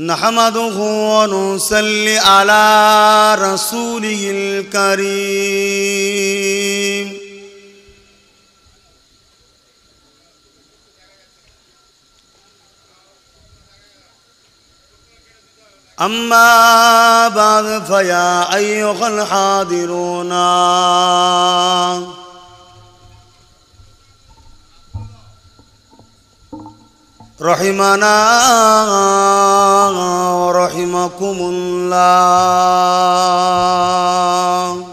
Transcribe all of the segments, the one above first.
نحمده ونسلی علی رسوله الکریم أما بعد فیا أیها الحاضرون رحمنا ورحمكم الله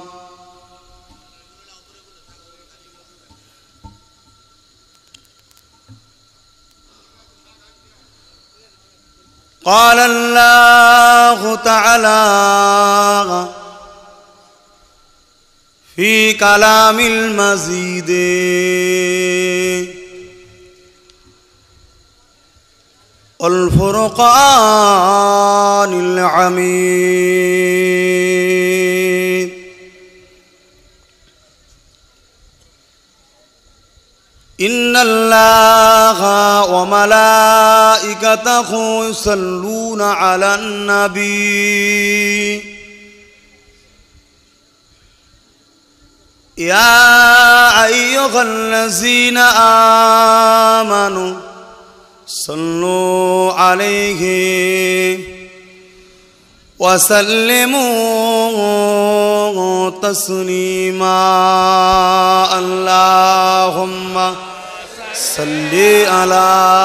قال الله تعالى في كلام المزيد الفرقان العميد إن الله وملائكته يصلون على النبي يا أيها الذين آمنوا صلوا عليه وسلموا تسليما اللهم صل على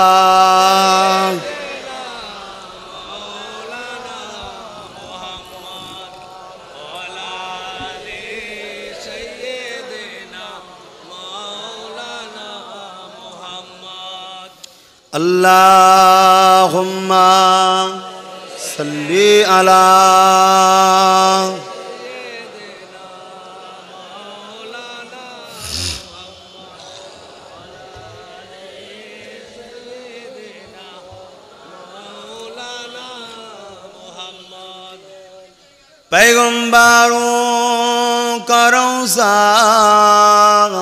اللہم صلی علی پیغمبروں کروں سار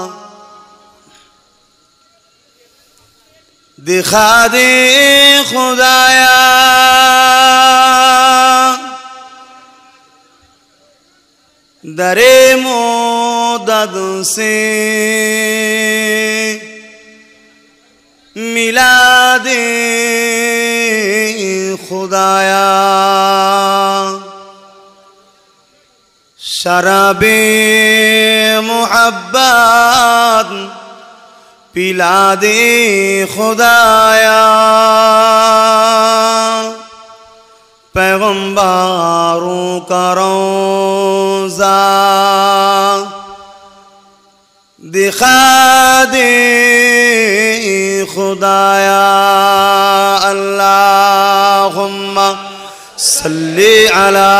بخادی خدايا داري مدد سي ميلادي خدايا شرابي شراب بلادي خدايا خدایا پیغمباروں کا روزہ دکھا دے خدایا اللہم صلی علی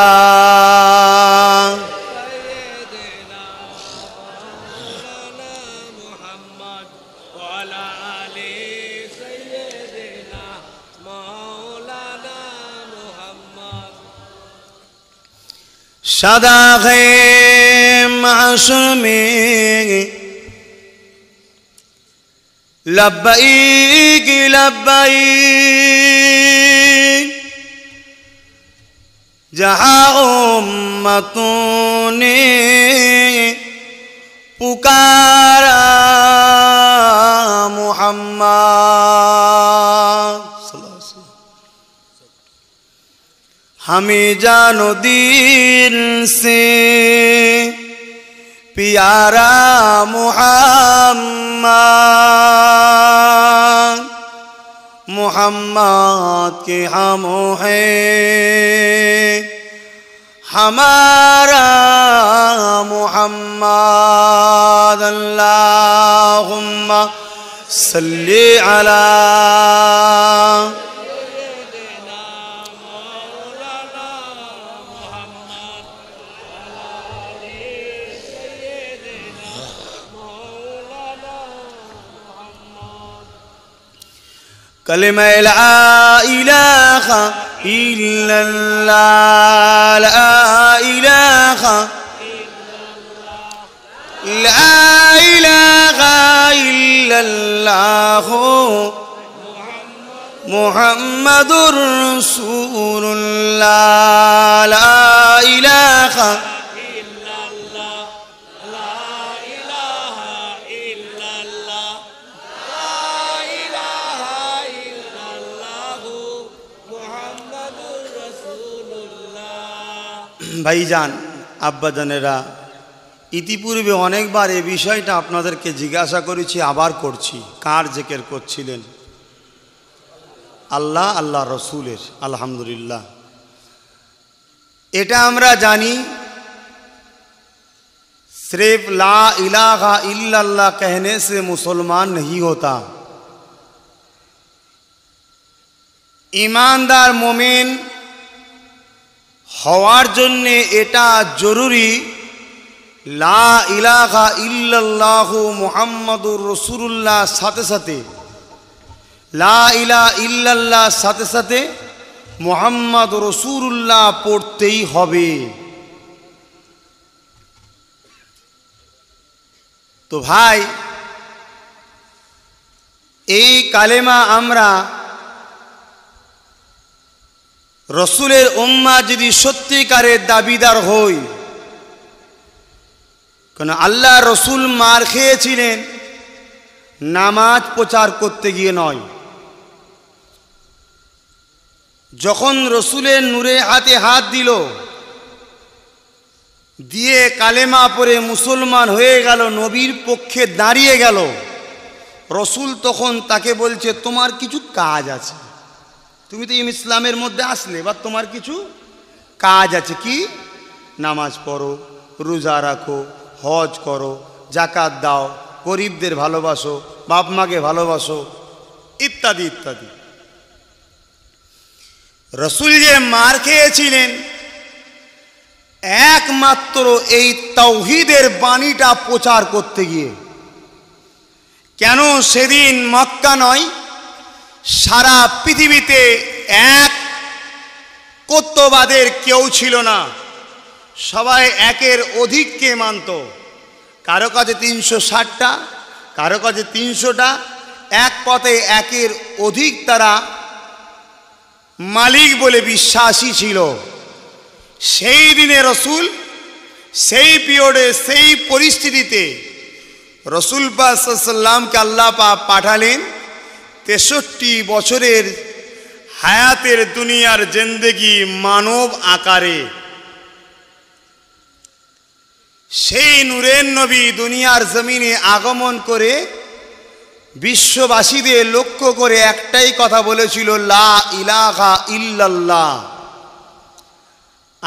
সাদা মাসুমি লব্বাইক লব্বাইক যাহা উম্মতুনে পুকারা মুহাম্মদ ہمیں جان سے پیارا محمد محمد کے ہیں ہمارا محمادلہ ہم سلی الا كلمة لا إله إلا الله لا إله لا إله إلا الله محمد رسول الله لا إله إلا ভাইজান আব্বাজানেরা ইতিপূর্বে অনেকবার এ বিষয়টা আপনাদেরকে জিজ্ঞাসা করেছি আবার করছি কার জেকের করছিলেন আল্লাহ আল্লাহ রসুলের আলহামদুলিল্লাহ এটা আমরা জানি শ্রেফ লা ইলাহা ইল্লাল্লাহ कहने সে মুসলমান नहीं হতা ইমানদার মোমেন হওয়ার জন্যে এটা জরুরি লা ইলাহা ইল্লাল্লাহ মুহাম্মাদুর রসুল্লাহ সাথে সাথে লা ইলা ইল্লাল্লাহ সাথে সাথে মোহাম্মদ রসুরুল্লাহ পড়তেই হবে তো ভাই এই কালেমা আমরা রসুলের উম্মা যদি সত্যিকারের দাবিদার হই কেন আল্লাহ রসুল মার খেয়েছিলেন নামাজ প্রচার করতে গিয়ে নয় যখন রসুলের নূরে হাতে হাত দিল দিয়ে কালেমা পরে মুসলমান হয়ে গেল নবীর পক্ষে দাঁড়িয়ে গেল রসুল তখন তাকে বলছে তোমার কিছু কাজ আছে তুমি তো ইসলামের মধ্যে আসলে বা তোমার কিছু কাজ আছে কি নামাজ পড়ো রোজা রাখো হজ করো জাকাত দাও গরিবদের ভালোবাসো বাপ মাকে ভালোবাসো ইত্যাদি ইত্যাদি রসুল যে মার খেয়েছিলেন একমাত্র এই তৌহিদের বাণীটা প্রচার করতে গিয়ে কেন সেদিন মক্কা নয় সারা পৃথিবীতে এক কত্যবাদের কেউ ছিল না সবাই একের অধিককে মানত কারো কাছে তিনশো ষাটটা কারো কাছে তিনশোটা এক পথে একের অধিক তারা মালিক বলে বিশ্বাসী ছিল সেই দিনে রসুল সেই পিরিয়ডে সেই পরিস্থিতিতে রসুল পাসাল্লামকে আল্লাহ পাঠালেন তেষট্টি বছরের হায়াতের দুনিয়ার জেন্দেগি মানব আকারে সেই নূরের নবী দুনিয়ার জমিনে আগমন করে বিশ্ববাসীদের লক্ষ্য করে একটাই কথা বলেছিল লা ইলাহা ইল্লাল্লাহ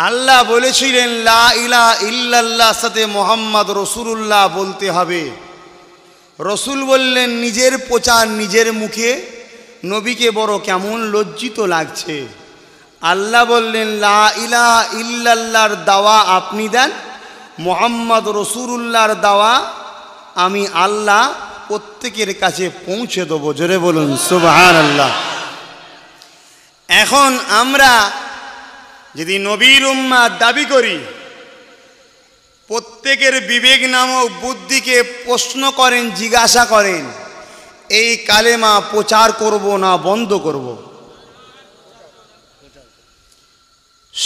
আল্লাহ বলেছিলেন লা ইলা ইল্লাল্লাহ সাথে মোহাম্মদ রসুল্লাহ বলতে হবে রসুল বললেন নিজের প্রচার নিজের মুখে নবীকে বড় কেমন লজ্জিত লাগছে আল্লাহ বললেন লা ইলাহ ইল্লাল্লাহর দাওয়া আপনি দেন মোহাম্মদ রসুরুল্লাহর দাওয়া আমি আল্লাহ প্রত্যেকের কাছে পৌঁছে দেবো জোরে বলুন সুবাহান আল্লাহ এখন আমরা যদি নবীর উম্মা দাবি করি প্রত্যেকের বিবেক নামক বুদ্ধিকে প্রশ্ন করেন জিজ্ঞাসা করেন এই কালেমা প্রচার করব না বন্ধ করব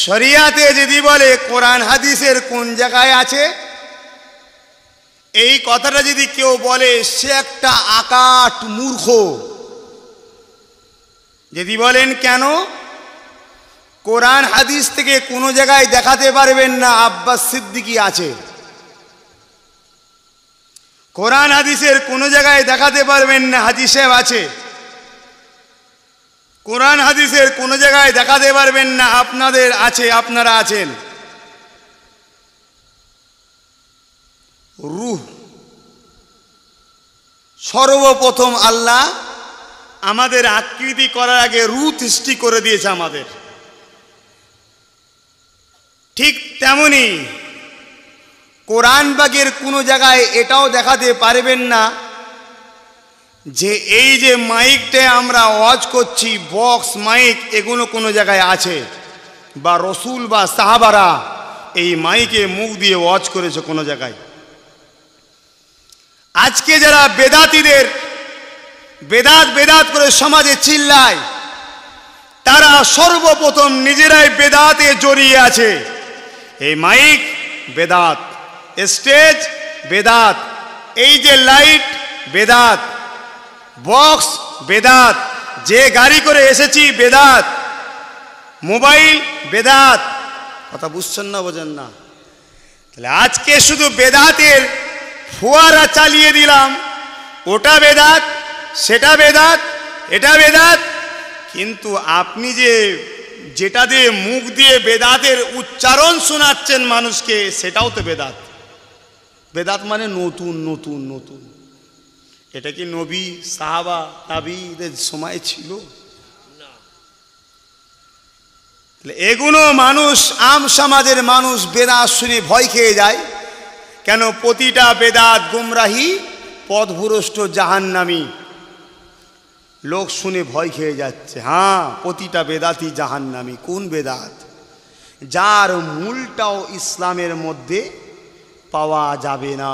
শরিয়াতে যদি বলে কোরআন হাদিসের কোন জায়গায় আছে এই কথাটা যদি কেউ বলে সে একটা আকাট মূর্খ যদি বলেন কেন কোরআন হাদিস থেকে কোনো জায়গায় দেখাতে পারবেন না আব্বাস সিদ্দিকি আছে কোরআন হাদিসের কোনো জায়গায় দেখাতে পারবেন না হাজি সাহেব আছে কোরআন হাদিসের কোনো জায়গায় দেখাতে পারবেন না আপনাদের আছে আপনারা আছেন রুহ সর্বপ্রথম আল্লাহ আমাদের আকৃতি করার আগে রু সৃষ্টি করে দিয়েছে আমাদের ঠিক তেমনি কোরআনবাগের কোনো জায়গায় এটাও দেখাতে পারবেন না যে এই যে মাইকটা আমরা ওয়াজ করছি বক্স মাইক এগুলো কোনো জায়গায় আছে বা রসুল বা সাহাবারা এই মাইকে মুখ দিয়ে ওয়াজ করেছে কোনো জায়গায় আজকে যারা বেদাতিদের বেদাত বেদাত করে সমাজে চিল্লায় তারা সর্বপ্রথম নিজেরাই বেদাতে জড়িয়ে আছে এই মাইক বেদাত স্টেজ বেদাত এই যে লাইট বেদাত বক্স বেদাত যে গাড়ি করে এসেছি বেদাত মোবাইল বেদাত কথা বুঝছেন না বোঝেন না তাহলে আজকে শুধু বেদাতের ফোয়ারা চালিয়ে দিলাম ওটা বেদাত সেটা বেদাত এটা বেদাত কিন্তু আপনি যে যেটা দিয়ে মুখ দিয়ে বেদাতের উচ্চারণ শোনাচ্ছেন মানুষকে সেটাও তো বেদাত বেদাত মানে নতুন নতুন নতুন এটা কি নবী সাহাবা তাবিদের সময় ছিল এগুলো মানুষ আম সমাজের মানুষ বেদাত শুনে ভয় খেয়ে যায় কেন প্রতিটা বেদাত গুমরাহি পথভুরষ্ট নামী লোক শুনে ভয় খেয়ে যাচ্ছে হ্যাঁ প্রতিটা বেদাতি জাহান নামি কোন বেদাত যার মূলটাও ইসলামের মধ্যে পাওয়া যাবে না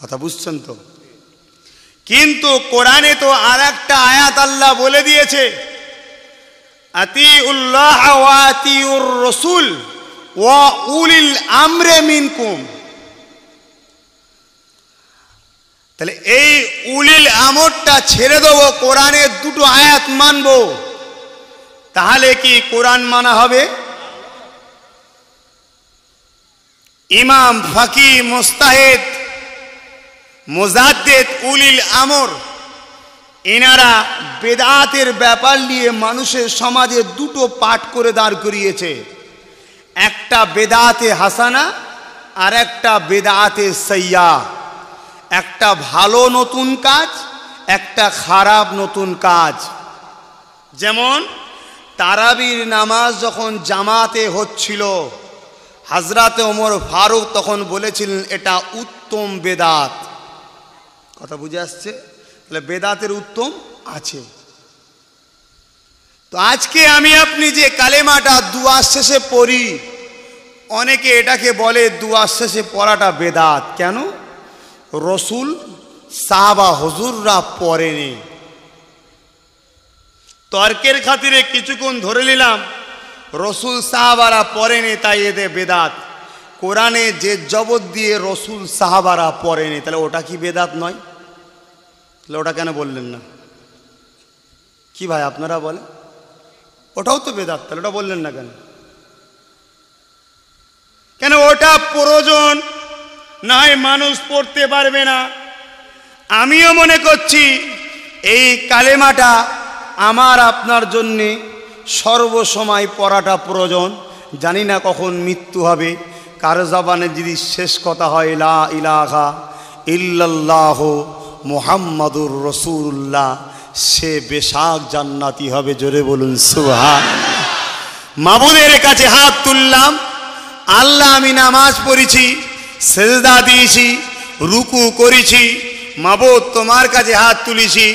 কথা বুঝছেন তো কিন্তু কোরআনে তো আর একটা আয়াত আল্লাহ বলে দিয়েছে আতিউল্লাহ উল্লাহ রসুল ওয়া উলিল আমরে মিনকুম তাহলে এই উলিল আমরটা ছেড়ে দেবো কোরআনের দুটো আয়াত মানব তাহলে কি কোরআন মানা হবে ইমাম ফাকি মোস্তাহেদ মোজাদ্দেদ উলিল আমর এনারা বেদাতের ব্যাপার নিয়ে মানুষের সমাজে দুটো পাঠ করে দাঁড় করিয়েছে একটা বেদাতে হাসানা আর একটা বেদাতে সৈয়া একটা ভালো নতুন কাজ একটা খারাপ নতুন কাজ যেমন তারাবির নামাজ যখন জামাতে হচ্ছিল হাজরাতে ওমর ফারুক তখন বলেছিলেন এটা উত্তম বেদাত কথা বুঝে আসছে তাহলে বেদাতের উত্তম আছে তো আজকে আমি আপনি যে কালেমাটা দুয়ার শেষে পড়ি অনেকে এটাকে বলে দুয়ার শেষে পড়াটা বেদাত কেন রসুল সাহাবা হজুররা পরেনি তর্কের খাতিরে কিছুক্ষণ ধরে নিলাম রসুল সাহাবারা পরেনি তাই এদের বেদাত কোরআনে যে জবৎ দিয়ে রসুল সাহাবারা পরেনি তাহলে ওটা কি বেদাত নয় তাহলে ওটা কেন বললেন না কি ভাই আপনারা বলেন ওটাও তো বেদাত তাহলে ওটা বললেন না কেন কেন ওটা প্রয়োজন নাই মানুষ পড়তে পারবে না আমিও মনে করছি এই কালেমাটা আমার আপনার জন্যে সর্বসময় পড়াটা প্রয়োজন জানি না কখন মৃত্যু হবে কার জবানে যদি শেষ কথা হয় লা ইলাহা ইল্লাল্লাহ মোহাম্মদুর রসুল্লাহ সে বেশাক জান্নাতি হবে জোরে বলুন সুহা মাবুদের কাছে হাত তুললাম আল্লাহ আমি নামাজ পড়েছি সেজদা দিয়েছি রুকু করেছি মাবত তোমার কাছে হাত তুলেছি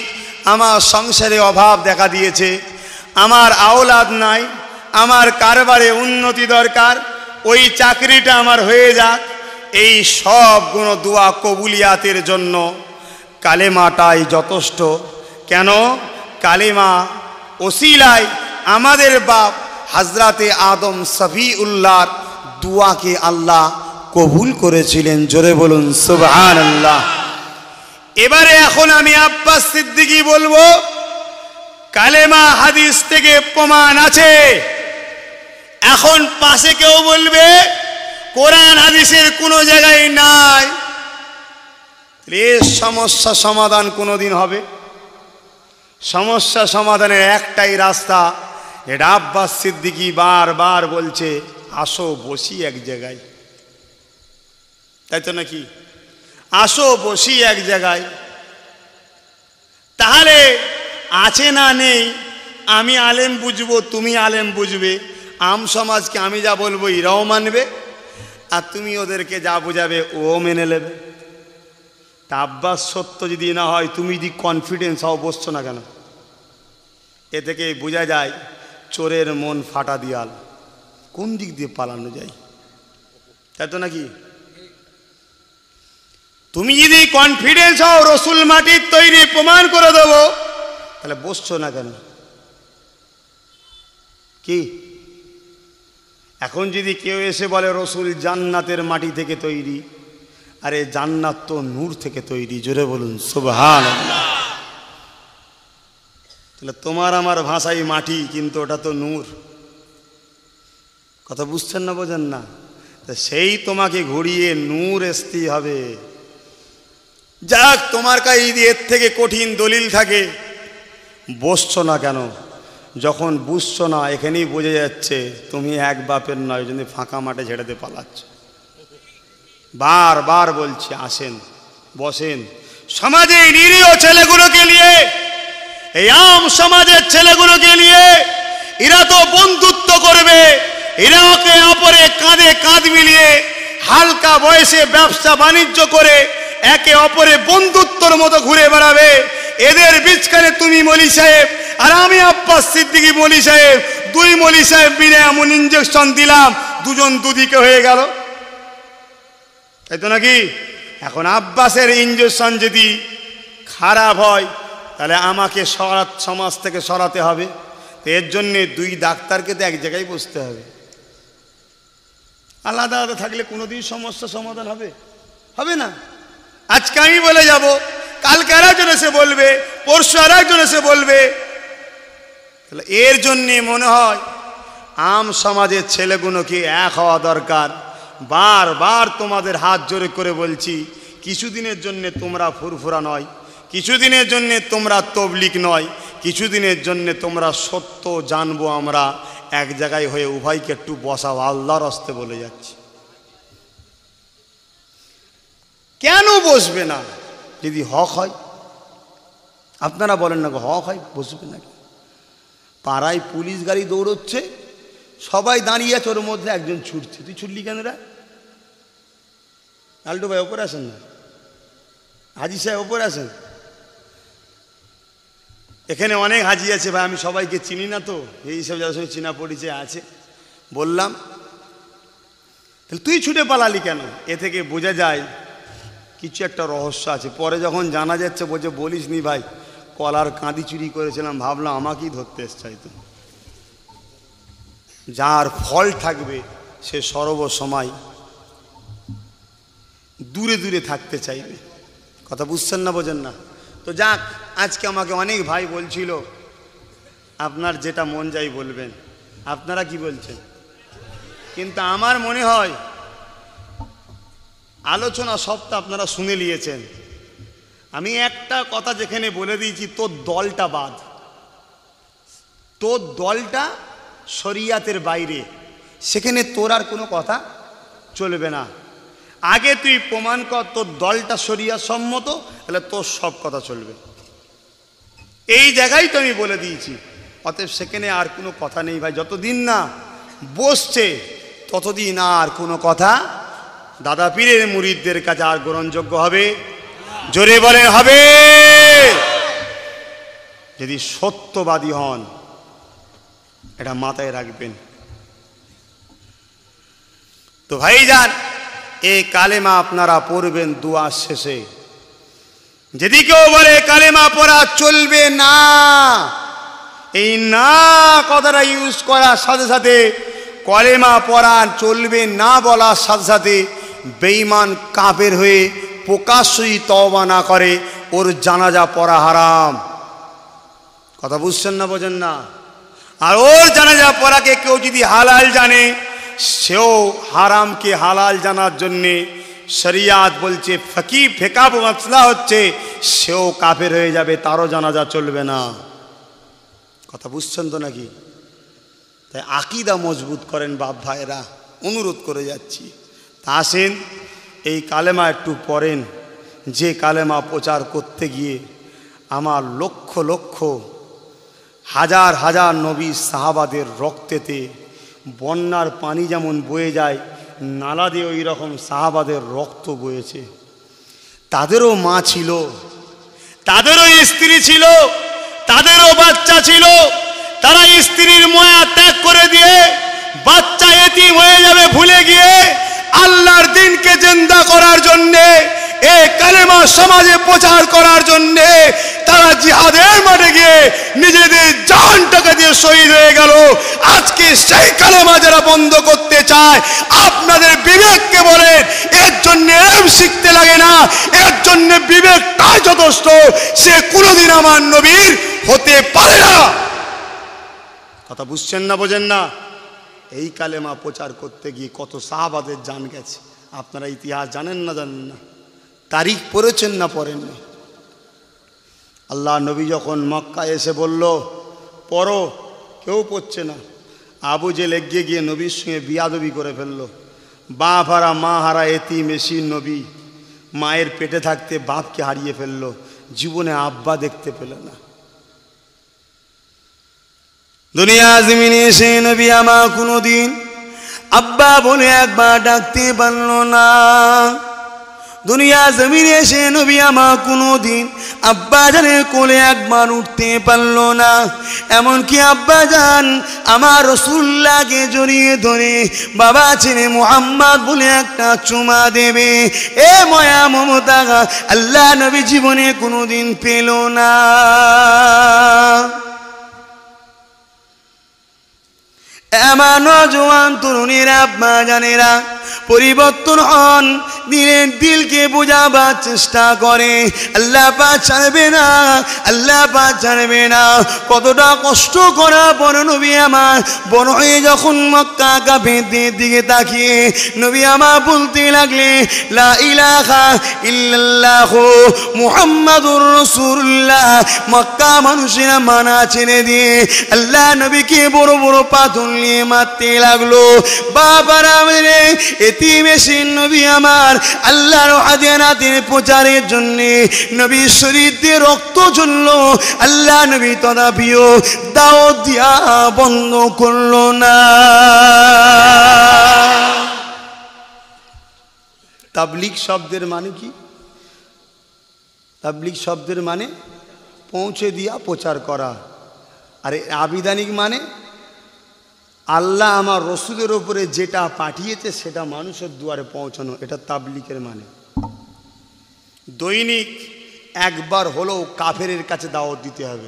আমার সংসারে অভাব দেখা দিয়েছে আমার আওলাদ নাই আমার কারবারে উন্নতি দরকার ওই চাকরিটা আমার হয়ে যাক এই সব গুণ দোয়া কবুলিয়াতের জন্য কালেমাটাই যথেষ্ট কেন কালেমা ওসিলাই আমাদের বাপ হাজরাতে আদম সফি উল্লাহর দুয়াকে আল্লাহ কবুল করেছিলেন জোরে বলুন সুবহান আল্লাহ এবারে এখন আমি আব্বাস সিদ্দিকি বলবো কালেমা হাদিস থেকে প্রমাণ আছে এখন পাশে কেউ বলবে কোরআন হাদিসের কোনো জায়গায় নাই সমস্যা সমাধান কোনো দিন হবে সমস্যা সমাধানের একটাই রাস্তা এটা আব্বাস সিদ্দিকি বারবার বলছে আসো বসি এক জায়গায় তাই তো নাকি আসো বসি এক জায়গায় তাহলে আছে না নেই আমি আলেম বুঝবো তুমি আলেম বুঝবে আম সমাজকে আমি যা বলবো এরাও মানবে আর তুমি ওদেরকে যা বোঝাবে ও মেনে নেবে তাব্বাস সত্য যদি না হয় তুমি যদি কনফিডেন্স হও বসছো না কেন এ থেকে বোঝা যায় চোরের মন ফাটা দিয়াল কোন দিক দিয়ে পালানো যায় তাই তো নাকি তুমি যদি কনফিডেন্স হও রসুল মাটির তৈরি প্রমাণ করে দেব তাহলে বসছো না কেন কি এখন যদি কেউ এসে বলে রসুল জান্নাতের মাটি থেকে তৈরি আরে জান্নাত তো নূর থেকে তৈরি জোরে বলুন সুবহান তাহলে তোমার আমার ভাষাই মাটি কিন্তু ওটা তো নূর কথা বুঝছেন না বোঝেন না সেই তোমাকে ঘুরিয়ে নূর এসতেই হবে যাক তোমার কাছে ঈদ এর থেকে কঠিন দলিল থাকে বসছ না কেন যখন বুঝছ না এখানেই বোঝা যাচ্ছে তুমি এক বাপের নয় যদি ফাঁকা মাঠে ঝেড়েতে পালাচ্ছ বারবার বলছি আসেন বসেন সমাজে নিরীহ ছেলেগুলোকে নিয়ে এই আম সমাজের ছেলেগুলোকে নিয়ে এরা তো বন্ধুত্ব করবে এরা ওকে অপরে কাঁধে কাঁধ মিলিয়ে হালকা বয়সে ব্যবসা বাণিজ্য করে একে অপরে বন্ধুত্বর মতো ঘুরে বেড়াবে এদের বিচকারে তুমি মলি সাহেব আর আমি আব্বাস সিদ্দিকি মলি সাহেব দুই মলি সাহেব মিলে এমন ইঞ্জেকশন দিলাম দুজন দুদিকে হয়ে গেল তাই তো নাকি এখন আব্বাসের ইঞ্জেকশন যদি খারাপ হয় তাহলে আমাকে সরাত সমাজ থেকে সরাতে হবে তো এর জন্যে দুই ডাক্তারকে তো এক জায়গায় বসতে হবে আলাদা আলাদা থাকলে কোনোদিন সমস্যা সমাধান হবে হবে না আজকে আমি বলে যাব কালকে আর একজন এসে বলবে পরশু আর একজন এসে বলবে তাহলে এর জন্যে মনে হয় আম সমাজের ছেলেগুলোকে এক হওয়া দরকার বারবার তোমাদের হাত জোরে করে বলছি কিছুদিনের জন্যে তোমরা ফুরফুরা নয় কিছুদিনের জন্যে তোমরা তবলিক নয় কিছুদিনের জন্যে তোমরা সত্য জানবো আমরা এক জায়গায় হয়ে উভয়কে একটু বসাও আল্লাহর অস্তে বলে যাচ্ছি কেন বসবে না যদি হক হয় আপনারা বলেন না হক হয় বসবে না পাড়ায় পুলিশ গাড়ি দৌড়চ্ছে সবাই দাঁড়িয়ে আছে ওর মধ্যে একজন ছুটছে তুই ছুটলি কেন রা লাল্টু ভাই ওপরে আসেন না হাজি সাহেব ওপরে আসেন এখানে অনেক হাজি আছে ভাই আমি সবাইকে চিনি না তো এইসব যাদের সঙ্গে চিনা পরিচয় আছে বললাম তাহলে তুই ছুটে পালালি কেন এ থেকে বোঝা যায় কিছু একটা রহস্য আছে পরে যখন জানা যাচ্ছে বলছে বলিস নি ভাই কলার কাঁদি চুরি করেছিলাম ভাবলাম আমাকেই ধরতে এসছে তো যার ফল থাকবে সে সর্বসময় দূরে দূরে থাকতে চাইবে কথা বুঝছেন না বোঝেন না তো যাক আজকে আমাকে অনেক ভাই বলছিল আপনার যেটা মন যাই বলবেন আপনারা কি বলছেন কিন্তু আমার মনে হয় আলোচনা সবটা আপনারা শুনে নিয়েছেন আমি একটা কথা যেখানে বলে দিয়েছি তোর দলটা বাদ তোর দলটা শরিয়াতের বাইরে সেখানে তোর আর কোনো কথা চলবে না আগে তুই প্রমাণ কর তোর দলটা শরিয়া সম্মত তাহলে তোর সব কথা চলবে এই জায়গায় তো আমি বলে দিয়েছি অতএব সেখানে আর কোনো কথা নেই ভাই যতদিন না বসছে ততদিন আর কোনো কথা দাদা পীরের মুরিদদের কাছে আর গ্রহণযোগ্য হবে জোরে বলেন হবে যদি সত্যবাদী হন এটা মাথায় রাখবেন তো ভাই যান এই কালেমা আপনারা পড়বেন দুয়া শেষে যদি কেউ বলে কালেমা পড়া চলবে না এই না কথাটা ইউজ করার সাথে সাথে কলেমা পড়া চলবে না বলার সাথে সাথে বেঈমান কাফের হয়ে প্রকাশ্যই তওবা না করে ওর জানাজা পড়া হারাম কথা বুঝছেন না বোঝেন না আর ওর জানাজা পড়াকে কেউ যদি হালাল জানে সেও হারামকে হালাল জানার জন্যে শরিয়াত বলছে ফাঁকি ফেকাব মশলা হচ্ছে সেও কাফের হয়ে যাবে তারও জানাজা চলবে না কথা বুঝছেন তো নাকি তাই আকিদা মজবুত করেন বাপ ভাইরা অনুরোধ করে যাচ্ছি তা আসেন এই কালেমা একটু পড়েন যে কালেমা প্রচার করতে গিয়ে আমার লক্ষ লক্ষ হাজার হাজার নবী সাহাবাদের রক্তেতে বন্যার পানি যেমন বয়ে যায় নালা দিয়ে ওই রকম সাহাবাদের রক্ত বয়েছে তাদেরও মা ছিল তাদেরও স্ত্রী ছিল তাদেরও বাচ্চা ছিল তারা স্ত্রীর ময়া ত্যাগ করে দিয়ে বাচ্চা এটি হয়ে যাবে ভুলে গিয়ে আল্লাহর দিনকে জিন্দা করার জন্যে এ কালেমা সমাজে প্রচার করার জন্যে তারা জিহাদের মাঠে গিয়ে নিজেদের জানটাকে দিয়ে শহীদ হয়ে গেল আজকে সেই কালেমা যারা বন্ধ করতে চায় আপনাদের বিবেককে বলেন এর জন্য এম শিখতে লাগে না এর জন্য বিবেকটাই যথেষ্ট সে কোনোদিন আমার নবীর হতে পারে না কথা বুঝছেন না বোঝেন না এই কালেমা প্রচার করতে গিয়ে কত সাহাবাদের জান গেছে আপনারা ইতিহাস জানেন না জানেন না তারিখ পড়েছেন না পড়েননি আল্লাহ নবী যখন মক্কা এসে বলল পড়ো কেউ পড়ছে না আবু যে লেগে গিয়ে নবীর সঙ্গে বিয়াদবি করে ফেলল বা হারা মা হারা এতি মেশি নবী মায়ের পেটে থাকতে বাপকে হারিয়ে ফেলল জীবনে আব্বা দেখতে পেল না দুনিয়া জমিনে এসে নবী আমা কোনো দিন আব্বা বলে একবার ডাকতে পারল না দুনিয়া জমিনে এসে নবী আমা কোনো দিন আব্বা জানে কোলে একবার উঠতে পারল না এমনকি আব্বা যান আমার রসুল্লাকে জড়িয়ে ধরে বাবা ছেলে মোহাম্মদ বলে একটা চুমা দেবে এ ময়া মমতা আল্লাহ নবী জীবনে কোনো দিন পেল না আমার নজওয়ান তরুণীরা আব্বা জানেরা পরিবর্তন হন দিনের দিলকে বোঝাবার চেষ্টা করে আল্লাহ পা ছাড়বে না আল্লাহ পা ছাড়বে না কতটা কষ্ট করা পর নবী আমার বন হয়ে যখন মক্কা কাফেরদের দিকে তাকিয়ে নবী আমা বলতে লাগলে লা ইলাহা ইল্লাল্লাহ মুহাম্মাদুর রাসূলুল্লাহ মক্কা মানুষের মানা ছেড়ে দিয়ে আল্লাহ নবীকে বড় বড় পাথর নিয়ে মারতে লাগলো বাবার আমরে এটি বেশি নবী আমার আল্লাহর আদিয়ানাতের প্রচারের জন্যে নবী শরীর দিয়ে রক্ত জন্য আল্লাহ নবী তদাপিও দাও দিয়া বন্ধ করলো না তাবলিক শব্দের মানে কি তাবলিক শব্দের মানে পৌঁছে দিয়া প্রচার করা আর আবিধানিক মানে আল্লাহ আমার রসুলের ওপরে যেটা পাঠিয়েছে সেটা মানুষের দুয়ারে পৌঁছানো এটা তাবলিকের মানে দৈনিক একবার হলেও কাফেরের কাছে দাওয়াত দিতে হবে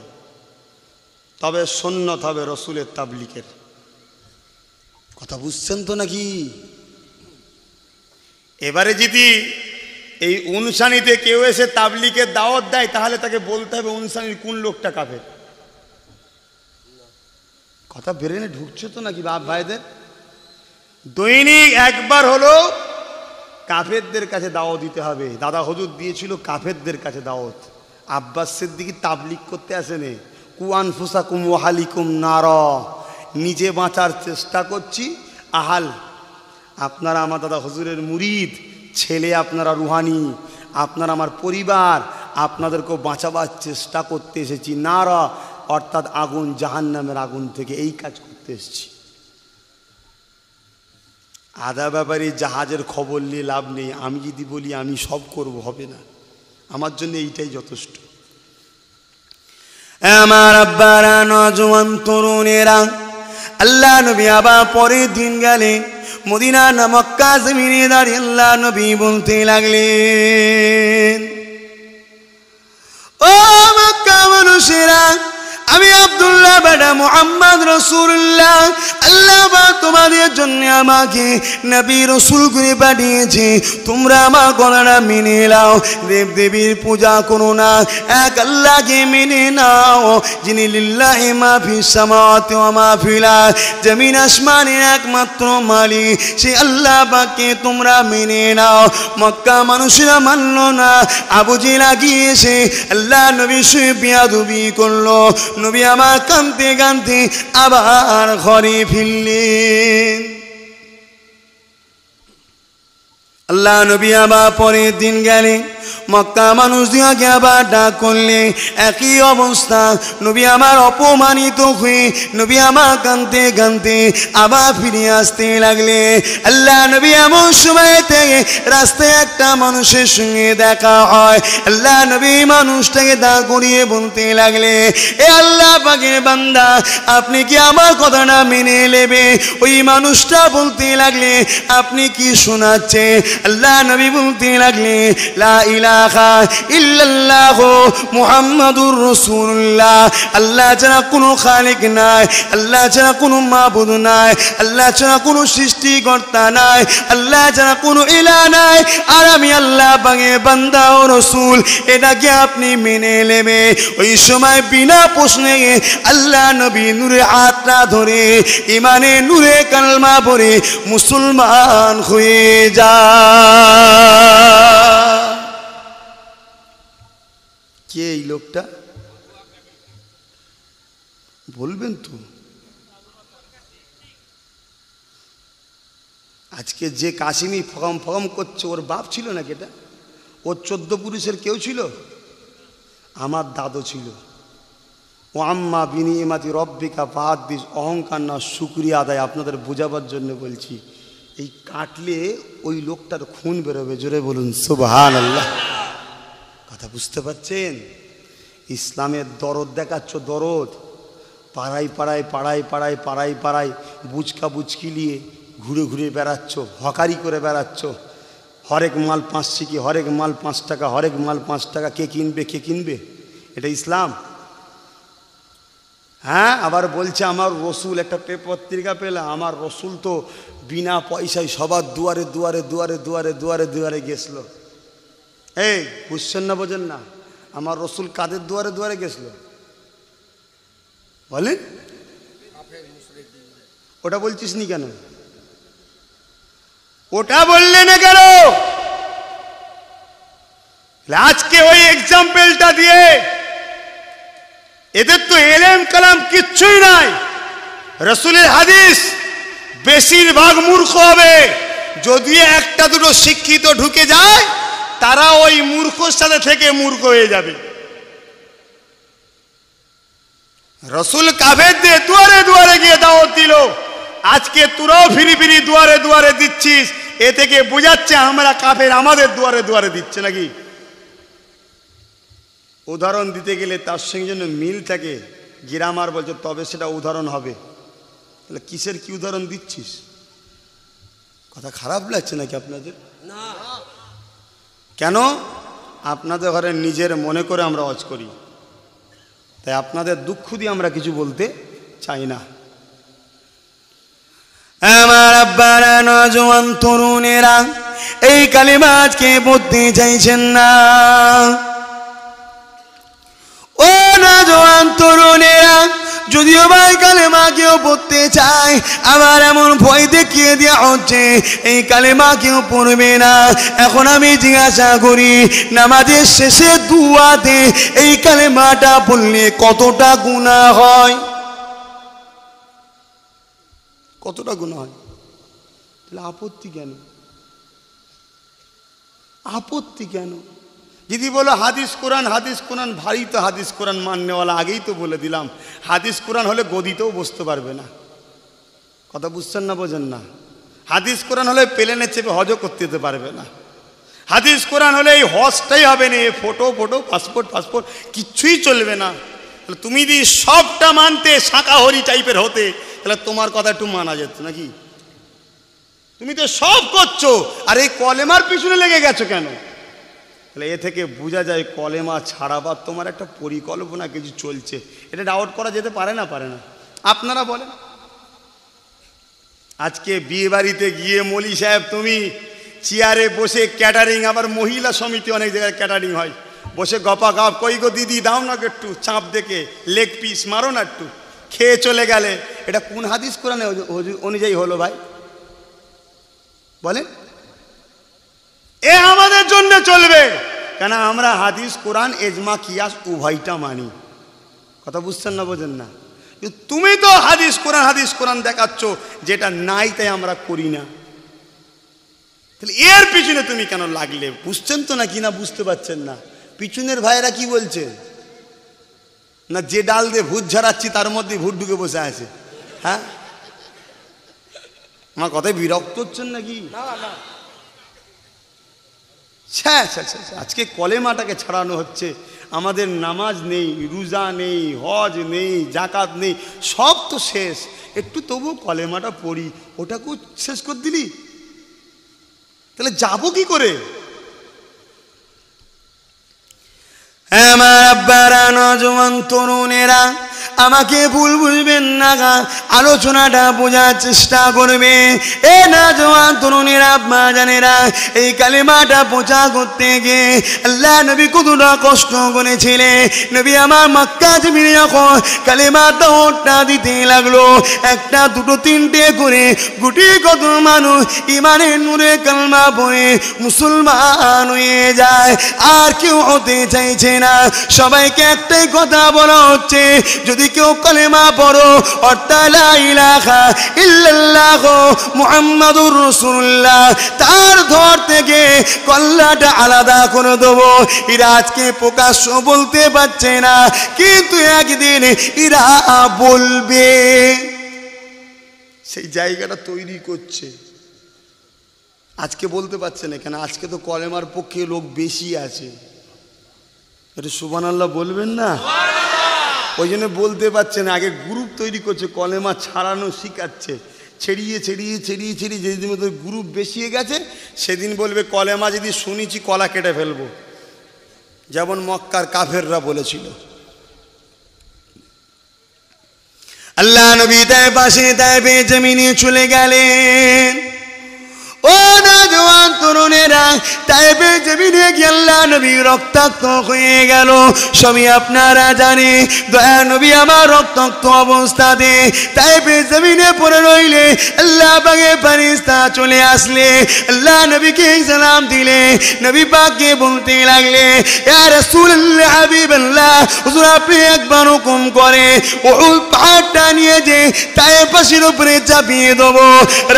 তবে সন্ন্যত হবে রসুলের তাবলিকের কথা বুঝছেন তো নাকি এবারে যদি এই অনুষ্ঠানিতে কেউ এসে তাবলিকের দাওয়াত দেয় তাহলে তাকে বলতে হবে অনুষ্ঠানির কোন লোকটা কাফের কথা ব্রেনে ঢুকছে তো নাকি বাপ ভাইদের দৈনিক একবার হলো কাফেরদের কাছে দাওয়াত দিতে হবে দাদা হজুর দিয়েছিল কাফেরদের কাছে দাওয়াত আব্বাসের দিকে তাবলিক করতে আসেনি কুয়ান ফুসাকুম ওহালিকুম নার নিজে বাঁচার চেষ্টা করছি আহাল আপনারা আমার দাদা হজুরের মুরিদ ছেলে আপনারা রুহানি আপনারা আমার পরিবার আপনাদেরকেও বাঁচাবার চেষ্টা করতে এসেছি র অর্থাৎ আগুন জাহান নামের আগুন থেকে এই কাজ করতে এসছি আদা ব্যাপারে জাহাজের খবর নিয়ে লাভ নেই আমি যদি বলি আমি সব করব হবে না আমার জন্য এইটাই যথেষ্ট আমার আব্বারা নজওয়ান তরুণেরা আল্লাহ নবী আবার পরের দিন গেলে মদিনা নামক কাশ্মীরে দাঁড়িয়ে আল্লাহ নবী বলতে লাগলেন ও মক্কা মানুষেরা আমি আবদুল্লাহ বেটা মোহাম্মদ রসুল্লাহ আল্লাহ বা তোমাদের জন্য আমাকে নবী রসুল করে পাঠিয়েছে তোমরা আমার গণনা মেনে নাও দেবীর পূজা করো না এক আল্লাহকে মেনে নাও যিনি লিল্লাহ মাফি সামাত মাফিলা জমিন আসমানের একমাত্র মালিক সে আল্লাহ বাকে তোমরা মেনে নাও মক্কা মানুষেরা মানল না আবুজি গিয়েছে আল্লাহ নবী সে বিয়া করলো নবী আমার কান্তি কান্তি আবার ঘরে ফিরলেন আল্লাহ নবী আবার পরের দিন গেলে মক্কা মানুষ দিয়াকে আবার ডাক করলে একই অবস্থা নবী আমার অপমানিত হয়ে নবী আমার কানতে কানতে আবার ফিরে আসতে লাগলে আল্লাহ নবী এমন সময়তে রাস্তায় একটা মানুষের সঙ্গে দেখা হয় আল্লাহ নবী মানুষটাকে দা করিয়ে বলতে লাগলে এ আল্লাহ পাগে বান্দা আপনি কি আমার কথাটা মেনে নেবে ওই মানুষটা বলতে লাগলে আপনি কি শোনাচ্ছে আল্লাহ নবী বলতে লাগলেন লা ইলাহা আল্লাহ ছাড়া কোনো খালিক নাই আল্লাহ ছাড়া কোনো মাবুদ নাই আল্লাহ ছাড়া কোনো সৃষ্টিকর্তা নাই আল্লাহ ছাড়া কোনো ইলা নাই আর আমি আল্লাহ বাঙে বান্দা ও রসুল এটাকে আপনি মেনে নেবে ওই সময় বিনা প্রশ্নে আল্লাহ নবী নূরে আত্মা ধরে ইমানে নূরে কালমা ভরে মুসলমান হয়ে যায় কে এই লোকটা বলবেন তো আজকে যে কাশিমি ফকম ফকম করছে ওর বাপ ছিল নাকি এটা ওর চোদ্দ পুরুষের কেউ ছিল আমার দাদু ছিল ও আম্মা বিনিমাতি রব্বিকা পাহাদ দিস অহংকার না শুক্রিয়া আদায় আপনাদের বোঝাবার জন্য বলছি এই কাটলে ওই লোকটার খুন বেরোবে জোরে বলুন সুবহান আল্লাহ কথা বুঝতে পারছেন ইসলামের দরদ দেখাচ্ছ দরদ পাড়ায় পাড়ায় পাড়ায় পাড়ায় পাড়ায় পাড়ায় বুচকা বুচকি নিয়ে ঘুরে ঘুরে বেড়াচ্ছ হকারি করে বেড়াচ্ছ হরেক মাল পাঁচ সিকি হরেক মাল পাঁচ টাকা হরেক মাল পাঁচ টাকা কে কিনবে কে কিনবে এটা ইসলাম হ্যাঁ আবার বলছে আমার রসুল একটা পত্রিকা পেলে আমার রসুল তো বিনা পয়সায় সবার দুয়ারে দুয়ারে দুয়ারে দুয়ারে দুয়ারে দুয়ারে গেছিল এই বুঝছেন না বোঝেন না আমার রসুল কাদের দুয়ারে দুয়ারে গেছিল বলেন ওটা বলছিস নি কেন ওটা বললে না কেন আজকে ওই এক্সাম্পেলটা দিয়ে এদের তো এলেম কালাম কিচ্ছুই নাই রসুলের হাদিস বেশিরভাগ মূর্খ হবে যদি একটা দুটো শিক্ষিত ঢুকে যায় তারা ওই মূর্খর সাথে থেকে মূর্খ হয়ে যাবে রসুল দিয়ে দুয়ারে দুয়ারে গিয়ে দাওয়াত দিল আজকে তোরাও ফিরি ফিরি দুয়ারে দুয়ারে দিচ্ছিস এ থেকে বোঝাচ্ছে আমরা কাফের আমাদের দুয়ারে দুয়ারে দিচ্ছে নাকি উদাহরণ দিতে গেলে তার সঙ্গে যেন মিল থাকে গ্রামার বলছে তবে সেটা উদাহরণ হবে তাহলে কিসের কি উদাহরণ দিচ্ছিস কথা খারাপ লাগছে নাকি আপনাদের না কেন আপনাদের ঘরে নিজের মনে করে আমরা অজ করি তাই আপনাদের দুঃখ দিয়ে আমরা কিছু বলতে চাই না আমার আব্বারা নজওয়ান তরুণেরা এই কালিমাজকে বুদ্ধি চাইছেন না জোয়ান তরুণেরা যদিও ভাই কালেমা কেউ পড়তে চায় আমার এমন ভয় দেখিয়ে দেওয়া হচ্ছে এই কালেমা কেউ পড়বে না এখন আমি জিজ্ঞাসা করি নামাজের শেষে দুয়াতে এই কালেমাটা পড়লে কতটা গুণা হয় কতটা গুণা হয় তাহলে আপত্তি কেন আপত্তি কেন যদি বলো হাদিস কোরআন হাদিস কোরআন ভারী তো হাদিস কোরআন মাননেওয়ালা আগেই তো বলে দিলাম হাদিস কোরআন হলে গদিতেও বসতে পারবে না কথা বুঝছেন না বোঝেন না হাদিস কোরআন হলে প্লেনে চেপে হজও করতে যেতে পারবে না হাদিস কোরআন হলে এই হজটাই হবে না ফটো ফটো পাসপোর্ট পাসপোর্ট কিচ্ছুই চলবে না তাহলে তুমি যদি সবটা মানতে শাঁকাহরি টাইপের হতে তাহলে তোমার কথা একটু মানা যেত নাকি তুমি তো সব করছো আর এই কলেমার পিছনে লেগে গেছো কেন তাহলে এ থেকে বোঝা যায় কলেমা ছাড়াবার তোমার একটা পরিকল্পনা কিছু চলছে এটা ডাউট করা যেতে পারে না পারে না আপনারা বলেন আজকে বিয়ে বাড়িতে গিয়ে মলি সাহেব তুমি চেয়ারে বসে ক্যাটারিং আবার মহিলা সমিতি অনেক জায়গায় ক্যাটারিং হয় বসে গপা গপ কই গো দিদি দাও না একটু চাঁপ দেখে লেগ পিস মারো না একটু খেয়ে চলে গেলে এটা কোন হাদিস কোরআনে অনুযায়ী হলো ভাই বলেন এ আমাদের জন্য চলবে কেন আমরা হাদিস কোরআন এজমা কিয়াস উভয়টা মানি কথা বুঝছেন না বোঝেন না তুমি তো হাদিস কোরআন হাদিস কোরআন দেখাচ্ছ যেটা নাই তাই আমরা করি না তাহলে এর পিছনে তুমি কেন লাগলে বুঝছেন তো না কি না বুঝতে পারছেন না পিছনের ভাইয়েরা কি বলছে না যে ডাল দিয়ে ভূত ঝাড়াচ্ছি তার মধ্যে ভূত ঢুকে বসে আছে হ্যাঁ আমার কথায় বিরক্ত হচ্ছেন নাকি না শেষ আজকে কলেমাটাকে ছাড়ানো হচ্ছে আমাদের নামাজ নেই রোজা নেই হজ নেই জাকাত নেই সব তো শেষ একটু তবু কলেমাটা পড়ি ওটাকেও শেষ করে দিলি তাহলে যাবো কি করে আমার আব্বারা নজওয়ান তরুণেরা আমাকে ভুল বুঝবেন না আলোচনাটা বোঝার চেষ্টা করবে এ না জোয়ান তরুণীরা আব্বা জানেরা এই কালিমাটা প্রচার করতে গিয়ে আল্লাহ নবী কতটা কষ্ট করেছিলে নবী আমার মাক্কা জমিনে যখন কালিমা দৌড়টা দিতে লাগলো একটা দুটো তিনটে করে গুটি কত মানুষ ইমানের নূরে কালমা বয়ে মুসলমান হয়ে যায় আর কেউ হতে চাইছে না সবাইকে একটাই কথা বলা হচ্ছে যদি কেউ কলেমা পড়ো রসুল্লাহ তার ধর থেকে কল্লাটা আলাদা করে দেবো প্রকাশ্য বলতে পারছে না কিন্তু একদিন বলবে সেই জায়গাটা তৈরি করছে আজকে বলতে পারছে না কেন আজকে তো কলেমার পক্ষে লোক বেশি আছে সুবান আল্লাহ বলবেন না ওই জন্য বলতে পারছেন আগে গ্রুপ তৈরি করছে কলেমা ছাড়ানো শিখাচ্ছে ছেড়িয়ে ছেড়িয়ে ছেড়িয়ে ছেড়িয়ে যেদিন মতো গ্রুপ বেশিয়ে গেছে সেদিন বলবে কলেমা যদি শুনেছি কলা কেটে ফেলবো যেমন মক্কার কাফেররা বলেছিল আল্লাহ নবী তাই পাশে তাই পেয়ে জমিনে চলে গেলেন জোয়ান তরুণেরা তাইবে জমিনে গেল্লা নবী রক্তাক্ত হয়ে গেল সবই আপনারা জানে দয়া নবী আমার রক্তাক্ত অবস্থাতে তাইবে জমিনে পড়ে রইলে আল্লাহ বাগে ফারিস্তা চলে আসলে আল্লাহ নবীকে সালাম দিলে নবী পাকে বলতে লাগলে আর রাসূলুল্লাহ হাবিবাল্লাহ হুজুর আপনি একবার হুকুম করে ও পাহাড়টা নিয়ে যে তাই পাশের উপরে চাপিয়ে দেবো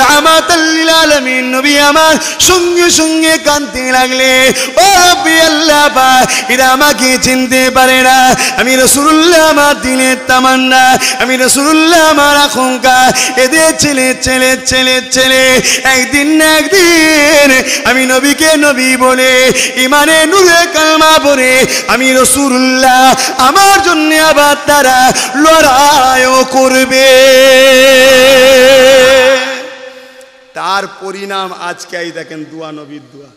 রামাতাল্লিল আলামিন নবী আমার সঙ্গে সঙ্গে কাঁদতে লাগলে ও রব্বি আল্লাহ পাক এরা আমাকে চিনতে পারে না আমি রসুল্লাহ আমার দিনের তামান্না আমি রসুল্লাহ আমার আশঙ্কা এদের ছেলে ছেলে ছেলে ছেলে একদিন না একদিন আমি নবীকে নবী বলে ইমানে নুরে কালমা বলে আমি রসুল্লাহ আমার জন্য আবার তারা লড়াইও করবে তার পরিণাম আজকে এই দেখেন দোয়া নবীর দোয়া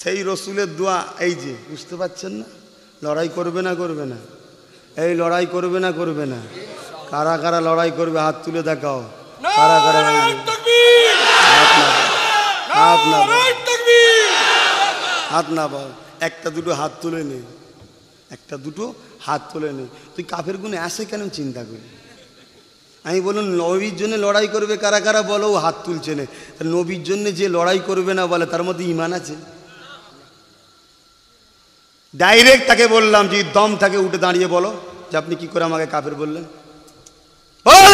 সেই রসুলের দোয়া এই যে বুঝতে পারছেন না লড়াই করবে না করবে না এই লড়াই করবে না করবে না কারা কারা লড়াই করবে হাত তুলে দেখাও কারা কারা হাত না হাত না পাও একটা দুটো হাত তুলে নে একটা দুটো হাত তুলে নে তুই কাফের গুণে আসে কেন চিন্তা করি আমি বলুন নবীর জন্য লড়াই করবে কারা কারা বলো ও হাত তুলছে না নবীর জন্য যে লড়াই করবে না বলে তার মধ্যে ইমান আছে ডাইরেক্ট তাকে বললাম যে দম থাকে উঠে দাঁড়িয়ে বলো যে আপনি কি করে আমাকে কাপের বললেন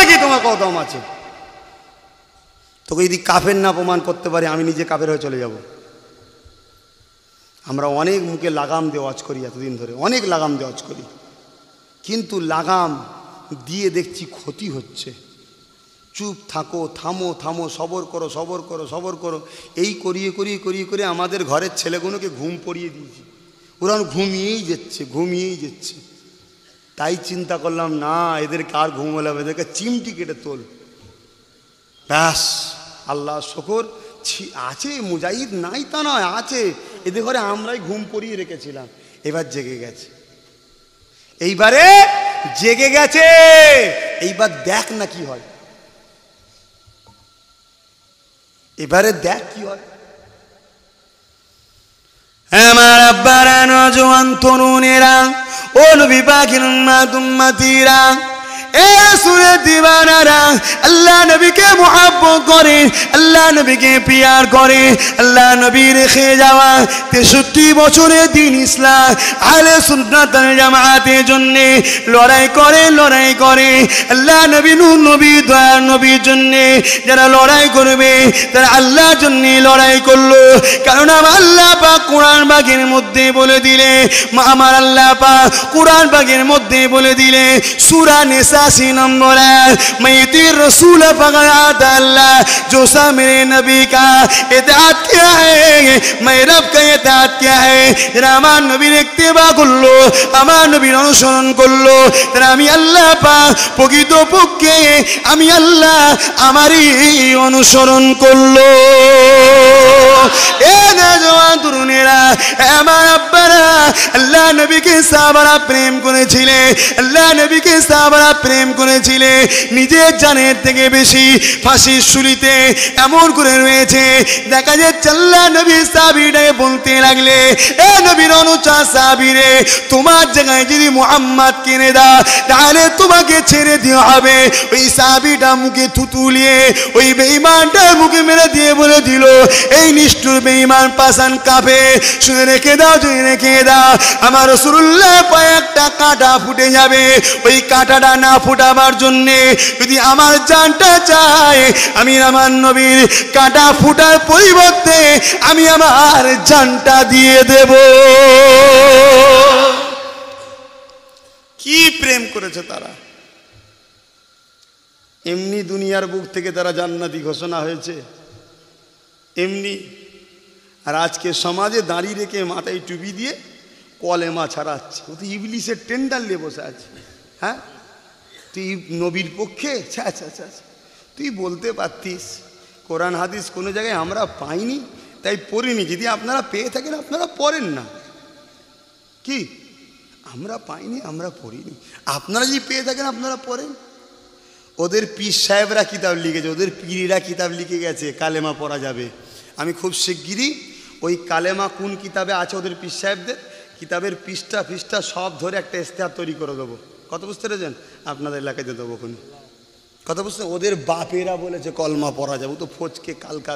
কি তোমার কত দম আছে তোকে যদি কাফের না প্রমাণ করতে পারে আমি নিজে কাফের হয়ে চলে যাব আমরা অনেক মুখে লাগাম দেওয়াজ করি এতদিন ধরে অনেক লাগাম দেওয়াজ করি কিন্তু লাগাম দিয়ে দেখছি ক্ষতি হচ্ছে চুপ থাকো থামো থামো সবর করো সবর করো সবর করো এই করিয়ে করিয়ে করিয়ে করে আমাদের ঘরের ছেলেগুলোকে ঘুম পড়িয়ে দিয়েছি ওরা ঘুমিয়েই যাচ্ছে ঘুমিয়েই যাচ্ছে তাই চিন্তা করলাম না এদেরকে আর ঘুমলাম এদেরকে চিমটি কেটে তোল ব্যাস আল্লাহ শকর আছে মুজাহিদ নাই তা নয় আছে এদের ঘরে আমরাই ঘুম পড়িয়ে রেখেছিলাম এবার জেগে গেছে এইবারে জেগে গেছে এইবার দেখ না কি হয় এবারে দেখ কি হয় আমার আব্বারা নজওয়ান তরুণেরা ও নবী পাখির তীরা এ লড়াই করে লড়াই করে আল্লাহ নবী নবী দয়া নবীর জন্যে যারা লড়াই করবে তারা আল্লাহর জন্যে লড়াই করলো কারণ আমার আল্লাহ পা কোরআন বাগের মধ্যে বলে দিলে আমার আল্লাহ পা কোরআন বাগের মধ্যে বলে দিলে সুরা নেশা पचासी नंबर है मैती रसूल फगयात अल्लाह जोसा मेरे नबी का एहतियात किया है मैं रब का एहतियात किया है আমার নবীর একতেবা করলো আমার নবীর অনুসরণ করলো তারা আমি আল্লাহ পা প্রকৃত পক্ষে আমি আল্লাহ আমারই অনুসরণ করলো এ না জওয়ান তরুণেরা আমার আব্বারা আল্লাহ নবীকে সাবারা প্রেম করেছিলেন আল্লাহ নবীকে সাবারা প্রেম করেছিলে নিজের জানের থেকে বেশি ফাঁসির শুরিতে এমন করে রয়েছে দেখা যায় চাল্লা নবী সাবিরে বলতে লাগলে এ নবীর অনুচা সাবিরে তোমার জায়গায় যদি মোহাম্মদ কিনে দা তাহলে তোমাকে ছেড়ে দেওয়া হবে ওই সাবিটা মুখে থুতুলিয়ে ওই বেইমানটা মুখে মেরে দিয়ে বলে দিল এই নিষ্ঠুর বেইমান পাশান কাপে শুনে রেখে দাও যদি রেখে দাও আমার রসুল্লাহ একটা কাঁটা ফুটে যাবে ওই কাঁটাটা না ফুটাবার জন্যে যদি আমার জানটা চায় আমি আমার নবীর কাটা ফুটার পরিবর্তে আমি আমার জানটা দিয়ে দেব কি প্রেম করেছে তারা এমনি দুনিয়ার বুক থেকে তারা জান্নাতি ঘোষণা হয়েছে এমনি আর আজকে সমাজে দাঁড়িয়ে রেখে মাথায় টুপি দিয়ে কলেমা ছাড়াচ্ছে ও তো ইবলিসের টেন্ডার নিয়ে বসে আছে হ্যাঁ তুই নবীর পক্ষে আচ্ছা আচ্ছা আচ্ছা তুই বলতে পারতিস কোরআন হাদিস কোনো জায়গায় আমরা পাইনি তাই পড়িনি যদি আপনারা পেয়ে থাকেন আপনারা পড়েন না কি আমরা পাইনি আমরা পড়িনি আপনারা যদি পেয়ে থাকেন আপনারা পড়েন ওদের পীর সাহেবরা কিতাব লিখেছে ওদের পীরিরা কিতাব লিখে গেছে কালেমা পড়া যাবে আমি খুব শিগগিরই ওই কালেমা কোন কিতাবে আছে ওদের পীর সাহেবদের কিতাবের পৃষ্ঠা ফিষ্ঠা সব ধরে একটা ইস্তেহার তৈরি করে দেবো কত বুঝতে পেরেছেন আপনাদের এলাকায় দেবো কোনো কথা বুঝতে ওদের বাপেরা বলেছে কলমা পড়া যাবে তো ফোচকে কালকা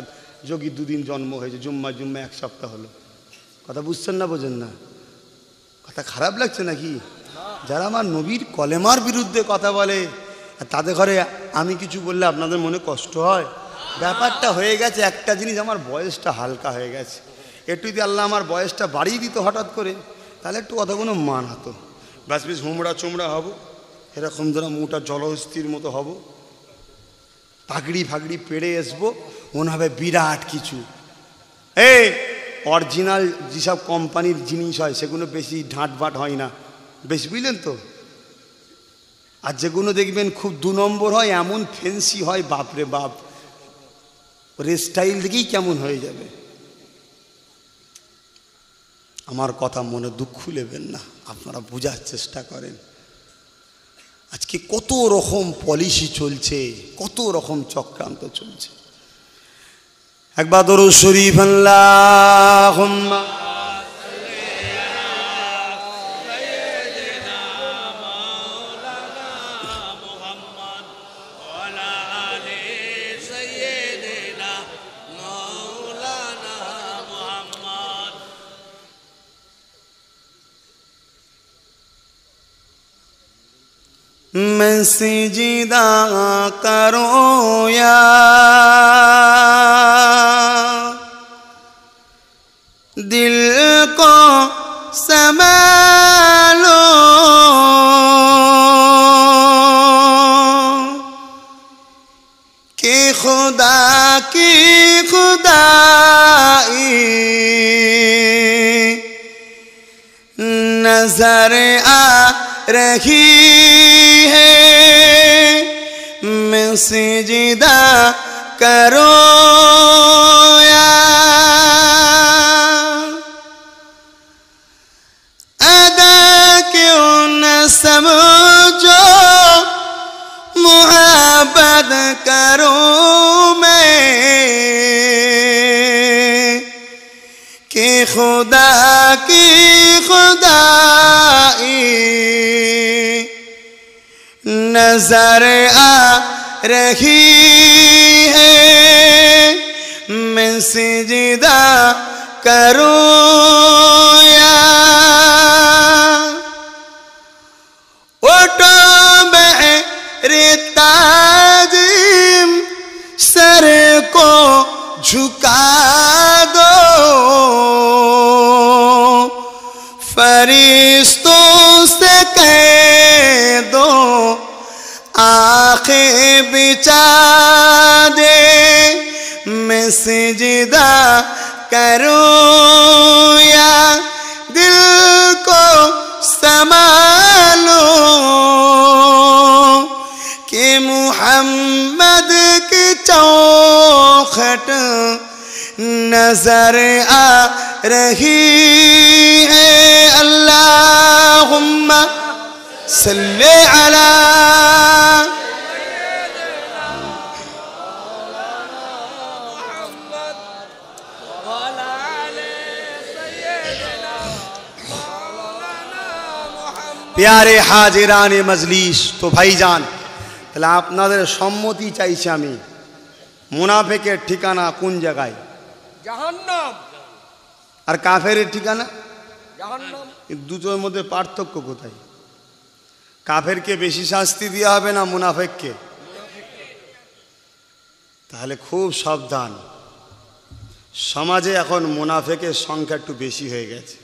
যোগী দুদিন জন্ম হয়েছে জুম্মা জুম্মা এক সপ্তাহ হলো কথা বুঝছেন না বোঝেন না কথা খারাপ লাগছে নাকি যারা আমার নবীর কলেমার বিরুদ্ধে কথা বলে তাদের ঘরে আমি কিছু বললে আপনাদের মনে কষ্ট হয় ব্যাপারটা হয়ে গেছে একটা জিনিস আমার বয়সটা হালকা হয়ে গেছে একটু যদি আল্লাহ আমার বয়সটা বাড়িয়ে দিত হঠাৎ করে তাহলে একটু কথা কোনো হতো ব্যাস বেশ হুমড়া চুমড়া হব এরকম ধরো মোটা জলহস্তির মতো হব পাগড়ি ফাগড়ি পেড়ে আসবো মনে হবে বিরাট কিছু এ অরিজিনাল যেসব কোম্পানির জিনিস হয় সেগুলো বেশি ঢাঁটবাট হয় না বেশ বুঝলেন তো আর যেগুলো দেখবেন খুব দু নম্বর হয় এমন ফেন্সি হয় বাপরে বাপ রে স্টাইল দেখেই কেমন হয়ে যাবে আমার কথা মনে দুঃখ নেবেন না আপনারা বোঝার চেষ্টা করেন আজকে কত রকম পলিসি চলছে কত রকম চক্রান্ত চলছে একবার ধরুন শরীফ আল্লাহ میں سجدہ کروں یا دل کو سب کہ کی خدا کی خدائی نظر آ رہی ہے میں مسجدہ کرویا ادا کیوں نہ سمجھو محبت کروں میں کہ خدا کی خدائی نظر آ رہی ہے سجدہ کروں یا بچا دے میں سجدہ کروں یا دل کو سنبھالو کہ محمد کی مد نظر آ رہی ہے اللہم اللہ سل পেয়ারে হাজেরানে এ মজলিস তো ভাই যান তাহলে আপনাদের সম্মতি চাইছি আমি মুনাফেকের ঠিকানা কোন জায়গায় আর কাফের ঠিকানা দুটোর মধ্যে পার্থক্য কোথায় কাফেরকে বেশি শাস্তি দেওয়া হবে না মুনাফেককে তাহলে খুব সাবধান সমাজে এখন মুনাফেকের সংখ্যা একটু বেশি হয়ে গেছে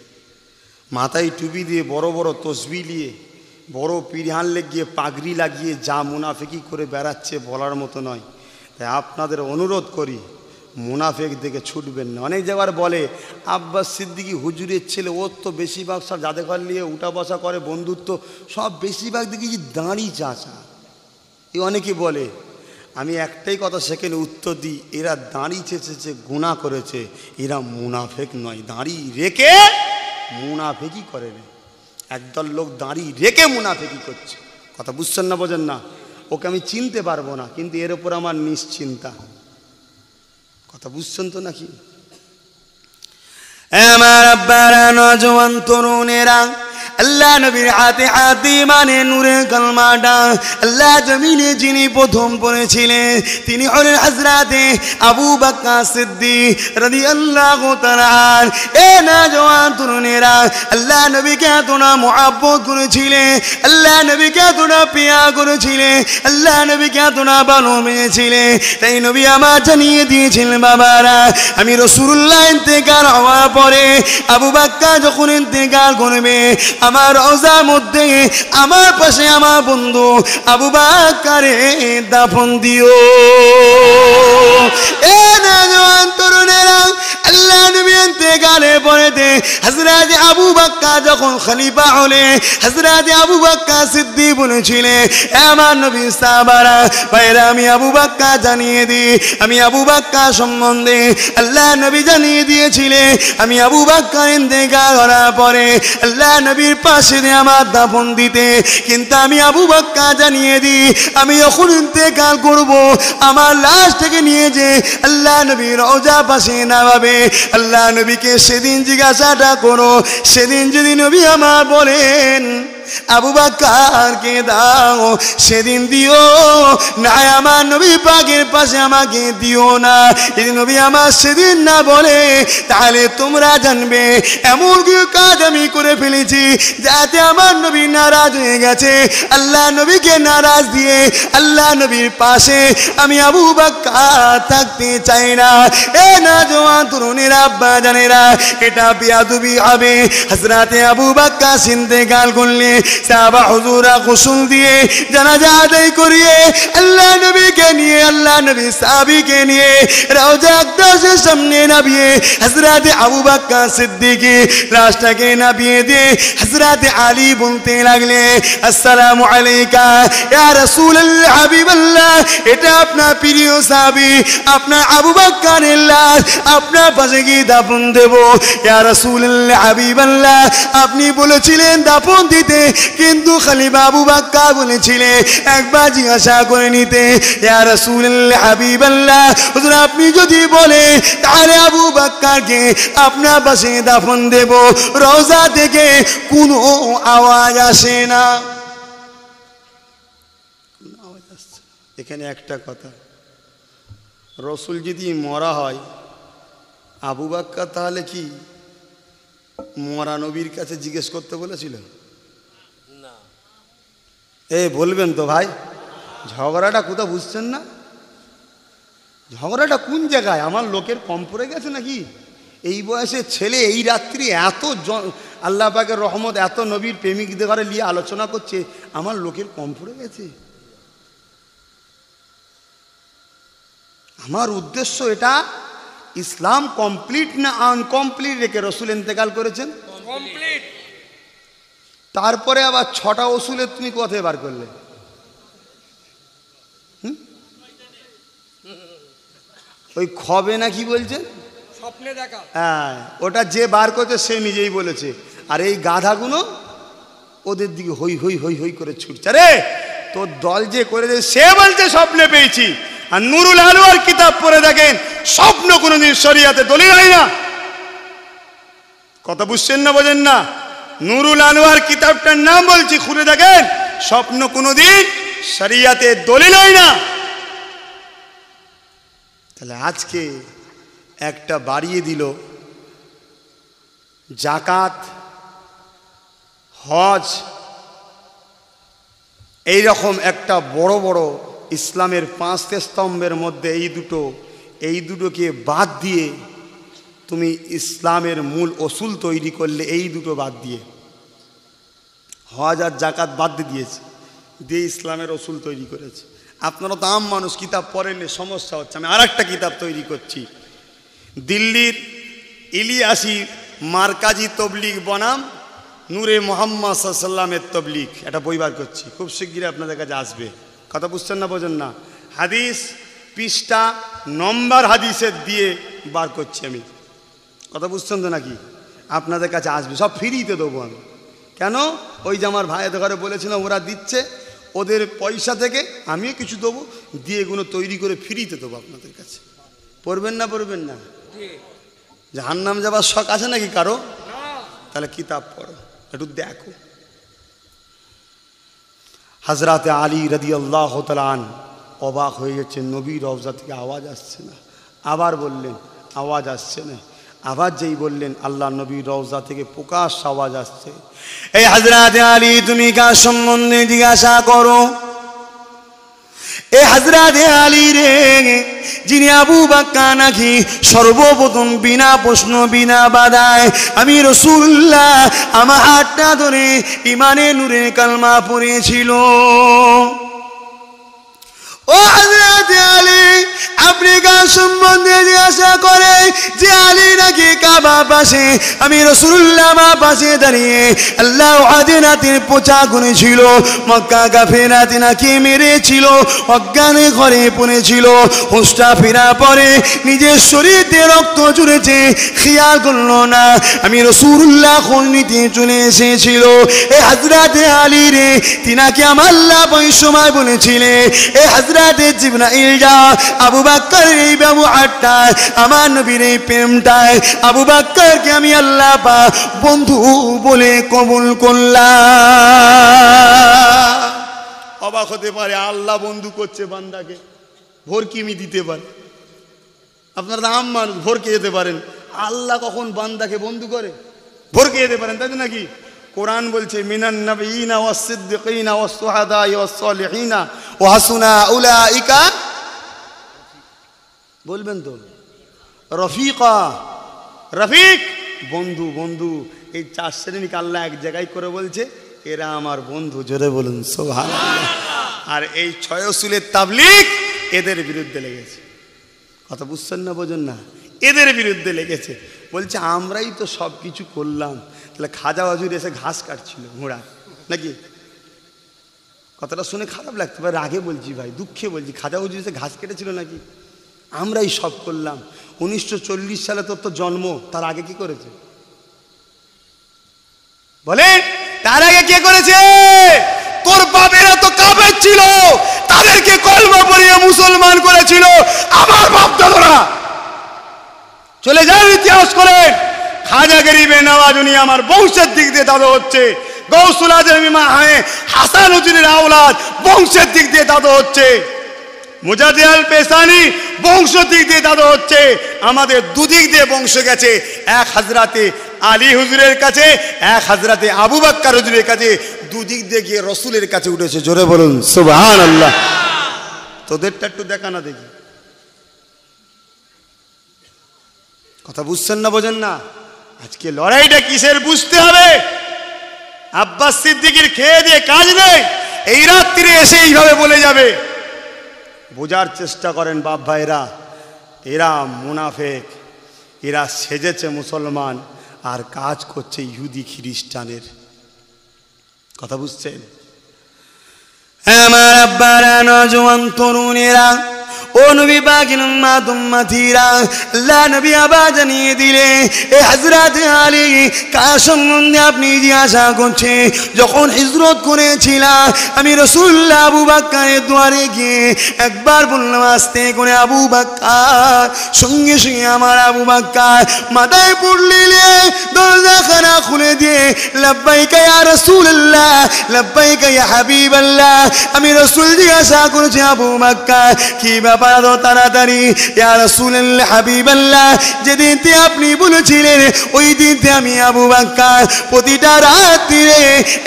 মাথায় টুপি দিয়ে বড় বড় তসবি নিয়ে বড় পিরহান লেগিয়ে পাগড়ি লাগিয়ে যা মুনাফেকি করে বেড়াচ্ছে বলার মতো নয় তাই আপনাদের অনুরোধ করি মুনাফেক দেখে ছুটবেন না অনেক জায়গার বলে আব্বাস সিদ্দিকি হুজুরের ছেলে ওর তো বেশিরভাগ সব যাদের ঘর নিয়ে উঠা বসা করে বন্ধুত্ব সব বেশিরভাগ দেখি যে দাঁড়ি চাচা এ অনেকে বলে আমি একটাই কথা সেখানে উত্তর দিই এরা দাঁড়ি চেঁচেছে গুণা করেছে এরা মুনাফেক নয় দাঁড়ি রেখে মুনাফেকি করে নেই একদল লোক দাঁড়িয়ে রেখে মুনাফেকি করছে কথা বুঝছেন না বোঝেন না ওকে আমি চিনতে পারবো না কিন্তু এর ওপর আমার নিশ্চিন্তা কথা বুঝছেন তো নাকি আমার আব্বারা নজওয়ান তরুণেরা আল্লাহ নবীর হাতে হাতে মানে নূরে কলমাটা আল্লাহ জমিনে যিনি প্রথম পড়েছিলেন তিনি হলেন হাজরাতে আবু বাক্কা সিদ্দি রাদি আল্লাহ গোতার এ না জওয়ান তরুণেরা আল্লাহ নবী কে তোরা মহাব্ব করেছিলেন আল্লাহ নবী কে তোরা পেয়া করেছিলেন আল্লাহ নবী কে তোরা ভালো মেনেছিলেন তাই নবী আমার জানিয়ে দিয়েছিলেন বাবারা আমি রসুল্লাহ ইন্তেকার হওয়ার পরে আবু বাক্কা যখন ইন্তেকার করবে আমার রওজার মধ্যে আমার পাশে আমার বন্ধু আবু বাকারে দাফন দিও এ তরুণেরা আল্লাহ দে আবু যখন খলিফা হলে আবু আমার নবী আমি আবু বাক্কা জানিয়ে দিই আমি আবু বাক্কা সম্বন্ধে আল্লাহ নবী জানিয়ে দিয়েছিলে আমি আবু বকর গা করার পরে আল্লাহ নবী নবীর পাশে আমার দাপন দিতে কিন্তু আমি আবু বাক্কা জানিয়ে দিই আমি যখন ইন্তেকাল করব আমার লাশ থেকে নিয়ে যে আল্লাহ নবীর রওজা পাশে না আল্লাহ নবীকে সেদিন জিজ্ঞাসাটা করো সেদিন যদি নবী আমার বলেন আবু বাকারকে দাও সেদিন দিও না আমার নবী পাগের পাশে আমাকে দিও না যদি নবী আমার সেদিন না বলে তাহলে তোমরা জানবে এমন কি কাজ আমি করে ফেলেছি যাতে আমার নবী নারাজ হয়ে গেছে আল্লাহ নবীকে নারাজ দিয়ে আল্লাহ নবীর পাশে আমি আবু বাক্কার থাকতে চাই না এ না জোয়া তরুণের আব্বা জানেরা এটা পিয়াদুবি হবে হাজরাতে আবু বাক্কা চিনতে গাল করলে সাহাবা হুজুরা গোসল দিয়ে জানাজা আদায় করিয়ে আল্লাহ নবীকে নিয়ে আল্লাহ নবী সাহাবিকে নিয়ে রওজা সামনে নাবিয়ে হজরত আবু বাক্কা সিদ্দিকি লাশটাকে নাবিয়ে দিয়ে হজরত আলী বলতে লাগলে আসসালামু আলাইকা ইয়া রাসূলুল্লাহ হাবিবাল্লাহ এটা আপনার প্রিয় সাহাবি আপনার আবু বাক্কারের লাশ আপনার পাশে গিয়ে দাফন দেব ইয়া রাসূলুল্লাহ হাবিবাল্লাহ আপনি বলেছিলেন দাফন দিতে কিন্তু খালি বাবু বাক্কা বলেছিলে একবার জিজ্ঞাসা করে নিতে হাবিব আল্লাহ হুজুর আপনি যদি বলে তাহলে আবু বাক্কাকে আপনার পাশে দাফন দেব রওজা থেকে কোনো আওয়াজ আসে না এখানে একটা কথা রসুল যদি মরা হয় আবু বাক্কা তাহলে কি মরা নবীর কাছে জিজ্ঞেস করতে বলেছিলেন এ বলবেন তো ভাই ঝগড়াটা কোথাও বুঝছেন না ঝগড়াটা কোন জায়গায় আমার লোকের কম পড়ে গেছে নাকি এই বয়সে ছেলে এই রাত্রি এত আল্লাহ পাকে রহমত এত নবীর প্রেমিকদের ঘরে নিয়ে আলোচনা করছে আমার লোকের কম পড়ে গেছে আমার উদ্দেশ্য এটা ইসলাম কমপ্লিট না আনকমপ্লিট রেখে রসুল ইন্তেকাল করেছেন কমপ্লিট তারপরে আবার ছটা ওসুলে তুমি কোথায় বার করলে ওই খবে না কি বলছেন স্বপ্নে দেখা হ্যাঁ ওটা যে বার করছে সে নিজেই বলেছে আর এই গাধাগুলো ওদের দিকে হই হই হই হই করে ছুটছে রে তোর দল যে করে দেয় সে বলছে স্বপ্নে পেয়েছি আর নুরুল আলু আর কিতাব পড়ে দেখেন স্বপ্ন কোনোদিন সরিয়াতে দলিল হয় না কথা বুঝছেন না বোঝেন না নুরুল আনোয়ার কিতাবটার নাম বলছি খুলে দেখেন স্বপ্ন কোনোদিন সারিয়াতে দলিল হয় না তাহলে আজকে একটা বাড়িয়ে দিল জাকাত হজ এই রকম একটা বড় বড় ইসলামের পাঁচতে স্তম্ভের মধ্যে এই দুটো এই দুটোকে বাদ দিয়ে তুমি ইসলামের মূল অসুল তৈরি করলে এই দুটো বাদ দিয়ে হজ আর জাকাত বাদ দিয়েছে দিয়ে ইসলামের অসুল তৈরি করেছে আপনারা তো আম মানুষ কিতাব পড়েনলে সমস্যা হচ্ছে আমি আর একটা কিতাব তৈরি করছি দিল্লির ইলিয়াসি মার্কাজি তবলিক বনাম নূরে মোহাম্মদ সাল্লামের তবলিক এটা বইবার করছি খুব শীঘ্রই আপনাদের কাছে আসবে কথা বুঝছেন না বোঝেন না হাদিস পৃষ্ঠা নম্বর হাদিসের দিয়ে বার করছি আমি কথা বুঝছেন তো নাকি আপনাদের কাছে আসবে সব ফ্রিতে দেবো আমি কেন ওই যে আমার ভাইয়ের ঘরে বলেছিলাম ওরা দিচ্ছে ওদের পয়সা থেকে আমিও কিছু দেবো দিয়ে এগুলো তৈরি করে ফ্রিতে দেবো আপনাদের কাছে পড়বেন না পড়বেন না জাহান্নাম যাবার শখ আছে নাকি কারো তাহলে কিতাব পড়ো একটু দেখো হাজরাতে আলী রদি আল্লাহ তালান অবাক হয়ে যাচ্ছে নবীর রবজা থেকে আওয়াজ আসছে না আবার বললেন আওয়াজ আসছে না আবার যেই বললেন আল্লাহ নবী রওজা থেকে প্রকাশ আওয়াজ আসছে এই হাজরাত আলী তুমি কার সম্বন্ধে জিজ্ঞাসা করো এ হাজরাতে আলী রে যিনি আবু বাক্কা নাকি সর্বপ্রথম বিনা প্রশ্ন বিনা বাধায় আমি রসুল্লাহ আমার হাতটা ধরে ইমানে নূরে কালমা পড়েছিল ও আলী সম্বন্ধে জিজ্ঞাসা করে যে আলী নাকি কাবা পাশে আমি পাশে দাঁড়িয়ে আল্লাহ পোচা মক্কা গাফিরাতি নাকি মেরেছিল অজ্ঞানে ঘরে হোস্টা ফেরা পরে নিজের শরীরে রক্ত জুড়েছে খেয়াল করলো না আমি রসুল্লাহ খন্ডিতে চলে এসেছিল এ হাজরাতে আলী রে তিনাকে আমার আল্লাহ সময় বলেছিলে এ হাজরা আবু বাক্করের আমি আল্লাহ বা বন্ধু বলে কবুল করলাম অবাক হতে পারে আল্লাহ বন্ধু করছে বান্দাকে ভোরকিমি দিতে পারে আপনারা আম মানুষ ভোরকে যেতে পারেন আল্লাহ কখন বান্দাকে বন্ধু করে ভোরকে যেতে পারেন তাই তো নাকি কোরআন বলছে মিনান নবীনা ওয়া সিদ্দিকিনা ওয়া সুহাদা ওয়া সালিহিনা ওয়া হাসুনা উলাইকা বলবেন তো রফিকা রফিক বন্ধু বন্ধু এই চার শ্রেণীকে আল্লাহ এক জায়গায় করে বলছে এরা আমার বন্ধু জোরে বলুন সোহান আর এই ছয় সুলের তাবলিক এদের বিরুদ্ধে লেগেছে কথা বুঝছেন না বোঝেন না এদের বিরুদ্ধে লেগেছে বলছে আমরাই তো সব কিছু করলাম তাহলে খাজা হজুর এসে ঘাস কাটছিল ঘোড়া নাকি কথাটা শুনে খারাপ লাগতো ভাই রাগে বলছি ভাই দুঃখে বলছি খাজা হজুর এসে ঘাস কেটেছিল নাকি আমরাই সব করলাম উনিশশো সালে তোর তো জন্ম তার আগে কি করেছে বলে তার আগে কে করেছে তোর বাপেরা তো কাপের ছিল তাদেরকে কলমা পড়িয়ে মুসলমান করেছিল আমার বাপ দাদা চলে যান ইতিহাস করেন খাজা গরিবে নওয়াজ উনি আমার বংশের দিক দিয়ে দাদু হচ্ছে গৌসুল আজমি মা হায় হাসান উদ্দিনের আওলাদ বংশের দিক দিয়ে দাদু হচ্ছে মুজাদিয়াল পেশানি বংশ দিক দিয়ে দাদু হচ্ছে আমাদের দুদিক দিয়ে বংশ গেছে এক হাজরাতে আলী হুজুরের কাছে এক হাজরাতে আবু বাক্কার হুজুরের কাছে দুদিক দিয়ে গিয়ে রসুলের কাছে উঠেছে জোরে বলুন সুবাহান আল্লাহ তোদেরটা একটু দেখা না দেখি কথা বুঝছেন না বোঝেন না আজকে লড়াইটা কিসের বুঝতে হবে আব্বাস সিদ্দিকির খেয়ে দিয়ে কাজ নেই এই রাত্রিরে এসে এইভাবে বলে যাবে বোঝার চেষ্টা করেন বাপ ভাইরা এরা মুনাফেক এরা সেজেছে মুসলমান আর কাজ করছে ইহুদি খ্রিস্টানের কথা বুঝছেন হ্যাঁ, আমার আব্বারা নজওয়ান তরুণেরা ও নবী বাগিন আল্লাহ নবী আবার জানিয়ে দিলে এ হাজরাত আলী কার সম্বন্ধে আপনি জিজ্ঞাসা করছেন যখন হিজরত করেছিলাম আমি রসুল্লাহ আবু বাক্কারের দুয়ারে গিয়ে একবার বললাম আসতে করে আবু বাক্কার সঙ্গে সঙ্গে আমার আবু বাক্কার মাথায় পড়লিলে দরজাখানা খুলে দিয়ে লাব্বাইকা ইয়া রাসূলুল্লাহ লাব্বাইকা ইয়া হাবিবাল্লাহ আমি রসুল জিজ্ঞাসা করেছি আবু বাক্কার কি তাড়াতাড়ি হাবিবাল্লাহ যেদিনতে আপনি বলেছিলেন ওই দিনতে আমি আবু বাক্কার প্রতিটা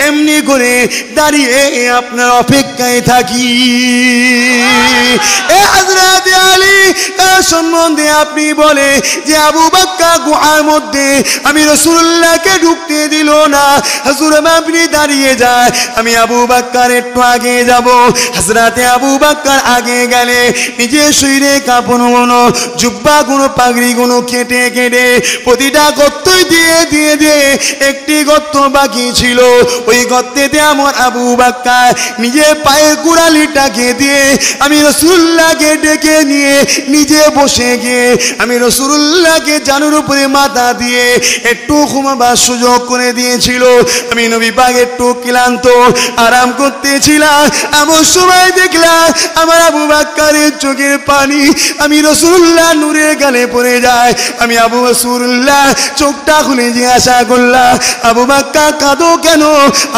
এমনি করে দাঁড়িয়ে আপনার অপেক্ষায় থাকি এ হাজরাত আলী তার সম্বন্ধে আপনি বলে যে আবু বাক্কা গুহার মধ্যে আমি রসুল্লাহকে ঢুকতে দিল না হাজুর আপনি দাঁড়িয়ে যায় আমি আবু বাক্কার একটু আগে যাব হাজরাতে আবু বাক্কার আগে গেলে নিজে শরীরে কাপড়গুলো পাগড়ি পাগড়িগুলো কেটে কেটে প্রতিটা গর্তই দিয়ে দিয়ে দিয়ে একটি গর্ত বাকি ছিল ওই গর্তেতে আমার আবু বাক্কা নিজে পায়ে কুড়ালিটাকে দিয়ে আমি রসুল্লাহকে ডেকে নিয়ে নিজে বসে গিয়ে আমি রসুল্লাহকে জানুর উপরে মাথা দিয়ে একটু ঘুমাবার সুযোগ করে দিয়েছিল আমি নবী পাক একটু ক্লান্ত আরাম করতেছিলাম এমন সময় দেখলাম আমার আবু বাক্কারের চোখ চোখের পানি আমি রসুল্লাহ নূরের গানে পড়ে যাই আমি আবু রসুল্লাহ চোখটা খুলে যে আশা করলাম আবু বাক্কা কাঁদো কেন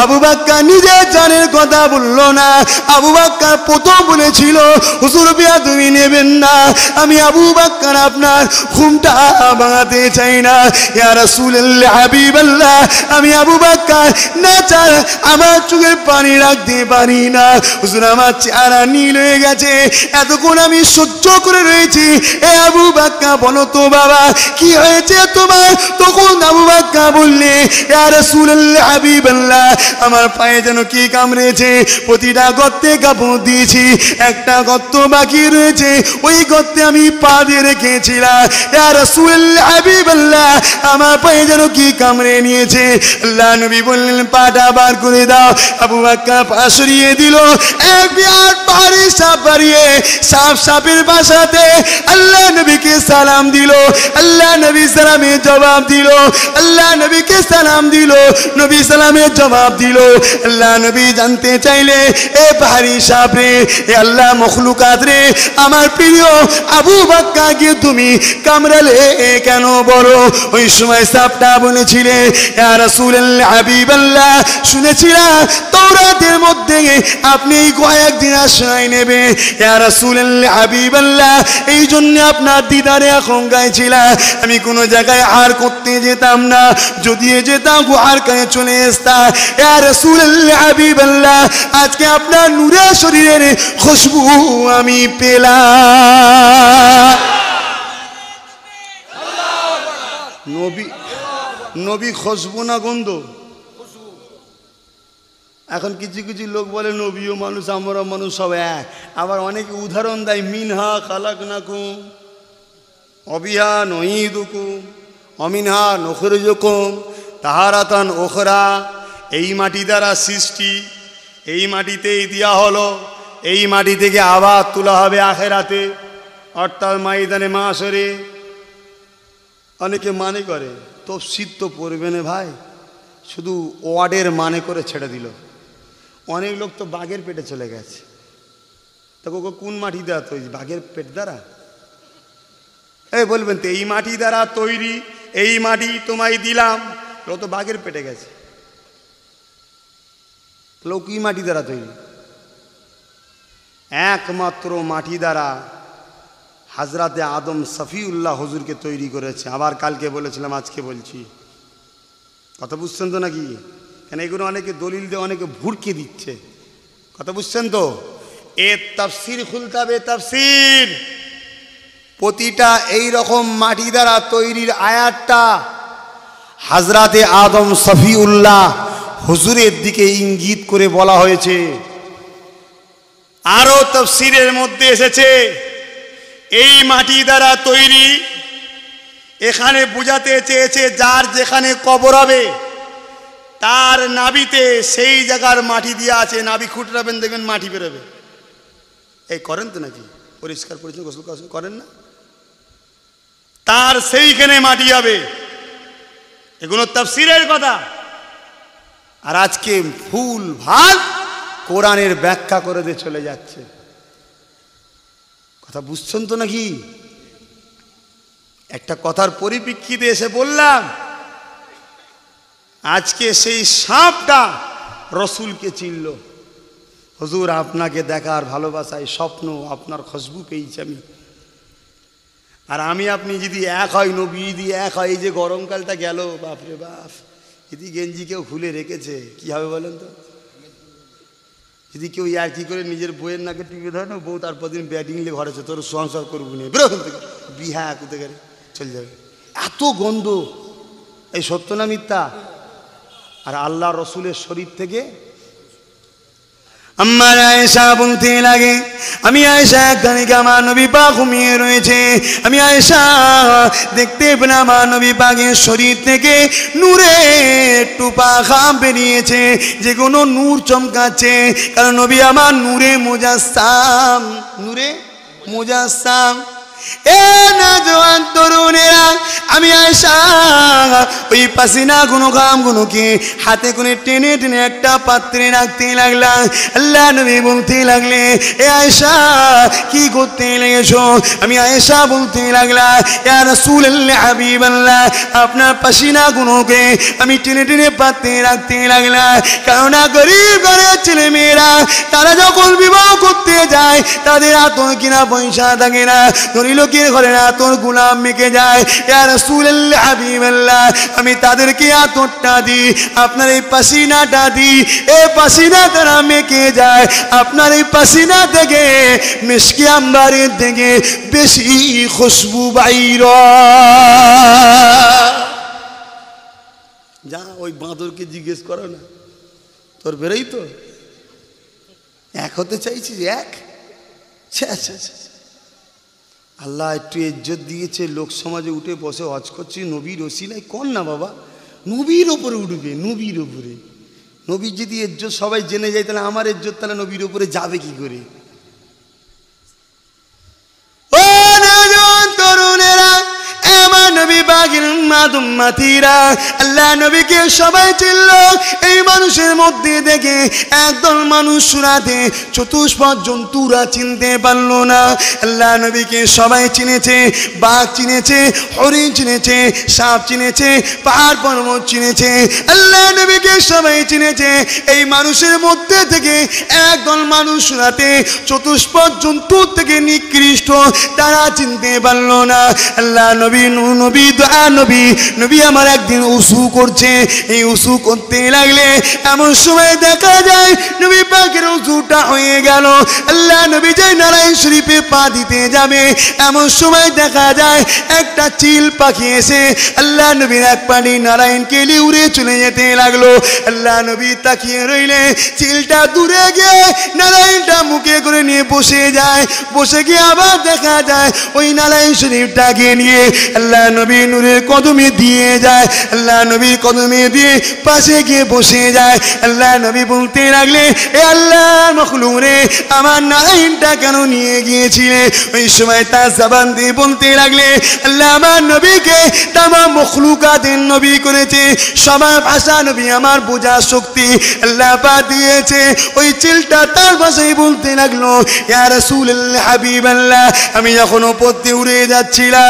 আবু বাক্কা নিজের জানের কথা বলল না আবু বাক্কা প্রথম বলেছিল হুসুর বিয়া তুমি নেবেন না আমি আবু বাক্কার আপনার ঘুমটা ভাঙাতে চাই না ইয়া রসুল্লাহ আবি হাবিবাল্লাহ আমি আবু বাক্কা না চার আমার চোখের পানি রাখতে পারি না হুসুর আমার চেহারা নীল হয়ে গেছে এতক্ষণ আমি সহ্য করে রয়েছি এ আবু বাক্কা বলো তো বাবা কি হয়েছে তোমার তখন আবু বাক্কা বললে আমার পায়ে যেন কি কামড়েছে প্রতিটা গর্তে কাপড় দিয়েছি একটা গর্ত বাকি রয়েছে ওই গর্তে আমি পা দিয়ে রেখেছিলাম হাবিবাল্লাহ আমার পায়ে যেন কি কামড়ে নিয়েছে আল্লাহ নবী বললেন পাটা বার করে দাও আবু বাক্কা পা সরিয়ে দিল এক বিরাট বাড়ি সাপ বাড়িয়ে সাপ সাপের বাসাতে আল্লাহ নবীকে সালাম দিল আল্লাহ নবী সালামে জবাব দিল আল্লাহ নবীকে সালাম দিল নবী সালামে জবাব দিল আল্লাহ নবী জানতে চাইলে এ পাহাড়ি সাপ রে এ আল্লাহ মখলুকাত রে আমার প্রিয় আবু বাক্কাকে তুমি কামড়ালে এ কেন বড় ওই সময় সাপটা বলেছিলে হাবিবাল্লাহ শুনেছিলাম তোরাতের মধ্যে আপনি কয়েকদিন আশ্রয় নেবে রাসুল্লাহ হাবিবাল্লাহ এই জন্য আপনার দিদারে এখন গাইছিলাম আমি কোনো জায়গায় আর করতে যেতাম না যদি যেতাম গুহার কাছে চলে আসতাম আর রসুল্লাহ হাবিবাল্লাহ আজকে আপনার নূরে শরীরের খুশবু আমি পেলাম নবী নবী খুশবু না গন্ধ এখন কিছু কিছু লোক বলে নবীয় মানুষ আমরা মানুষ সব এক আবার অনেকে উদাহরণ দেয় মিনহা খালাক নাকুম অবিহা নহিদুকুম অমিনহা তাহার তাহারাতান ওখরা এই মাটি দ্বারা সৃষ্টি এই মাটিতেই দেওয়া হলো এই মাটি থেকে আবার তোলা হবে আখেরাতে অর্থাৎ মাইদানে মাসরে অনেকে মানে করে তো শীত তো পড়বে না ভাই শুধু ওয়ার্ডের মানে করে ছেড়ে দিল অনেক লোক তো বাঘের পেটে চলে গেছে তো ওকে কোন মাটি দ্বারা তৈরি বাঘের পেট দ্বারা এই বলবেন তো এই মাটি দ্বারা তৈরি এই মাটি তোমায় দিলাম ও তো বাঘের পেটে গেছে লোক কি মাটি দ্বারা তৈরি একমাত্র মাটি দ্বারা হাজরাতে আদম সফিউল্লাহ হজুরকে তৈরি করেছে আবার কালকে বলেছিলাম আজকে বলছি কথা বুঝছেন তো নাকি কেন এগুলো অনেকে দলিল দিয়ে অনেকে ভুরকে দিচ্ছে কথা বুঝছেন তো এ তাফসির খুলতে হবে তাফসির প্রতিটা এই রকম মাটি দ্বারা তৈরির আয়াতটা হাজরাতে আদম সফিউল্লাহ হুজুরের দিকে ইঙ্গিত করে বলা হয়েছে আরও তফসিরের মধ্যে এসেছে এই মাটি দ্বারা তৈরি এখানে বুঝাতে চেয়েছে যার যেখানে কবর হবে তার নাবিতে সেই জায়গার মাটি দিয়ে আছে নাবি খুঁটরাবেন দেখবেন মাটি বেরোবে এই করেন তো নাকি পরিষ্কার পরিচ্ছন্ন গোসল কাসল করেন না তার সেইখানে মাটি যাবে এগুলো তাফসিরের কথা আর আজকে ফুল ভাগ কোরআনের ব্যাখ্যা করে দিয়ে চলে যাচ্ছে কথা বুঝছেন তো নাকি একটা কথার পরিপ্রেক্ষিতে এসে বললাম আজকে সেই সাপটা রসুলকে চিনল হজুর আপনাকে দেখার ভালোবাসায় স্বপ্ন আপনার খুশবু পেয়েছি আমি আর আমি আপনি যদি এক হয় নবী যদি এক হয় এই যে গরমকালটা গেল বাপরে বাপ যদি গেঞ্জি কেউ খুলে রেখেছে কি হবে বলেন তো যদি কেউ ইয়ার কি করে নিজের বইয়ের নাকে টিপে ধরে না বউ তারপর দিন ব্যাটিং নিয়ে ঘরেছে তোর সংসার করবো না বেরো বিহা গেলে চলে যাবে এত গন্ধ এই সত্য না মিথ্যা আর আল্লাহ রসুলের শরীর থেকে আমার আয়েশা বলতে লাগে আমি আয়েশা একদানি আমার নবী পা ঘুমিয়ে রয়েছে আমি আয়েশা দেখতে পেলাম আমার নবী পাগের শরীর থেকে নূরে একটু পাখা বেরিয়েছে যে কোনো নূর চমকাচ্ছে কারণ নবী আমার নূরে মোজাস্তাম নূরে মোজাস্তাম আমি আয়সা ওই পাসিনা কোনো গাম কোনো হাতে টেনে টেনে একটা পাত্রে রাখতে লাগলাম আল্লাহ নবী বলতে লাগলে এ আয়সা কি করতে আমি আয়সা বলতে লাগলা আপনার পাসিনা গুনোকে আমি টেনে টেনে পাত্রে রাখতে লাগলাম কেননা গরিব ঘরের ছেলে মেয়েরা তারা যখন বিবাহ করতে যায় তাদের হাতন কিনা পয়সা থাকে না ধরি লোকের ঘরে আতর গুলাম মেকে যায় আমি তাদেরকে আতরটা দিই আপনার এই পাসিনাটা দিই এ পাসিনা তারা মেকে যায় আপনার এই পাসিনা থেকে মিসকি আম্বারের থেকে বেশি খুশবু বাইর যা ওই বাঁদরকে জিজ্ঞেস করো না তোর বেরোই তো এক হতে চাইছিস এক আচ্ছা আচ্ছা আল্লাহ একটু ইজ্জত দিয়েছে লোক সমাজে উঠে বসে হজ করছে নবীর ওসিলাই কর না বাবা নবীর ওপরে উঠবে নবীর ওপরে নবীর যদি ইজ্জত সবাই জেনে যায় তাহলে আমার ইজ্জত তাহলে নবীর ওপরে যাবে কি করে বাগিল মাদুম মাতিরা আল্লাহ নবীকে সবাই চিনল এই মানুষের মধ্যে দেখে একদল মানুষ সুরাতে চতুষ্পদ জন্তুরা চিনতে পারল না আল্লাহ নবীকে সবাই চিনেছে বাঘ চিনেছে হরিণ চিনেছে সাপ চিনেছে পাহাড় পর্বত চিনেছে আল্লাহ নবীকে সবাই চিনেছে এই মানুষের মধ্যে থেকে একদল মানুষ রাতে চতুষ্পদ জন্তু থেকে নিকৃষ্ট তারা চিনতে পারল না আল্লাহ নবী নবী নবী নবী আমার একদিন উসু করছে এই উসু করতে লাগলে এমন সময় দেখা যায় নবী পাখির উসুটা হয়ে গেল আল্লাহ নবী যে নারায়ণ শরীফে পা দিতে যাবে এমন সময় দেখা যায় একটা চিল পাখি এসে আল্লাহ নবীর এক পানি নারায়ণকে উড়ে চলে যেতে লাগলো আল্লাহ নবী তাকিয়ে রইলে চিলটা দূরে গিয়ে নারায়ণটা মুখে করে নিয়ে বসে যায় বসে গিয়ে আবার দেখা যায় ওই নারায়ণ শরীফটাকে নিয়ে আল্লাহ নবী নূরে কদমে দিয়ে যায় আল্লাহ নবীর কদমে দিয়ে পাশে গিয়ে বসে যায় আল্লাহ নবী বলতে লাগলে এ আল্লাহ মখলুম রে আমার নাইনটা কেন নিয়ে গিয়েছিলে ওই সময় তার জাবান দিয়ে বলতে লাগলে আল্লাহ আমার নবীকে তামা মখলুকাদের নবী করেছে সবার ভাষা নবী আমার বোঝা শক্তি আল্লাহ পা দিয়েছে ওই চিলটা তার ভাষাই বলতে লাগলো ইয়ার সুল হাবিব আল্লাহ আমি যখন ওপর দিয়ে উড়ে যাচ্ছিলাম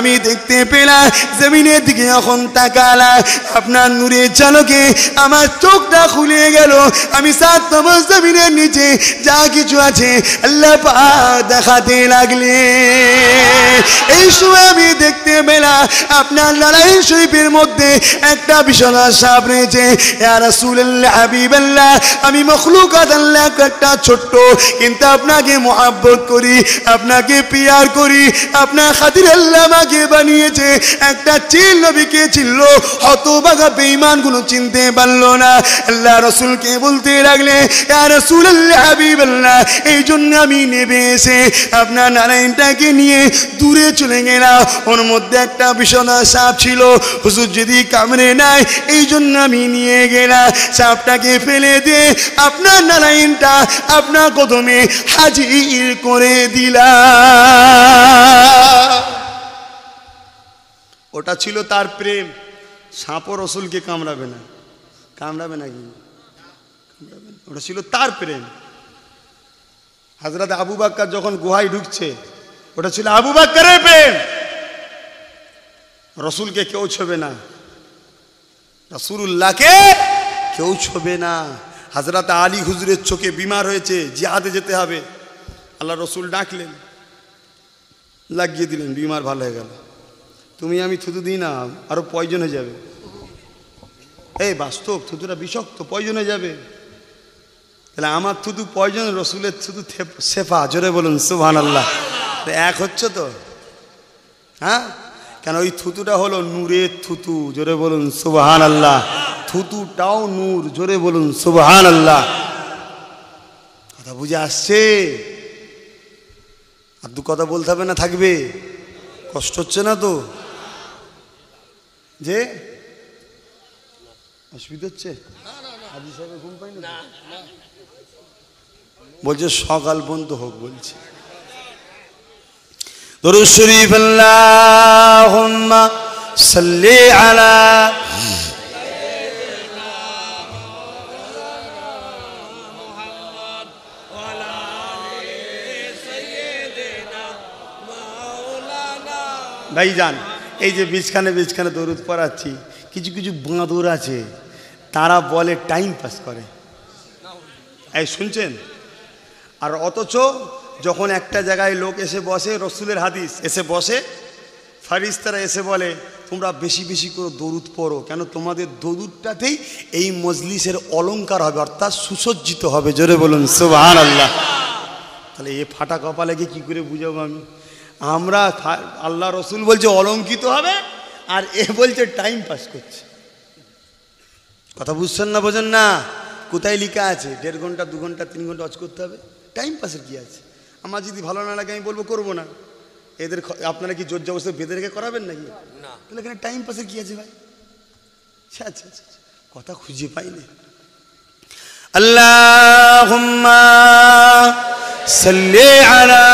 আমি দেখতে পেলাম মেলা জমিনের দিকে এখন তাকালা আপনার নূরের চালকে আমার চোখটা খুলে গেল আমি সাত নম্বর জমিনের নিচে যা কিছু আছে আল্লাহ পা দেখাতে লাগলে এই সময় আমি দেখতে পেলাম আপনার লড়াই শরীফের মধ্যে একটা বিশাল আশা পেয়েছে আমি মখলুক আদাল্লাহ একটা ছোট্ট কিন্তু আপনাকে মহাব্বত করি আপনাকে পিয়ার করি আপনার খাতির আল্লাহ আমাকে বানিয়েছে একটা চিল চিল্ল ছিল হতবাগা বেইমান কোনো চিনতে পারলো না আল্লাহ রসুলকে বলতে লাগলে এই জন্য আমি নেবে এসে আপনার নারায়ণটাকে নিয়ে দূরে চলে গেলাম ওর মধ্যে একটা বিষণা সাপ ছিল হুজুর যদি কামড়ে নাই এই জন্য আমি নিয়ে গেলাম সাপটাকে ফেলে দে আপনার নারায়ণটা আপনার কদমে হাজির করে দিলা ওটা ছিল তার প্রেম সাঁপো রসুলকে কামড়াবে না কামড়াবে না কি কামড়াবে না ওটা ছিল তার প্রেম হাজরত আবু বাক্কার যখন গুহায় ঢুকছে ওটা ছিল আবু বাক্কারের প্রেম রসুলকে কেউ ছবে না রসুল্লাহকে কেউ ছবে না হাজরাতে আলী হুজুরের চোখে বিমার হয়েছে জিহাদে যেতে হবে আল্লাহ রসুল ডাকলেন লাগিয়ে দিলেন বিমার ভালো হয়ে গেল তুমি আমি থুতু দিই না আরও পয়জন হয়ে যাবে এই বাস্তব থুতুটা বিষক্ত পয়জন হয়ে যাবে তাহলে আমার থুতু পয়জন রসুলের থুতু সেফা জোরে বলুন সুহান আল্লাহ এক হচ্ছে তো হ্যাঁ কেন ওই থুতুটা হলো নূরের থুতু জোরে বলুন সুবাহান আল্লাহ থুতুটাও নূর জোরে বলুন সুবাহান আল্লাহ কথা বুঝে আসছে আর দু কথা বলতে হবে না থাকবে কষ্ট হচ্ছে না তো যে অসুবিধা হচ্ছে হাজি সাহেবের ঘুম পাই না বলছে সকাল বন্ধ হোক বলছে درود شریف اللهم আলা ভাই ভাইজান এই যে বিছখানে বিছখানে দৌড় পড়াচ্ছি কিছু কিছু বাঁদর আছে তারা বলে টাইম পাস করে এই শুনছেন আর অথচ যখন একটা জায়গায় লোক এসে বসে রসুলের হাদিস এসে বসে ফারিস্তারা এসে বলে তোমরা বেশি বেশি করে দরুদ পড়ো কেন তোমাদের দরুদটাতেই এই মজলিসের অলঙ্কার হবে অর্থাৎ সুসজ্জিত হবে জোরে বলুন সুবাহ আল্লাহ তাহলে এ ফাটা কপালে গিয়ে কী করে বুঝাবো আমি আমরা আল্লাহ রসুল বলছে অলঙ্কিত হবে আর এ বলছে টাইম পাস করছে কথা বুঝছেন না বোঝেন না কোথায় লেখা আছে দেড় ঘন্টা দু ঘন্টা তিন ঘন্টা অজ করতে হবে টাইম পাসের কী আছে আমার যদি ভালো না লাগে আমি বলবো করবো না এদের আপনারা কি জোর জবস্থ বেঁধে রেখে করাবেন নাকি না তাহলে এখানে টাইম পাসের কী আছে ভাই আচ্ছা আচ্ছা আচ্ছা কথা খুঁজে পাইনি আল্লাহ সাল্লে আলা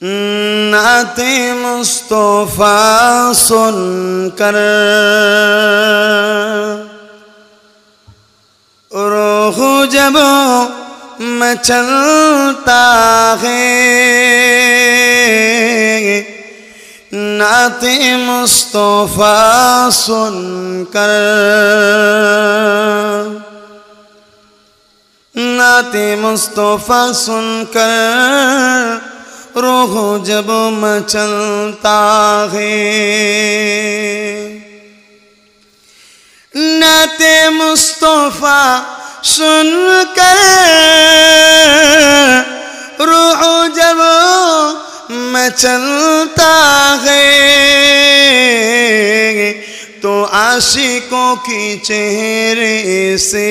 نعت مصطفیٰ سن کر روح جب میں چلتا ہے نعت مصطفیٰ سن کر نعت مصطفیٰ سن کر روح جب مچلتا ہے نعت مصطفیٰ سن کر روح جب مچلتا ہے تو عاشقوں کی چہرے سے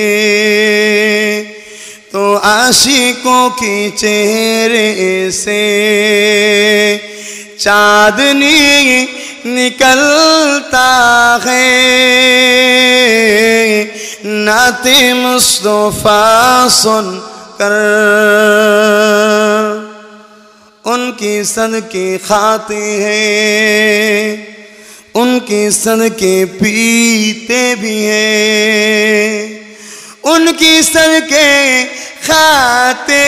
تو عاشقوں کی چہرے سے چاندنی نکلتا ہے نات مصطفیٰ سن کر ان کی صدقی خاتے ہیں ان کی صدقے پیتے بھی ہیں ان کی سر کے کھاتے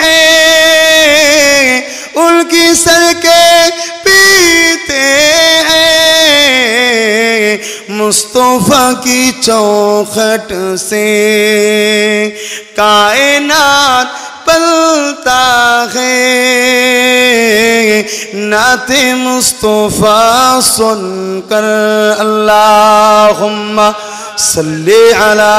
ہیں ان کی سر کے پیتے ہیں مصطفیٰ کی چوکھٹ سے کائنات پلتا ہے نات مصطفیٰ سن کر اللہ عمل علا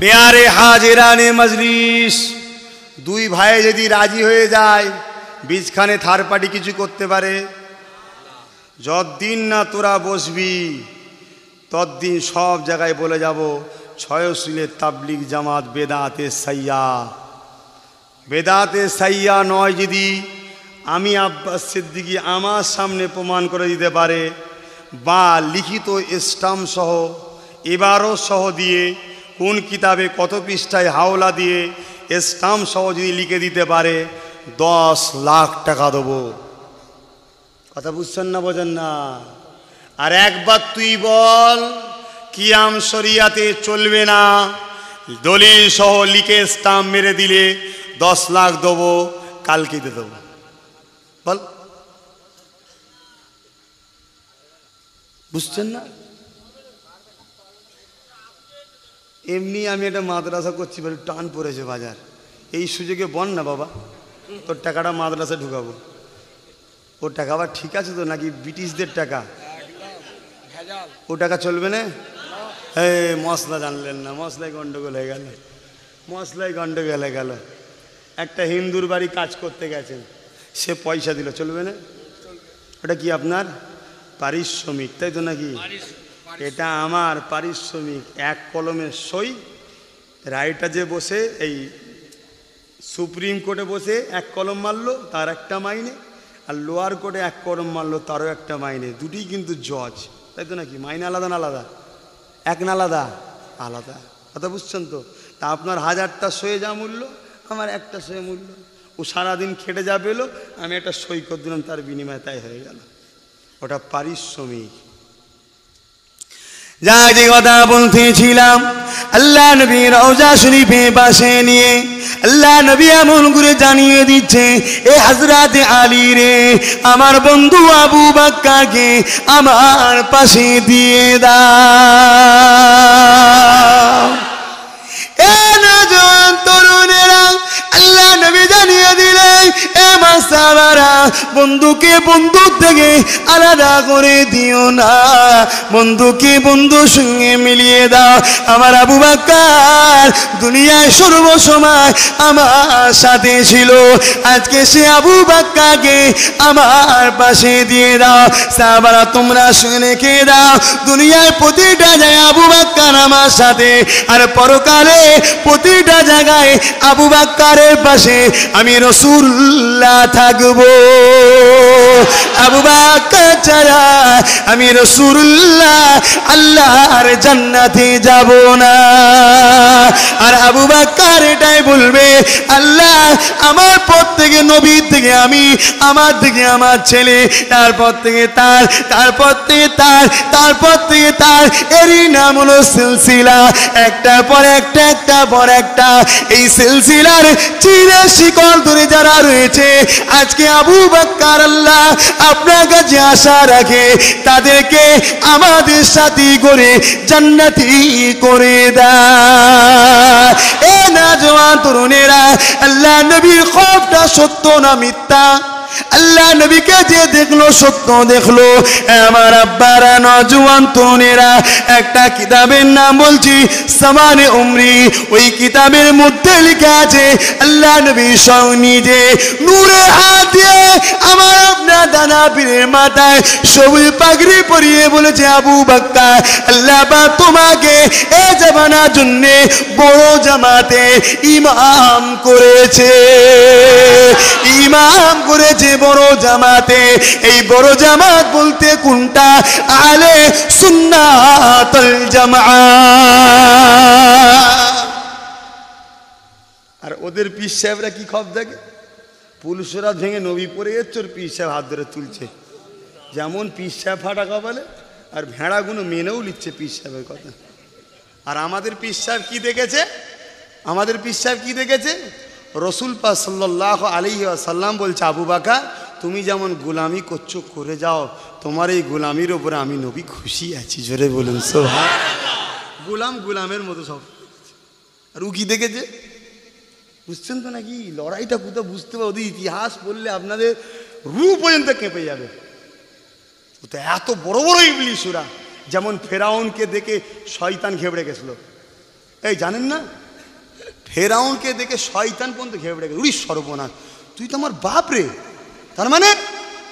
পেয়ারে হাজেরানে মজলিস দুই ভাই যদি রাজি হয়ে যায় বীজখানে থার্ড পার্টি কিছু করতে পারে যতদিন না তোরা বসবি ততদিন সব জায়গায় বলে যাব ছয়শিলের তাবলিক জামাত বেদাতে সাইয়া বেদাতে সাইয়া নয় যদি আমি আব্বাস সিদ্দিকি আমার সামনে প্রমাণ করে দিতে পারে বা লিখিত স্টাম্প সহ এবারও সহ দিয়ে কোন কিতাবে কত পৃষ্ঠায় হাওলা দিয়ে স্টাম সহ যদি লিখে দিতে পারে দশ লাখ টাকা দেবো কথা বুঝছেন না বোঝেন না আর একবার তুই বল কিয়াম শরিয়াতে চলবে না দলিল সহ লিখে স্টাম্প মেরে দিলে দশ লাখ দেব কালকে দিয়ে দেবো বল বুঝছেন না এমনি আমি একটা মাদ্রাসা করছি বলে টান পড়েছে বাজার এই সুযোগে বল না বাবা তোর টাকাটা মাদ্রাসা ঢুকাবো ওর টাকা আবার ঠিক আছে তো নাকি ব্রিটিশদের টাকা ও টাকা চলবে না হ্যাঁ মশলা জানলেন না মশলায় গণ্ডগোল হয়ে গেল মশলায় গণ্ডগোল হয়ে গেল একটা হিন্দুর বাড়ি কাজ করতে গেছেন সে পয়সা দিল চলবে না ওটা কি আপনার পারিশ্রমিক তাই তো নাকি এটা আমার পারিশ্রমিক এক কলমের সই রায়টা যে বসে এই সুপ্রিম কোর্টে বসে এক কলম মারলো তার একটা মাইনে আর লোয়ার কোর্টে এক কলম মারলো তারও একটা মাইনে দুটি কিন্তু জজ তাই তো নাকি মাইনে আলাদা না আলাদা এক না আলাদা আলাদা কথা বুঝছেন তো তা আপনার হাজারটা সয়ে যা মূল্য আমার একটা সয়ে মূল্য ও সারাদিন খেটে যা পেলো আমি একটা সই করে দিলাম তার বিনিময়ে তাই হয়ে গেল ওটা পারিশ্রমিক যা যে কথা বলতেছিলাম আল্লাহ নবী রওজা শরীফে পাশে নিয়ে আল্লাহ নবী এমন করে জানিয়ে দিচ্ছে এ হাজরাত আলী রে আমার বন্ধু আবু বাক্কাকে আমার পাশে দিয়ে দা এ নজন তরুণেরা আল্লাহ বন্ধুকে বন্ধু থেকে আলাদা করে দিও না বন্ধুকে বন্ধুর সঙ্গে মিলিয়ে দাও আমার আবু বাক্কার দুনিয়ায় সর্বসময় আমার সাথে ছিল আজকে সে আবু বাক্কাকে আমার পাশে দিয়ে দাও সাবারা তোমরা শুনে খেয়ে দাও দুনিয়ায় প্রতিটা জায়গায় আবু বাক্কার আমার সাথে আর পরকালে প্রতিটা জায়গায় আবু বাক্কারের পাশে আমি রসুল্লাহ থাকবো আবু বাক্কা ছাড়া আমি রসুল্লাহ আল্লাহর জান্নাতে যাব না আর আবু বাক্কার এটাই বলবে আল্লাহ আমার পর থেকে নবীর থেকে আমি আমার থেকে আমার ছেলে তারপর থেকে তার তারপর থেকে তার তারপর থেকে তার এরই নাম হলো সিলসিলা একটার পর একটা একটা পর একটা এই সিলসিলার চি শিকল ধরে যারা রয়েছে আজকে আবু বাক্কার আল্লাহ আপনার কাছে আশা রাখে তাদেরকে আমাদের সাথী করে জান্নাতি করে দা এ না জওয়ান তরুণেরা আল্লাহ নবীর খবটা সত্য না মিথ্যা আল্লাহ নবীকে যে দেখলো সত্য দেখলো আমার আব্বারা নজওয়ান তনেরা একটা কিতাবের নাম বলছি সামানে উমরি ওই কিতাবের মধ্যে লেখা আছে আল্লাহ নবী স্বয়ং নিজে নূরে হাত দিয়ে আমার আপনার দানা পীরের মাথায় সবুজ পাগড়ি পরিয়ে বলেছে আবু বাক্কা আল্লাহ বা তোমাকে এ জামানার জন্যে বড় জামাতে ইমাম করেছে ইমাম করে যে বড় জামাতে এই বড় জামাত বলতে কোনটা আলে সুন্নাতল জামা আর ওদের পিস সাহেবরা কি খব দেখে পুলিশরা ভেঙে নবী পরে এর পিস সাহেব হাত ধরে তুলছে যেমন পিস সাহেব ফাটা কপালে আর ভেড়াগুলো মেনেও নিচ্ছে পিস সাহেবের কথা আর আমাদের পিস সাহেব কি দেখেছে আমাদের পিস সাহেব কি দেখেছে রসুল পা সাল্লাহ আলী আসাল্লাম বলছে আবু বাকা তুমি যেমন গুলামি করছো করে যাও তোমার এই গুলামির ওপরে আমি নবী খুশি আছি জোরে বলুন সোহা গোলাম গোলামের মতো সব আর উকি দেখেছে বুঝছেন তো নাকি লড়াইটা কোথাও বুঝতে পারবে ওদের ইতিহাস বললে আপনাদের রু পর্যন্ত কেঁপে যাবে তো এত বড় বড় ইবলিশ ওরা যেমন ফেরাউনকে দেখে শয়তান ঘেবড়ে গেছিলো এই জানেন না ফেরাউনকে দেখে শয়তান পর্যন্ত ঘেরে বেড়ে গেল উড়ি সর্বনাশ তুই তো আমার বাপ রে তার মানে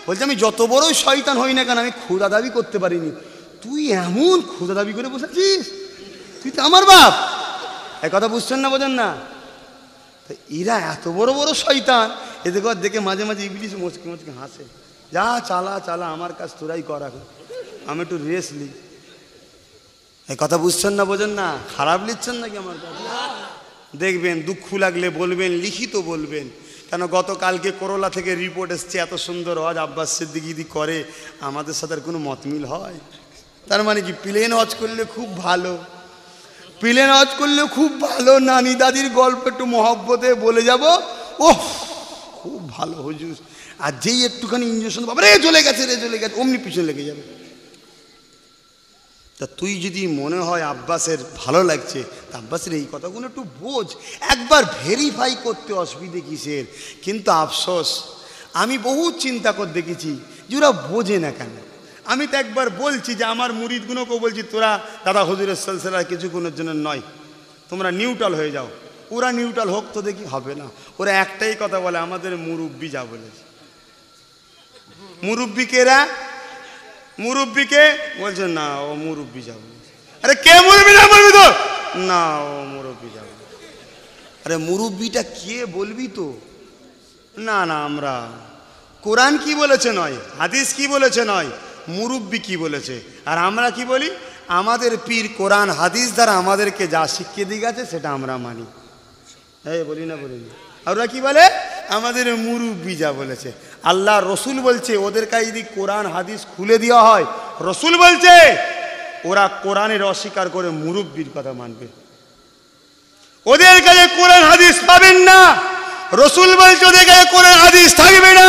বলছে আমি যত বড়ই শয়তান হই না কেন আমি ক্ষুদা দাবি করতে পারিনি তুই এমন ক্ষুদা দাবি করে বসেছিস তুই তো আমার বাপ এ কথা বুঝছেন না বোঝেন না তা এরা এত বড় বড় শয়তান এদের ঘর দেখে মাঝে মাঝে ইংলিশ মুচকে মুচকে হাসে যা চালা চালা আমার কাজ তোরাই করা আমি একটু রেস্ট নিই এ কথা বুঝছেন না বোঝেন না খারাপ নিচ্ছেন নাকি আমার কথা দেখবেন দুঃখ লাগলে বলবেন লিখিত বলবেন কেন গতকালকে করোলা থেকে রিপোর্ট এসছে এত সুন্দর হজ আব্বাস যদি করে আমাদের সাথে কোনো মতমিল হয় তার মানে কি প্লেন হজ করলে খুব ভালো প্লেন হজ করলে খুব ভালো নানি দাদির গল্প একটু মহব্বতে বলে যাব ও খুব ভালো হুজুর আর যেই একটুখানি ইঞ্জেকশন পাবে রে চলে গেছে রে চলে গেছে অমনি পিছনে লেগে যাবে তা তুই যদি মনে হয় আব্বাসের ভালো লাগছে তা আব্বাসের এই কথাগুলো একটু বোঝ একবার ভেরিফাই করতে অসুবিধে কিসের কিন্তু আফসোস আমি বহু চিন্তা করে দেখেছি যে ওরা বোঝে না কেন আমি তো একবার বলছি যে আমার মুরিদগুলোকেও বলছি তোরা দাদা হজুরের সালসালার কিছুক্ষণের জন্য নয় তোমরা নিউট্রাল হয়ে যাও ওরা নিউট্রাল হোক তো দেখি হবে না ওরা একটাই কথা বলে আমাদের মুরব্বী যা বলেছে কেরা মুরব্বীকে বলছে না ও মুরব্বী যাব আরে কে মুরব্বী না বলবি তো না ও মুরব্বী যাব আরে মুরব্বীটা কে বলবি তো না না আমরা কোরআন কি বলেছে নয় হাদিস কি বলেছে নয় মুরব্বী কি বলেছে আর আমরা কি বলি আমাদের পীর কোরআন হাদিস দ্বারা আমাদেরকে যা শিখিয়ে দিয়ে গেছে সেটা আমরা মানি হ্যাঁ বলি না বলি না আর ওরা কি বলে আমাদের মুরুব্বি যা বলেছে আল্লাহ রসুল বলছে ওদের কাছে যদি কোরআন হাদিস খুলে দেওয়া হয় রসুল বলছে ওরা কোরআনের অস্বীকার করে মুরুব্বির কথা মানবে ওদের কাছে কোরআন হাদিস পাবেন না রসুল বলছে ওদের কাছে কোরআন হাদিস থাকবে না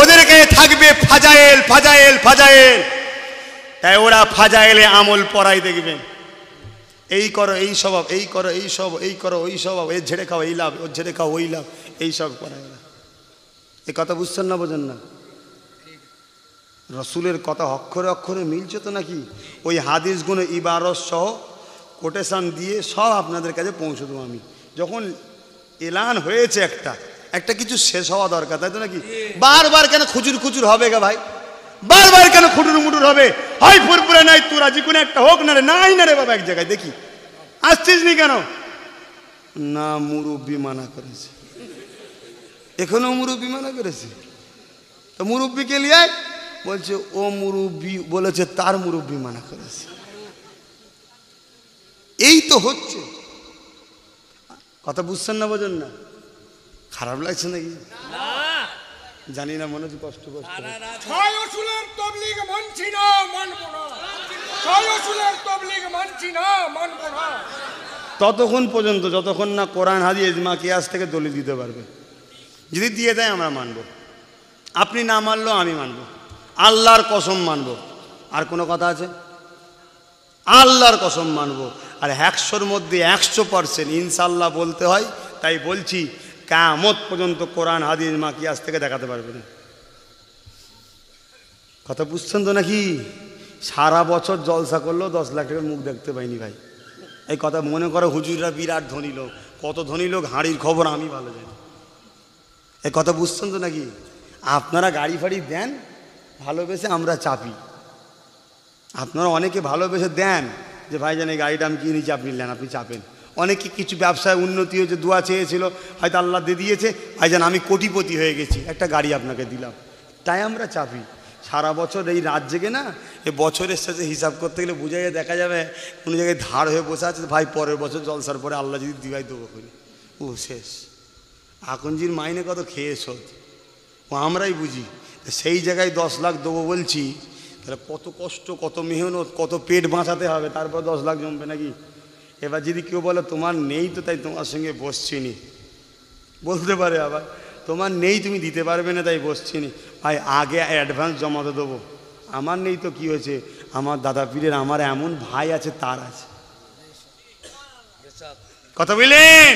ওদের কাছে থাকবে ফাজায়েল ফাজায়েল ফাজায়েল তাই ওরা ফাজায়েলে আমল পড়াই দেখবেন এই করো এই স্বভাব এই করো এই স্বভাব এই করো ওই স্বভাব এর ঝেড়ে খাও এই লাভ ওর ঝেড়ে খাও ওই লাভ এইসব করা এরা এ কথা বুঝছেন না বোঝেন না রসুলের কথা অক্ষরে অক্ষরে মিলছে তো নাকি ওই হাদিসগুলো ইবারস সহ কোটেশান দিয়ে সব আপনাদের কাছে পৌঁছে দেবো আমি যখন এলান হয়েছে একটা একটা কিছু শেষ হওয়া দরকার তাই তো নাকি বারবার কেন খুচুর খুচুর হবে গা ভাই বারবার কেন খুটুর মুটুর হবে হয় ফুরপুরে নাই তোরা যে কোনো একটা হোক না রে নাই না রে বাবা এক জায়গায় দেখি আসছিস নি কেন না মুরব্বী মানা করেছে এখানেও মুরব্বী মানা করেছে তো মুরব্বীকে লিয়ে বলছে ও মুরব্বী বলেছে তার মুরব্বী মানা করেছে এই তো হচ্ছে কথা বুঝছেন না বোঝেন না খারাপ লাগছে নাকি জানি না মনে হচ্ছে কষ্ট কষ্ট ততক্ষণ পর্যন্ত যতক্ষণ না কোরআন হাজি এজমা আজ থেকে দলিল দিতে পারবে যদি দিয়ে দেয় আমরা মানব আপনি না মানলেও আমি মানব আল্লাহর কসম মানব আর কোনো কথা আছে আল্লাহর কসম মানব আর একশোর মধ্যে একশো পারসেন্ট ইনশাল্লাহ বলতে হয় তাই বলছি কামত পর্যন্ত কোরআন হাদিস আজ থেকে দেখাতে পারবেন কথা বুঝছেন তো নাকি সারা বছর জলসা করলেও দশ লাখ টাকার মুখ দেখতে পাইনি ভাই এই কথা মনে করো হুজুররা বিরাট ধনী লোক কত ধনী লোক হাঁড়ির খবর আমি ভালো জানি এ কথা বুঝছেন তো নাকি আপনারা গাড়ি ফাড়ি দেন ভালোবেসে আমরা চাপি আপনারা অনেকে ভালোবেসে দেন যে ভাইজান এই গাড়িটা আমি কিনেছি আপনি নেন আপনি চাপেন অনেকে কিছু ব্যবসায় উন্নতি হয়েছে দোয়া চেয়েছিল হয়তো আল্লাহ দিয়ে দিয়েছে ভাই জান আমি কোটিপতি হয়ে গেছি একটা গাড়ি আপনাকে দিলাম তাই আমরা চাপি সারা বছর এই রাত জেগে না এ বছরের সাথে হিসাব করতে গেলে বুঝা যায় দেখা যাবে কোনো জায়গায় ধার হয়ে বসে আছে ভাই পরের বছর জলসার পরে আল্লাহ যদি দিবাই দেবো ও শেষ আকঞ্জির মাইনে কত খেয়ে শোধ ও আমরাই বুঝি সেই জায়গায় দশ লাখ দেবো বলছি তাহলে কত কষ্ট কত মেহনত কত পেট বাঁচাতে হবে তারপর দশ লাখ জমবে নাকি এবার যদি কেউ বলে তোমার নেই তো তাই তোমার সঙ্গে বসছি নি বলতে পারে আবার তোমার নেই তুমি দিতে পারবে না তাই বসছি নি ভাই আগে অ্যাডভান্স জমাতে দেবো আমার নেই তো কি হয়েছে আমার দাদা পীরের আমার এমন ভাই আছে তার আছে কথা বললেন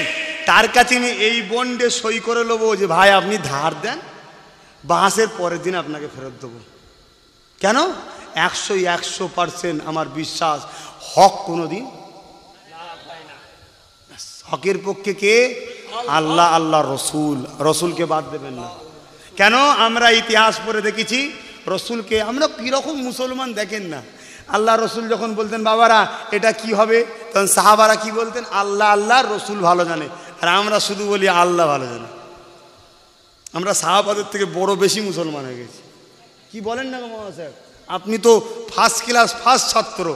তার কাছে আমি এই বন্ডে সই করে নেবো যে ভাই আপনি ধার দেন বাঁশের পরের দিন আপনাকে ফেরত দেবো কেন একশো একশো পার্সেন্ট আমার বিশ্বাস হক কোনো দিন হকের পক্ষে কে আল্লাহ আল্লাহ রসুল রসুলকে বাদ দেবেন না কেন আমরা ইতিহাস পড়ে দেখেছি রসুলকে আমরা কীরকম মুসলমান দেখেন না আল্লাহ রসুল যখন বলতেন বাবারা এটা কি হবে তখন সাহাবারা কি বলতেন আল্লাহ আল্লাহ রসুল ভালো জানে আর আমরা শুধু বলি আল্লাহ ভালো জানে আমরা শাহবাদের থেকে বড় বেশি মুসলমান হয়ে গেছি কি বলেন না মহাশয় আপনি তো ফার্স্ট ক্লাস ফার্স্ট ছাত্র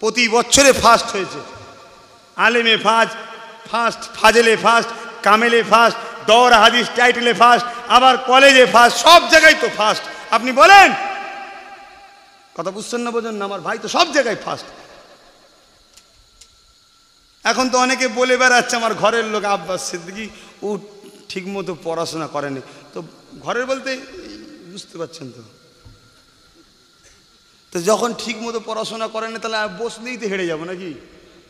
প্রতি বছরে ফার্স্ট হয়েছে আলেমে ফার্স্ট ফার্স্ট ফাজেলে ফার্স্ট কামেলে ফার্স্ট দর হাদিস টাইটেলে ফার্স্ট আবার কলেজে ফার্স্ট সব জায়গায় তো ফার্স্ট আপনি বলেন কথা বুঝছেন না বোঝেন না আমার ভাই তো সব জায়গায় ফার্স্ট এখন তো অনেকে বলে বেড়াচ্ছে আমার ঘরের লোক আব্বাস সিদ্দিকি ও ঠিকমতো পড়াশোনা করেনি তো ঘরের বলতে বুঝতে পারছেন তো তো যখন ঠিকমতো পড়াশোনা করেনি তাহলে বসলেই তো হেরে যাবো নাকি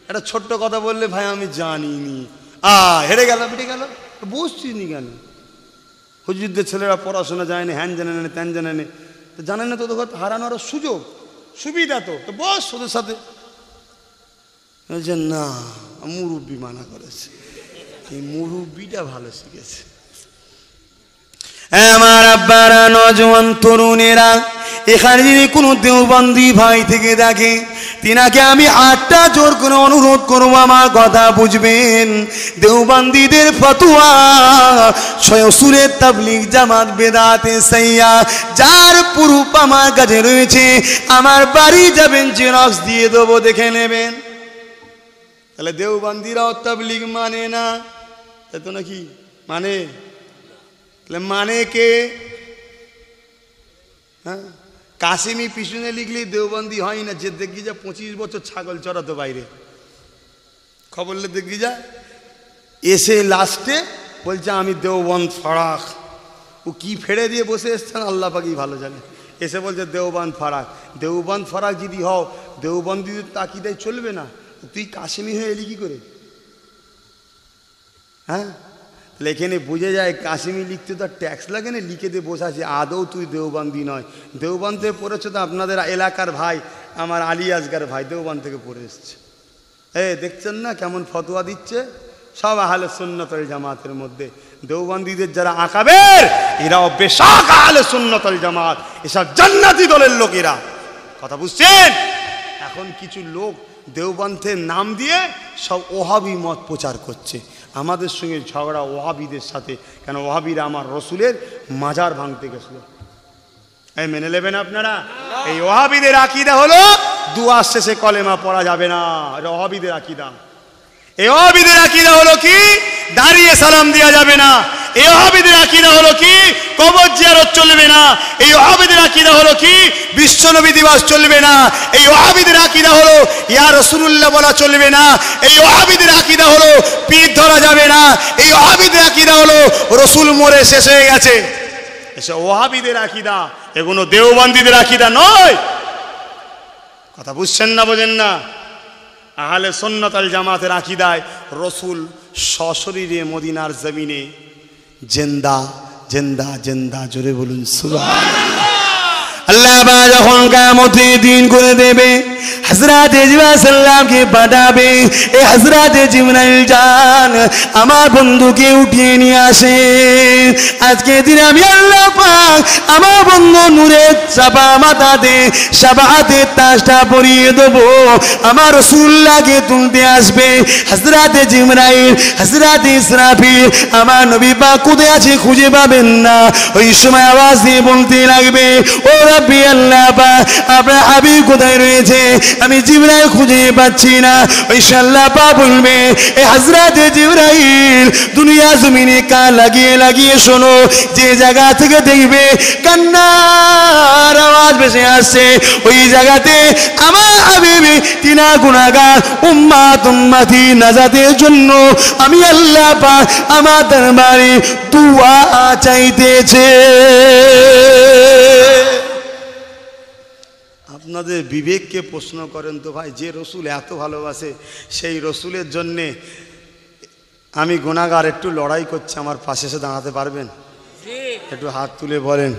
একটা ছোট্ট কথা বললে ভাই আমি জানিনি আ হেরে গেল পিটে গেল বসছি নি কেন হুজুরদের ছেলেরা পড়াশোনা যায়নি হ্যান জানে না ত্যান জানে না তো জানে না তো তো হারানোর সুযোগ সুবিধা তো তো বস ওদের সাথে বলছে না মুরুব্বি মানা করেছে এই মুরব্বীটা ভালো শিখেছে হ্যাঁ, আমার আব্বারা নজওয়ান তরুণেরা এখানে যদি কোনো দেওবন্দি ভাই থেকে দেখে তিনাকে আমি আটটা জোর করে অনুরোধ করবো আমার কথা বুঝবেন দেওবন্দিদের ফতুয়া সুরের তাবলিক জামাত বেদাতে সাইয়া যার পুরুপ আমার কাছে রয়েছে আমার বাড়ি যাবেন জেরক্স দিয়ে দেবো দেখে নেবেন তাহলে দেওবন্দিরাও তাবলিগ মানে না তাই তো নাকি মানে তাহলে মানে কে হ্যাঁ কাশিমি পিছনে লিখলে দেওবন্দি হয় না যে দেখি যা পঁচিশ বছর ছাগল চড়াতো বাইরে খবর দেখি যা এসে লাস্টে বলছে আমি দেওবন্দ ফারাক ও কি ফেড়ে দিয়ে বসে এসছেন আল্লাহ পাকি ভালো জানে এসে বলছে দেওবান ফারাক দেওবান ফারাক যদি হও দেওবন্দি তাকিদায় চলবে না তুই কাশ্মীর হয়ে এলি কী করে হ্যাঁ তাহলে এখানে বুঝে যায় কাশ্মীর লিখতে তো ট্যাক্স লাগে না লিখে দিয়ে বসে আছে আদৌ তুই দেওবান্দি নয় দেওবান থেকে পড়েছ তো আপনাদের এলাকার ভাই আমার আলী আজগার ভাই দেওবান থেকে পড়ে এসছে এ দেখছেন না কেমন ফতোয়া দিচ্ছে সব আহলে সুন্নতল জামাতের মধ্যে দেওবান্দিদের যারা আঁকাবে এরাও বেশাক আহলে সুন্নতল জামাত এসব জান্নাতি দলের লোকেরা কথা বুঝছেন এখন কিছু লোক দেওবন্ধের নাম দিয়ে সব ওহাবি মত প্রচার করছে আমাদের সঙ্গে ঝগড়া ওহাবিদের সাথে কেন ওহাবিরা আমার রসুলের মাজার ভাঙতে গেছিল এই মেনে নেবেন আপনারা এই ওহাবিদের আকিদা হলো দুয়ার শেষে কলেমা পড়া যাবে না ওহাবিদের আকিদা এই ওহাবিদের আকিদা হলো কি দাঁড়িয়ে সালাম দেওয়া যাবে না এই অহাবিদের আকিদা হলো কি কবর জিয়ারত চলবে না এই অহাবিদের আকিদা হলো কি বিশ্বনবী দিবস চলবে না এই অহাবিদের আকিদা হলো ইয়া রসুল্লাহ বলা চলবে না এই অহাবিদের আকিদা হলো পীর ধরা যাবে না এই অহাবিদের আকিদা হলো রসুল মোড়ে শেষ হয়ে গেছে এসব ওহাবিদের আকিদা এগুলো দেওবান্দিদের আকিদা নয় কথা বুঝছেন না বোঝেন না আহলে সন্ন্যত আল জামাতের আকিদায় রসুল সশরীরে মদিনার জমিনে জেন্দা জেন্দা জেন্দা জোরে বলুন সুবাহ আল্লাহ যখন কামতে দিন করে দেবে হজরত সাল্লামকে পাঠাবে এ জিমরাইল যান আমার বন্ধুকে উঠিয়ে নিয়ে আসে আজকে দিন আমি আল্লাহ পাক আমার বন্ধু চাপা সাবাহাতে পরিয়ে দেবো আমার রসুল্লাকে তুলতে আসবে হজরত জিমরাইল হজরত সরাফির আমার নবী পাক কোথায় আছে খুঁজে পাবেন না ওই সময় আওয়াজ দিয়ে বলতে লাগবে ওরা আপনার কোথায় রয়েছে আমি খুঁজে পাচ্ছি না ওই সাল্লাপা বলবে এ জিবরাইল দুনিয়া জমিনে কা লাগিয়ে লাগিয়ে শোনো যে জায়গা থেকে দেখবে কান্নার আওয়াজ বেশি আসছে ওই জায়গাতে আমার হাবিবি তিনা গুণাগার উম্মা তুম্মাথি নাজাদের জন্য আমি আল্লাহ পা আমার দরবারে দুয়া চাইতেছে আপনাদের বিবেককে প্রশ্ন করেন তো ভাই যে রসুল এত ভালোবাসে সেই রসুলের জন্যে আমি গোনাগার একটু লড়াই করছি আমার পাশে এসে দাঁড়াতে পারবেন একটু হাত তুলে বলেন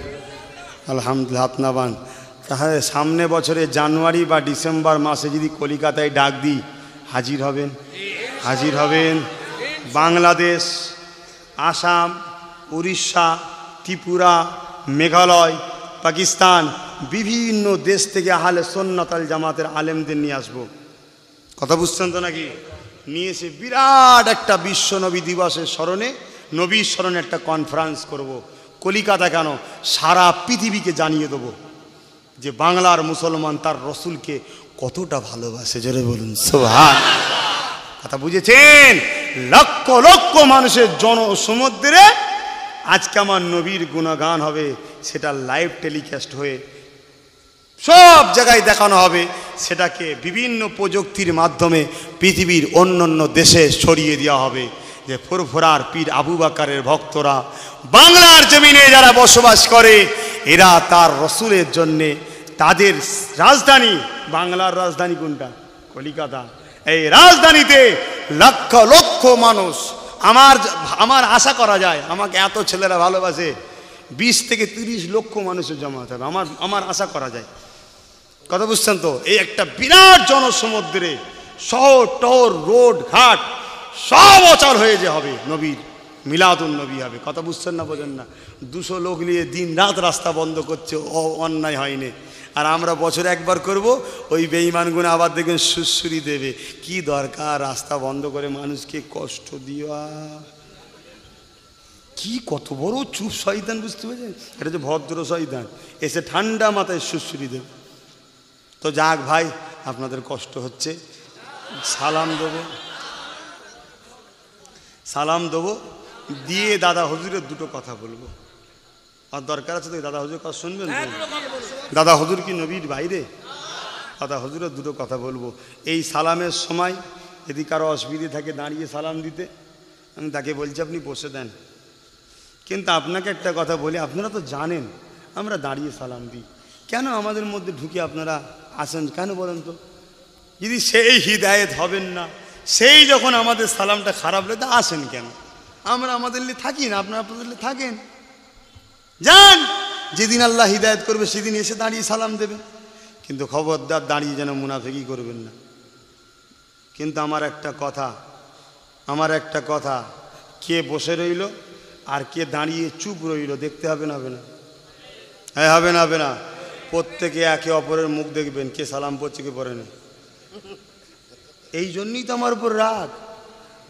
আলহামদুলিল্লাহ আপনাবান তাহলে সামনে বছরে জানুয়ারি বা ডিসেম্বর মাসে যদি কলিকাতায় ডাক দিই হাজির হবেন হাজির হবেন বাংলাদেশ আসাম উড়িষ্যা ত্রিপুরা মেঘালয় পাকিস্তান বিভিন্ন দেশ থেকে আহলে সন্ন্যতাল জামাতের আলেমদের নিয়ে আসব কথা বুঝছেন তো নাকি নিয়ে এসে বিরাট একটা বিশ্ব নবী দিবসের স্মরণে নবীর স্মরণে একটা কনফারেন্স করব। কলিকাতা কেন সারা পৃথিবীকে জানিয়ে দেব যে বাংলার মুসলমান তার রসুলকে কতটা ভালোবাসে জোরে বলুন সোহান কথা বুঝেছেন লক্ষ লক্ষ মানুষের জনসমুদ্রে আজকে আমার নবীর গুণগান হবে সেটা লাইভ টেলিকাস্ট হয়ে সব জায়গায় দেখানো হবে সেটাকে বিভিন্ন প্রযুক্তির মাধ্যমে পৃথিবীর অন্যান্য দেশে ছড়িয়ে দেওয়া হবে যে ফুরফুরার পীর আবু বাকারের ভক্তরা বাংলার জমিনে যারা বসবাস করে এরা তার রসুলের জন্যে তাদের রাজধানী বাংলার রাজধানী কোনটা কলিকাতা এই রাজধানীতে লক্ষ লক্ষ মানুষ আমার আমার আশা করা যায় আমাকে এত ছেলেরা ভালোবাসে বিশ থেকে তিরিশ লক্ষ মানুষের জমা হবে আমার আমার আশা করা যায় কথা বুঝছেন তো এই একটা বিরাট জনসমুদ্রে শহর টহর রোড ঘাট সব অচল হয়ে যে হবে নবীর মিলাদুল নবী হবে কথা বুঝছেন না বোঝেন না দুশো লোক নিয়ে দিন রাত রাস্তা বন্ধ করছে অন্যায় হয়নি আর আমরা বছরে একবার করব ওই বেঈমানগুনে আবার দেখবেন সুশ্রি দেবে কি দরকার রাস্তা বন্ধ করে মানুষকে কষ্ট দেওয়া কি কত বড় চুপ শয়তান বুঝতে পেরেছেন এটা যে ভদ্র শয়তান এসে ঠান্ডা মাথায় সুসুরি দেবে তো যাক ভাই আপনাদের কষ্ট হচ্ছে সালাম দেব সালাম দেব দিয়ে দাদা হজুরের দুটো কথা বলবো আর দরকার আছে তো দাদা হজুর কথা শুনবেন হ্যাঁ, দাদা হজুর কি নবীর বাইরে দাদা হজুরের দুটো কথা বলবো এই সালামের সময় যদি কারো অসুবিধে থাকে দাঁড়িয়ে সালাম দিতে আমি তাকে বলছি আপনি বসে দেন কিন্তু আপনাকে একটা কথা বলি আপনারা তো জানেন আমরা দাঁড়িয়ে সালাম দিই কেন আমাদের মধ্যে ঢুকে আপনারা আসেন কেন বলেন তো যদি সেই হৃদায়ত হবেন না সেই যখন আমাদের সালামটা খারাপ হলে তা আসেন কেন আমরা আমাদের লি থাকি না আপনার আপনাদের লি থাকেন যান যেদিন আল্লাহ হৃদায়ত করবে সেদিন এসে দাঁড়িয়ে সালাম দেবে কিন্তু খবরদার দাঁড়িয়ে যেন মুনাফেকি করবেন না কিন্তু আমার একটা কথা আমার একটা কথা কে বসে রইল আর কে দাঁড়িয়ে চুপ রইল দেখতে হবে না হবে না হ্যাঁ হবে না হবে না প্রত্যেকে একে অপরের মুখ দেখবেন কে সালাম পড়ছে কে পড়ে না এই জন্যই তো আমার উপর রাগ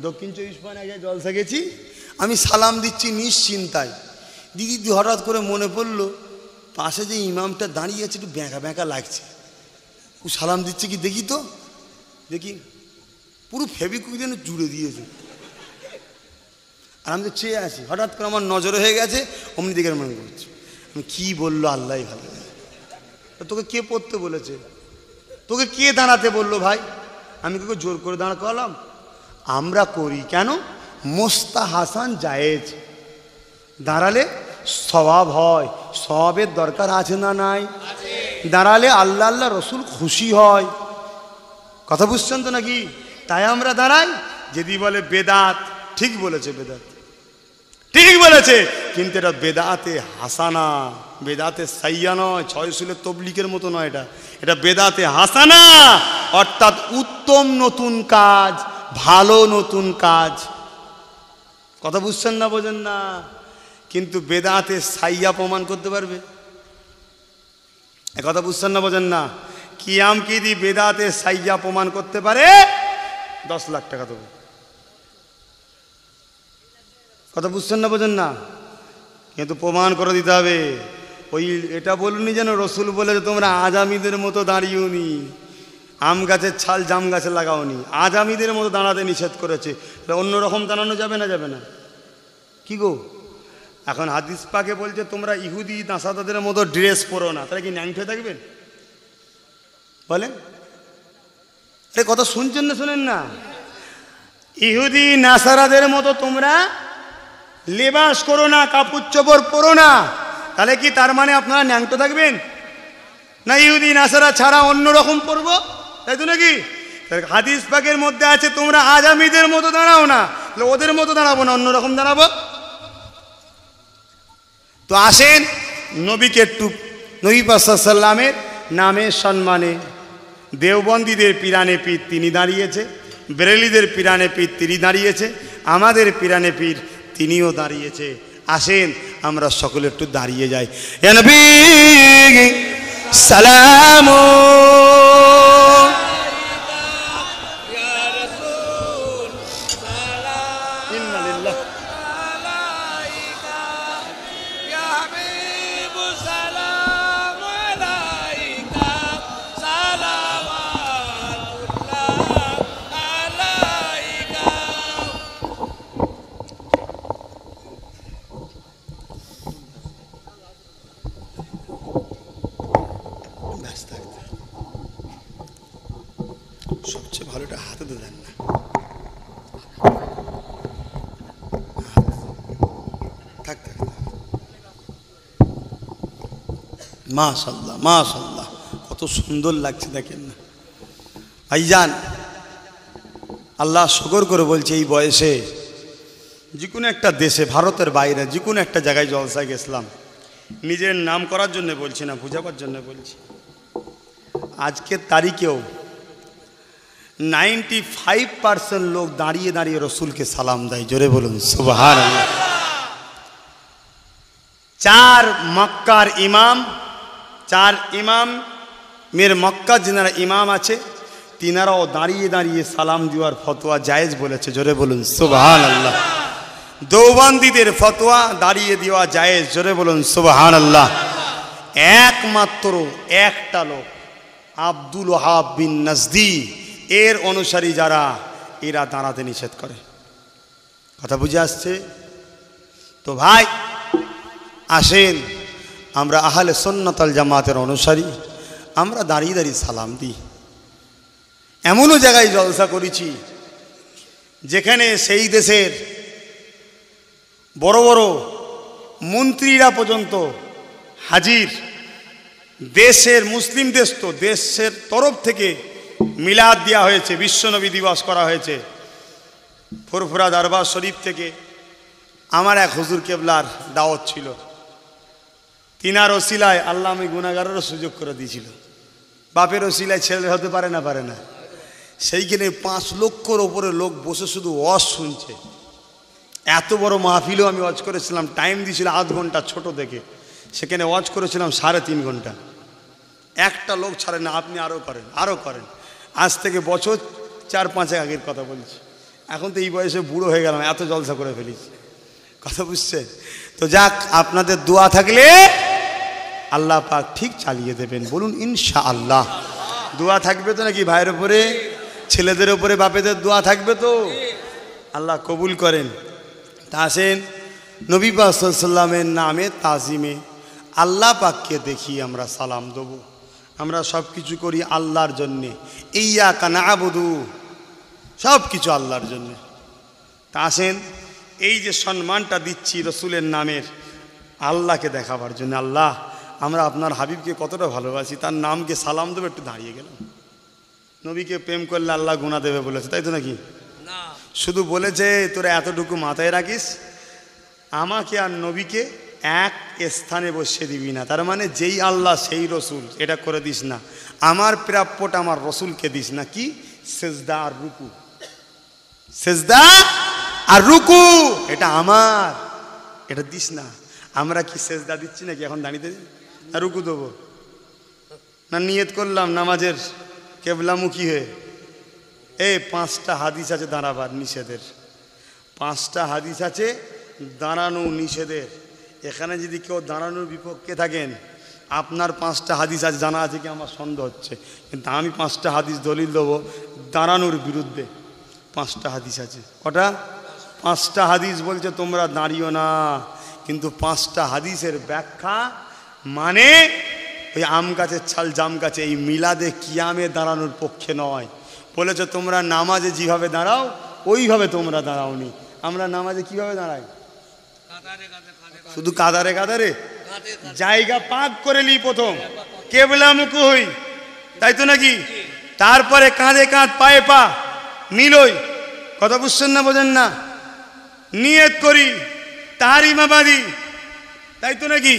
দক্ষিণ চব্বিশ পরগনায় জলসা গেছি আমি সালাম দিচ্ছি নিশ্চিন্তায় দিদি হঠাৎ করে মনে পড়লো পাশে যে ইমামটা দাঁড়িয়ে আছে একটু ব্যাঁকা ব্যাঁকা লাগছে ও সালাম দিচ্ছে কি দেখি তো দেখি পুরো ফেবিকুইক যেন জুড়ে দিয়েছে আর আমি তো চেয়ে আছি হঠাৎ করে আমার নজর হয়ে গেছে অমনি দিকে মনে করছি আমি কী বললো আল্লাহ ভালো তোকে কে পড়তে বলেছে তোকে কে দাঁড়াতে বললো ভাই আমি তোকে জোর করে দাঁড় করালাম আমরা করি কেন মোস্তা হাসান জায়েজ দাঁড়ালে স্বভাব হয় স্বভাবের দরকার আছে না নাই দাঁড়ালে আল্লাহ আল্লাহ রসুল খুশি হয় কথা বুঝছেন তো নাকি তাই আমরা দাঁড়াই যদি বলে বেদাত ঠিক বলেছে বেদাত ঠিক বলেছে কিন্তু এটা বেদাতে হাসানা বেদাতে সাইয়া নয় ছয় তবলিকের মতো নয় এটা এটা বেদাতে হাসানা অর্থাৎ উত্তম নতুন কাজ ভালো নতুন কাজ কথা বুঝছেন না বোঝেন না কিন্তু বেদাতে সাইয়া প্রমাণ করতে পারবে কথা বুঝছেন না বোঝেন না কিয়াম দি বেদাতে সাইয়া প্রমাণ করতে পারে দশ লাখ টাকা দেবো কথা বুঝছেন না বোঝেন না কিন্তু প্রমাণ করে দিতে হবে ওই এটা বলুনি যেন রসুল বলে তোমরা আজামিদের মতো দাঁড়িয়েও নি আম গাছের ছাল জাম গাছে লাগাওনি আজামিদের মতো দাঁড়াতে নিষেধ করেছে অন্যরকম দাঁড়ানো যাবে না যাবে না কি গো এখন হাদিস পাকে বলছে তোমরা ইহুদি দাঁসাদাদের মতো ড্রেস পরো না তারা কি ন্যাংঠে থাকবেন বলেন আরে কথা শুনছেন না শোনেন না ইহুদি নাসারাদের মতো তোমরা লেবাস করো না কাপড় চোপড় পরো না তাহলে কি তার মানে আপনারা ন্যাংটো থাকবেন না ইহুদি নাসারা ছাড়া অন্য রকম পড়ব তাই তো নাকি হাদিস পাকের মধ্যে আছে তোমরা আজামিদের মতো দাঁড়াও না তাহলে ওদের মতো দাঁড়াবো না অন্যরকম দাঁড়াবো তো আসেন নবীকে টুপ নবী পাশাল্লামের নামে সম্মানে দেওবন্দীদের পিরানে পীর তিনি দাঁড়িয়েছে বেরেলিদের পিরানে পীর তিনি দাঁড়িয়েছে আমাদের পিরানে পীর তিনিও দাঁড়িয়েছে আসেন আমরা সকলে একটু দাঁড়িয়ে যাই সালাম মাশাল্লাহ মাশাল্লাহ কত সুন্দর লাগছে দেখেন না ভাইজান আল্লাহ শকর করে বলছে এই বয়সে যে কোনো একটা দেশে ভারতের বাইরে যে কোনো একটা জায়গায় জলসায় গেছিলাম নিজের নাম করার জন্য বলছি না বুঝাবার জন্য বলছি আজকের তারিখেও নাইনটি ফাইভ পার্সেন্ট লোক দাঁড়িয়ে দাঁড়িয়ে রসুলকে সালাম দেয় জোরে বলুন সুবাহ চার মক্কার ইমাম চার ইমাম মের মক্কা যেনারা ইমাম আছে তিনারাও দাঁড়িয়ে দাঁড়িয়ে সালাম দেওয়ার ফতোয়া জায়েজ বলেছে জোরে বলুন সুবাহান আল্লাহ দৌবান্দিদের ফতোয়া দাঁড়িয়ে দেওয়া জায়েজ জোরে বলুন সুবাহান আল্লাহ একমাত্র একটা লোক আব্দুল হাব বিন নজদি এর অনুসারী যারা এরা দাঁড়াতে নিষেধ করে কথা বুঝে আসছে তো ভাই আসেন আমরা আহালে সন্ন্যতাল জামাতের অনুসারী আমরা দাঁড়িয়ে দাঁড়িয়ে সালাম দিই এমনও জায়গায় জলসা করেছি যেখানে সেই দেশের বড় বড় মন্ত্রীরা পর্যন্ত হাজির দেশের মুসলিম দেশ তো দেশের তরফ থেকে মিলাদ দেওয়া হয়েছে বিশ্বনবী দিবস করা হয়েছে ফুরফুরা দরবার শরীফ থেকে আমার এক হুজুর কেবলার দাওয়াত ছিল তিনার ওসিলায় আল্লাহ আমি গুণাগারেরও সুযোগ করে দিয়েছিল বাপের ওসিলায় ছেলে হতে পারে না পারে না সেইখানে পাঁচ লক্ষর ওপরে লোক বসে শুধু অস শুনছে এত বড় মাহফিলও আমি ওয়াজ করেছিলাম টাইম দিয়েছিল আধ ঘন্টা ছোট দেখে সেখানে ওয়াজ করেছিলাম সাড়ে তিন ঘন্টা একটা লোক ছাড়ে না আপনি আরও করেন আরও করেন আজ থেকে বছর চার পাঁচে আগের কথা বলছি এখন তো এই বয়সে বুড়ো হয়ে গেলাম এত জলসা করে ফেলেছি কথা বুঝছে তো যাক আপনাদের দোয়া থাকলে আল্লাহ পাক ঠিক চালিয়ে দেবেন বলুন ইনশা আল্লাহ দোয়া থাকবে তো নাকি ভাইয়ের ওপরে ছেলেদের ওপরে বাপেদের দোয়া থাকবে তো আল্লাহ কবুল করেন তা আসেন নবী পাসাল্লামের নামে তাজিমে আল্লাহ পাককে দেখি আমরা সালাম দেবো আমরা সব কিছু করি আল্লাহর জন্যে ইয়া কানা আবুদু সব কিছু আল্লাহর জন্যে তা আসেন এই যে সম্মানটা দিচ্ছি রসুলের নামের আল্লাহকে দেখাবার জন্য আল্লাহ আমরা আপনার হাবিবকে কতটা ভালোবাসি তার নামকে সালাম দেবে একটু দাঁড়িয়ে গেলাম নবীকে প্রেম করলে আল্লাহ গুণা দেবে বলেছে তাই তো নাকি শুধু বলেছে তোরা এতটুকু মাথায় রাখিস আমাকে আর নবীকে এক স্থানে বসে দিবি না তার মানে যেই আল্লাহ সেই রসুল এটা করে দিস না আমার প্রাপ্যটা আমার রসুলকে দিস না কি সেজদা আর রুকু সেজদা আর রুকু এটা আমার এটা দিস না আমরা কি সেজদা দিচ্ছি নাকি এখন দাঁড়িয়ে রুকু দেবো না নিয়ত করলাম নামাজের কেবলামুখী হয়ে এ পাঁচটা হাদিস আছে দাঁড়াবার নিষেধের পাঁচটা হাদিস আছে দাঁড়ানো নিষেধের এখানে যদি কেউ দাঁড়ানোর বিপক্ষে থাকেন আপনার পাঁচটা হাদিস আছে জানা আছে কি আমার সন্দেহ হচ্ছে কিন্তু আমি পাঁচটা হাদিস দলিল দেবো দাঁড়ানোর বিরুদ্ধে পাঁচটা হাদিস আছে কটা পাঁচটা হাদিস বলছে তোমরা দাঁড়িও না কিন্তু পাঁচটা হাদিসের ব্যাখ্যা মানে ওই আম গাছের ছাল জাম গাছে এই মিলাদে কিয়ামে দাঁড়ানোর পক্ষে নয় বলেছ তোমরা নামাজে যেভাবে দাঁড়াও ওইভাবে তোমরা দাঁড়াওনি আমরা নামাজে কিভাবে দাঁড়াই শুধু কাদারে কাদারে জায়গা পাক করে নি প্রথম কেবলা মুখু হই তাই তো নাকি তারপরে কাঁধে কাঁধ পায়ে পা মিলই কথা বুঝছেন না বোঝেন না নিয়ত করি মাবাদি তাই তো নাকি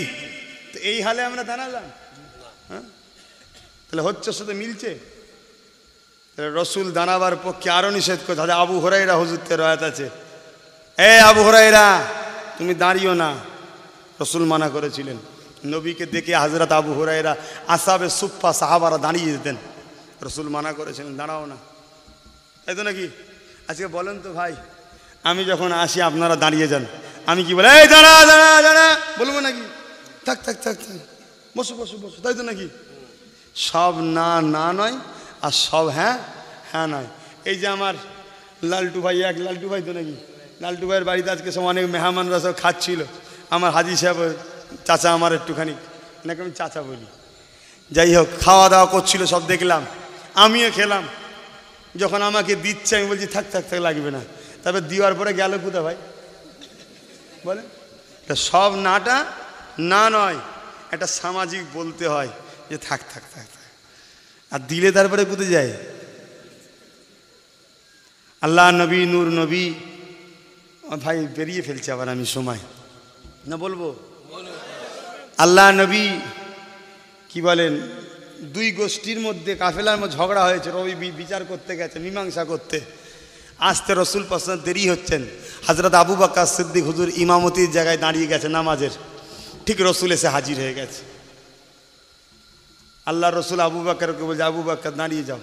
এই হালে আমরা দাঁড়ালাম হ্যাঁ তাহলে হচ্ছে সাথে মিলছে তাহলে রসুল দাঁড়াবার পক্ষে আরও নিষেধ করে দাদা আবু হরাইরা হুজুরতে রয়াত আছে এ আবু হরাইরা তুমি দাঁড়িও না রসুল মানা করেছিলেন নবীকে দেখে হাজরত আবু হরাইরা আসাবে সুপ্পা সাহাবারা দাঁড়িয়ে যেতেন রসুল মানা করেছিলেন দাঁড়াও না তাই তো নাকি আজকে বলেন তো ভাই আমি যখন আসি আপনারা দাঁড়িয়ে যান আমি কি বলে এই দাঁড়া দাঁড়া দাঁড়া বলবো নাকি থাক থাক থাক থাক বসো বসো বসো তাই তো নাকি সব না না নয় আর সব হ্যাঁ হ্যাঁ নয় এই যে আমার লালটু ভাই এক লালটু ভাই তো নাকি লালটু ভাইয়ের বাড়িতে আজকে সব অনেক মেহমানরা সব খাচ্ছিল আমার হাজি সাহেব চাচা আমার একটুখানি নাকি আমি চাচা বলি যাই হোক খাওয়া দাওয়া করছিল সব দেখলাম আমিও খেলাম যখন আমাকে দিচ্ছে আমি বলছি থাক থাক থাক লাগবে না তারপর দেওয়ার পরে গেল কোথা ভাই বলে সব নাটা না নয় একটা সামাজিক বলতে হয় যে থাক থাক থাক থাক আর দিলে তারপরে কোথায় যায় আল্লাহ নবী নূর নবী ভাই বেরিয়ে ফেলছে আবার আমি সময় না বলবো আল্লাহ নবী কি বলেন দুই গোষ্ঠীর মধ্যে কাফেলার মধ্যে ঝগড়া হয়েছে রবি বিচার করতে গেছে মীমাংসা করতে আসতে রসুল পাসান দেরি হচ্ছেন হাজরত আবু বাক্কা সিদ্দিক হুজুর ইমামতির জায়গায় দাঁড়িয়ে গেছে নামাজের ঠিক রসুল এসে হাজির হয়ে গেছে আল্লাহ রসুল আবু বাকরকে বলছে আবু বাকর দাঁড়িয়ে যাও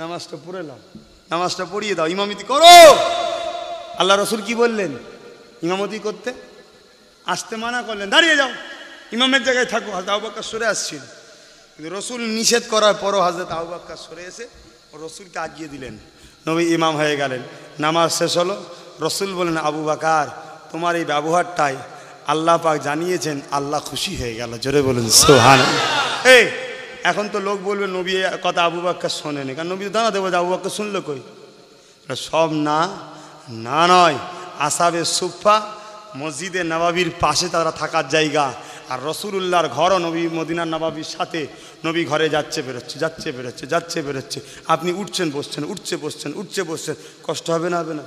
নামাজটা পড়ে নাও নামাজটা পড়িয়ে দাও ইমামতি করো আল্লাহ রসুল কি বললেন ইমামতি করতে আসতে মানা করলেন দাঁড়িয়ে যাও ইমামের জায়গায় থাকো হাজার আবু বাক্কা সরে আসছিল কিন্তু রসুল নিষেধ করার পরও হাজরত আবু বাক্কা সরে এসে রসুলকে আগিয়ে দিলেন নবী ইমাম হয়ে গেলেন নামাজ শেষ হলো রসুল বললেন আবু বাকার তোমার এই ব্যবহারটাই আল্লাহ পাক জানিয়েছেন আল্লাহ খুশি হয়ে গেল জোরে বলুন সোহান এই এখন তো লোক বলবে নবী কথা আবু বাক্কা শোনেনি কারণ নবী দাঁড়া দেবো আবু বাক্য শুনলো কই সব না না নয় আসাবে সুফা মসজিদে নবাবির পাশে তারা থাকার জায়গা আর রসুলুল্লাহর ঘরও নবী মদিনার নবাবির সাথে নবী ঘরে যাচ্ছে বেরোচ্ছে যাচ্ছে বেরোচ্ছে যাচ্ছে বেরোচ্ছে আপনি উঠছেন বসছেন উঠছে বসছেন উঠছে বসছেন কষ্ট হবে না হবে না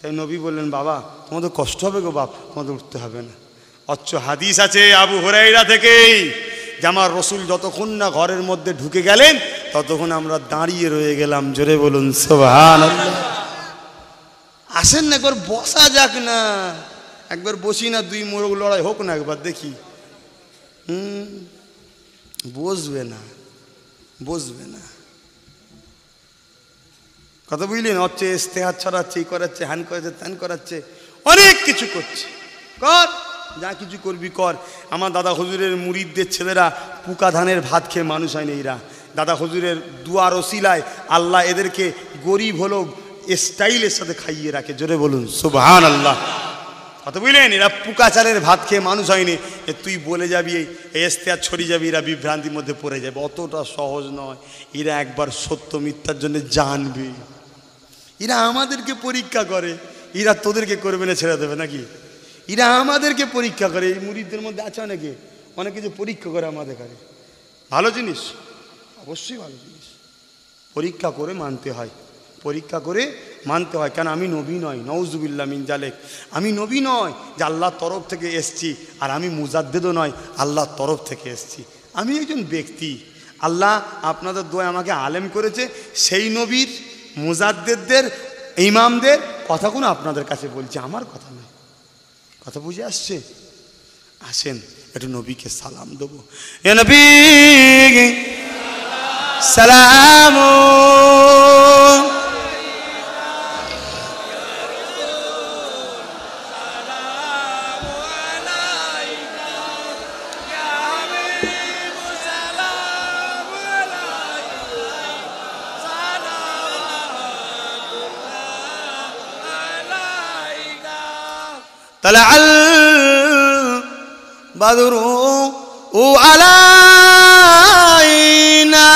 তাই নবী বললেন বাবা তোমাদের কষ্ট হবে গো বাপ তোমাদের উঠতে হবে না অচ্ছ হাদিস আছে আবু হরাইরা থেকেই যে আমার রসুল যতক্ষণ না ঘরের মধ্যে ঢুকে গেলেন ততক্ষণ আমরা দাঁড়িয়ে রয়ে গেলাম জোরে বলুন সোভান আসেন না একবার বসা যাক না একবার বসি না দুই মোরগ লড়াই হোক না একবার দেখি হুম বসবে না বসবে না কথা বুঝলেন হচ্ছে ইস্তেহার ছড়াচ্ছে ই করাচ্ছে হ্যান করাচ্ছে ত্যান করাচ্ছে অনেক কিছু করছে কর যা কিছু করবি কর আমার দাদা হজুরের মুরিদদের ছেলেরা পুকা ধানের ভাত খেয়ে মানুষ হয়নি এরা দাদা হজুরের দুয়ার ওসিলায় আল্লাহ এদেরকে গরিব হলো স্টাইলের সাথে খাইয়ে রাখে জোরে বলুন সুবহান আল্লাহ কত বুঝলেন এরা পুকা চালের ভাত খেয়ে মানুষ হয়নি এ তুই বলে যাবি এই এস্তেয়ার ছড়িয়ে যাবি এরা বিভ্রান্তির মধ্যে পড়ে যাবে অতটা সহজ নয় এরা একবার সত্য মিথ্যার জন্য জানবে এরা আমাদেরকে পরীক্ষা করে এরা তোদেরকে করবে না ছেড়ে দেবে নাকি এরা আমাদেরকে পরীক্ষা করে এই মুরিদদের মধ্যে আছে অনেকে অনেক কিছু পরীক্ষা করে আমাদের কাছে ভালো জিনিস অবশ্যই ভালো জিনিস পরীক্ষা করে মানতে হয় পরীক্ষা করে মানতে হয় কেন আমি নবী নয় নওজুবিল্লা মিন জালেক আমি নবী নয় যে আল্লাহর তরফ থেকে এসছি আর আমি মুজাদ্দেদও নয় আল্লাহর তরফ থেকে এসছি আমি একজন ব্যক্তি আল্লাহ আপনাদের দোয়া আমাকে আলেম করেছে সেই নবীর মুজাদ্দেরদের ইমামদের কথাগুলো আপনাদের কাছে বলছি আমার কথা নয় কথা বুঝে আসছে আসেন একটু নবীকে সালাম দেবো এ নবী সালাম فلعل بدره علينا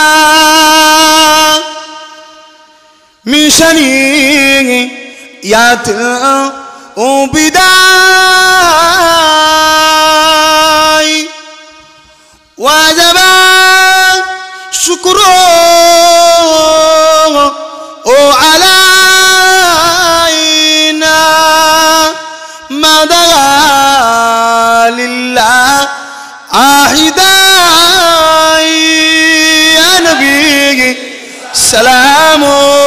من شنيعات وبداي وجب شكره حداي يا نبي سلامه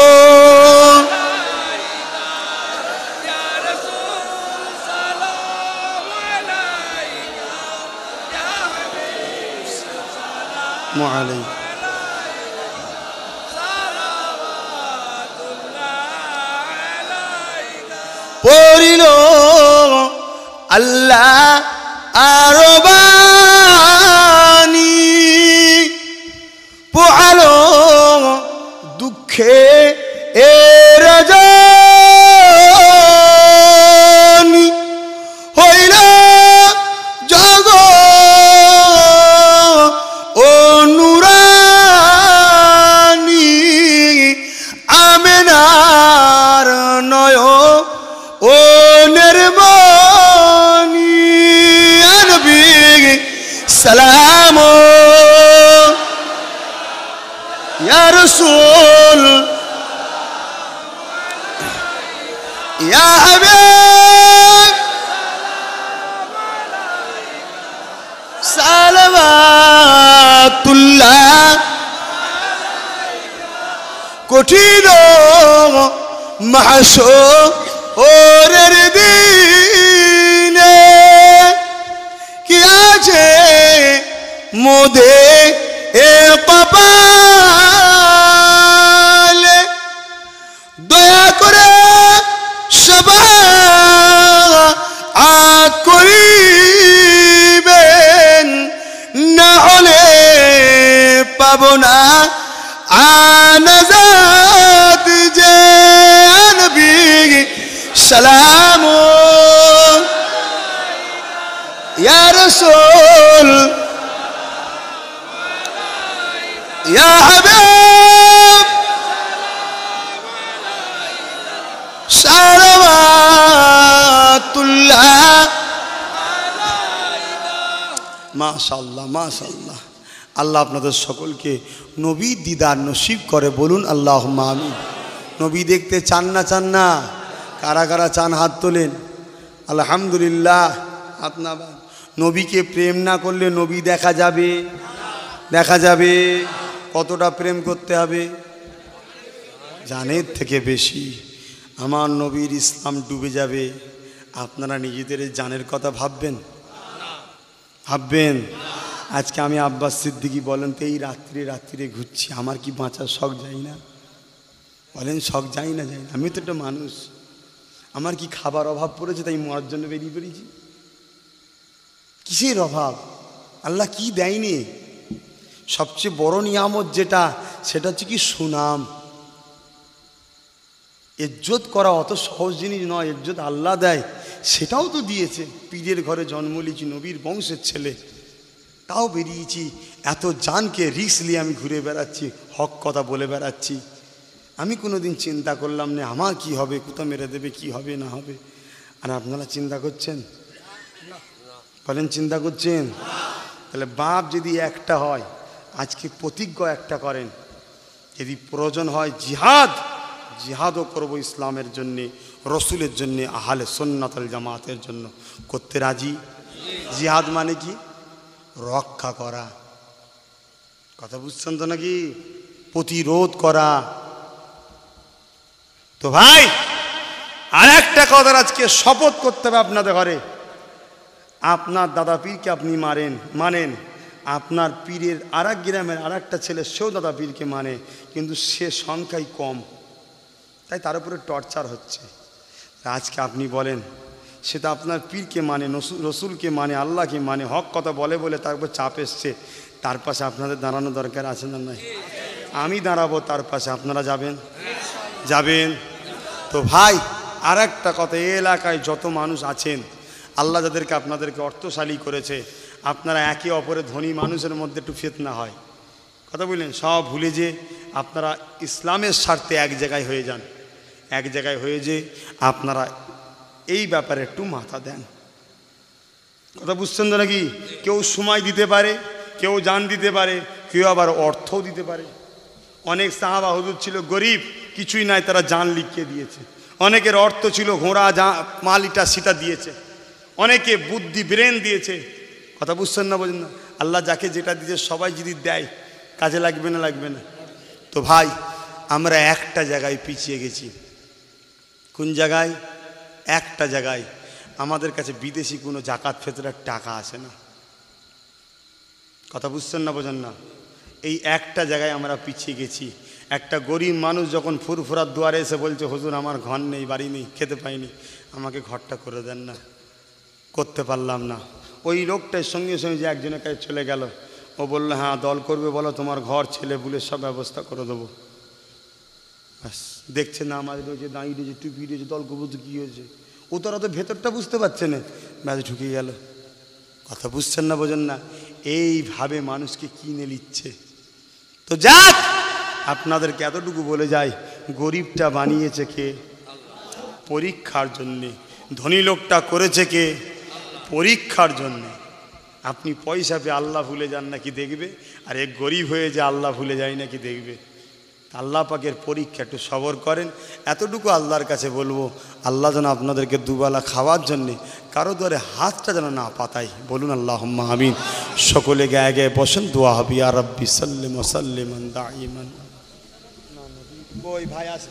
السلام يا رسول يا حبيب سلامات الله কঠিন মাহাস ও দে এ কপাল দয়া করে সবা করিবেন না হলে পাব না আনাজাত যে নবী সালাম ইয়া রাসূল মাশাল্লাহ আল্লাহ আপনাদের সকলকে নবী দিদার নসিব করে বলুন আল্লাহ আমি নবী দেখতে চান না চান না কারা কারা চান হাত তোলেন আলহামদুলিল্লাহ হাত না নবীকে প্রেম না করলে নবী দেখা যাবে দেখা যাবে কতটা প্রেম করতে হবে জানের থেকে বেশি আমার নবীর ইসলাম ডুবে যাবে আপনারা নিজেদের জানের কথা ভাববেন ভাববেন আজকে আমি আব্বাস সিদ্দিকি বলেন তো এই রাত্রে রাত্রে ঘুরছি আমার কি বাঁচার শখ যাই না বলেন শখ যাই না যাই না আমি তো একটা মানুষ আমার কি খাবার অভাব পড়েছে তাই মরার জন্য বেরিয়ে পড়েছি কিসের অভাব আল্লাহ কি দেয়নি সবচেয়ে বড় নিয়ামত যেটা সেটা হচ্ছে কি সুনাম এজ্জত করা অত সহজ জিনিস নয় এজ্জত আল্লাহ দেয় সেটাও তো দিয়েছে পীরের ঘরে জন্ম লিচি নবীর বংশের ছেলে তাও বেরিয়েছি এত জানকে রিক্স নিয়ে আমি ঘুরে বেড়াচ্ছি হক কথা বলে বেড়াচ্ছি আমি কোনো দিন চিন্তা করলাম না আমার কি হবে কোথাও মেরে দেবে কি হবে না হবে আর আপনারা চিন্তা করছেন বলেন চিন্তা করছেন তাহলে বাপ যদি একটা হয় আজকে প্রতিজ্ঞ একটা করেন যদি প্রয়োজন হয় জিহাদ জিহাদও করব ইসলামের জন্যে রসুলের জন্যে আহালে সন্ন্যতাল জামাতের জন্য করতে রাজি জিহাদ মানে কি রক্ষা করা কথা বুঝছেন তো নাকি প্রতিরোধ করা তো ভাই আর একটা কথা আজকে শপথ করতে হবে আপনাদের ঘরে আপনার দাদা পীরকে আপনি মারেন মানেন আপনার পীরের আর এক গ্রামের আর একটা ছেলে সেও দাদা পীরকে মানে কিন্তু সে সংখ্যাই কম তাই তার উপরে টর্চার হচ্ছে আজকে আপনি বলেন সে তো আপনার পীরকে মানে রসুলকে মানে আল্লাহকে মানে হক কথা বলে বলে তার উপর চাপ এসছে তার পাশে আপনাদের দাঁড়ানো দরকার আছে না নাই আমি দাঁড়াবো তার পাশে আপনারা যাবেন যাবেন তো ভাই আর একটা কথা এই এলাকায় যত মানুষ আছেন আল্লাহ যাদেরকে আপনাদেরকে অর্থশালী করেছে আপনারা একে অপরে ধনী মানুষের মধ্যে একটু ফেতনা হয় কথা বললেন সব ভুলে যে আপনারা ইসলামের স্বার্থে এক জায়গায় হয়ে যান এক জায়গায় হয়ে যে আপনারা এই ব্যাপারে একটু মাথা দেন কথা বুঝছেন তো নাকি কেউ সময় দিতে পারে কেউ যান দিতে পারে কেউ আবার অর্থও দিতে পারে অনেক সাহাবা হজুর ছিল গরিব কিছুই নাই তারা যান লিখিয়ে দিয়েছে অনেকের অর্থ ছিল ঘোড়া যা মালিটা সিটা দিয়েছে অনেকে বুদ্ধি ব্রেন দিয়েছে কথা বুঝছেন না বোঝেন না আল্লাহ যাকে যেটা দিয়েছে সবাই যদি দেয় কাজে লাগবে না লাগবে না তো ভাই আমরা একটা জায়গায় পিছিয়ে গেছি কোন জায়গায় একটা জায়গায় আমাদের কাছে বিদেশি কোনো জাকাত ফেতরার টাকা আসে না কথা বুঝছেন না বোঝেন না এই একটা জায়গায় আমরা পিছিয়ে গেছি একটা গরিব মানুষ যখন ফুরফুরার দুয়ারে এসে বলছে হুজুর আমার ঘর নেই বাড়ি নেই খেতে পাইনি আমাকে ঘরটা করে দেন না করতে পারলাম না ওই লোকটার সঙ্গে সঙ্গে যে একজনের কাছে চলে গেল ও বললো হ্যাঁ দল করবে বলো তোমার ঘর ছেলে বুলে সব ব্যবস্থা করে দেবো ব্যাস দেখছে না আমাদের রয়েছে দাঁড়িয়ে রয়েছে টুপি রয়েছে দলকবুদ্ধ কী হয়েছে ও তোরা তো ভেতরটা বুঝতে পারছে না ব্যাস ঢুকে গেল কথা বুঝছেন না বোঝেন না এইভাবে মানুষকে কিনে নিচ্ছে তো যাক আপনাদেরকে এতটুকু বলে যাই গরিবটা বানিয়েছে কে পরীক্ষার জন্যে ধনী লোকটা করেছে কে পরীক্ষার জন্যে আপনি পয়সা পেয়ে আল্লাহ ভুলে যান নাকি দেখবে আর এ গরিব হয়ে যে আল্লাহ ভুলে যায় নাকি দেখবে আল্লাহ পাকের পরীক্ষা একটু সবর করেন এতটুকু আল্লাহর কাছে বলবো আল্লাহ যেন আপনাদেরকে দুবেলা খাওয়ার জন্যে কারো দরে হাতটা যেন না পাতাই বলুন আল্লাহ আমিন সকলে গায়ে গায়ে বসেন দোয়া হবি আর রব্বি সাল্লিম সাল্লিমান দা ইমান ভাই আছে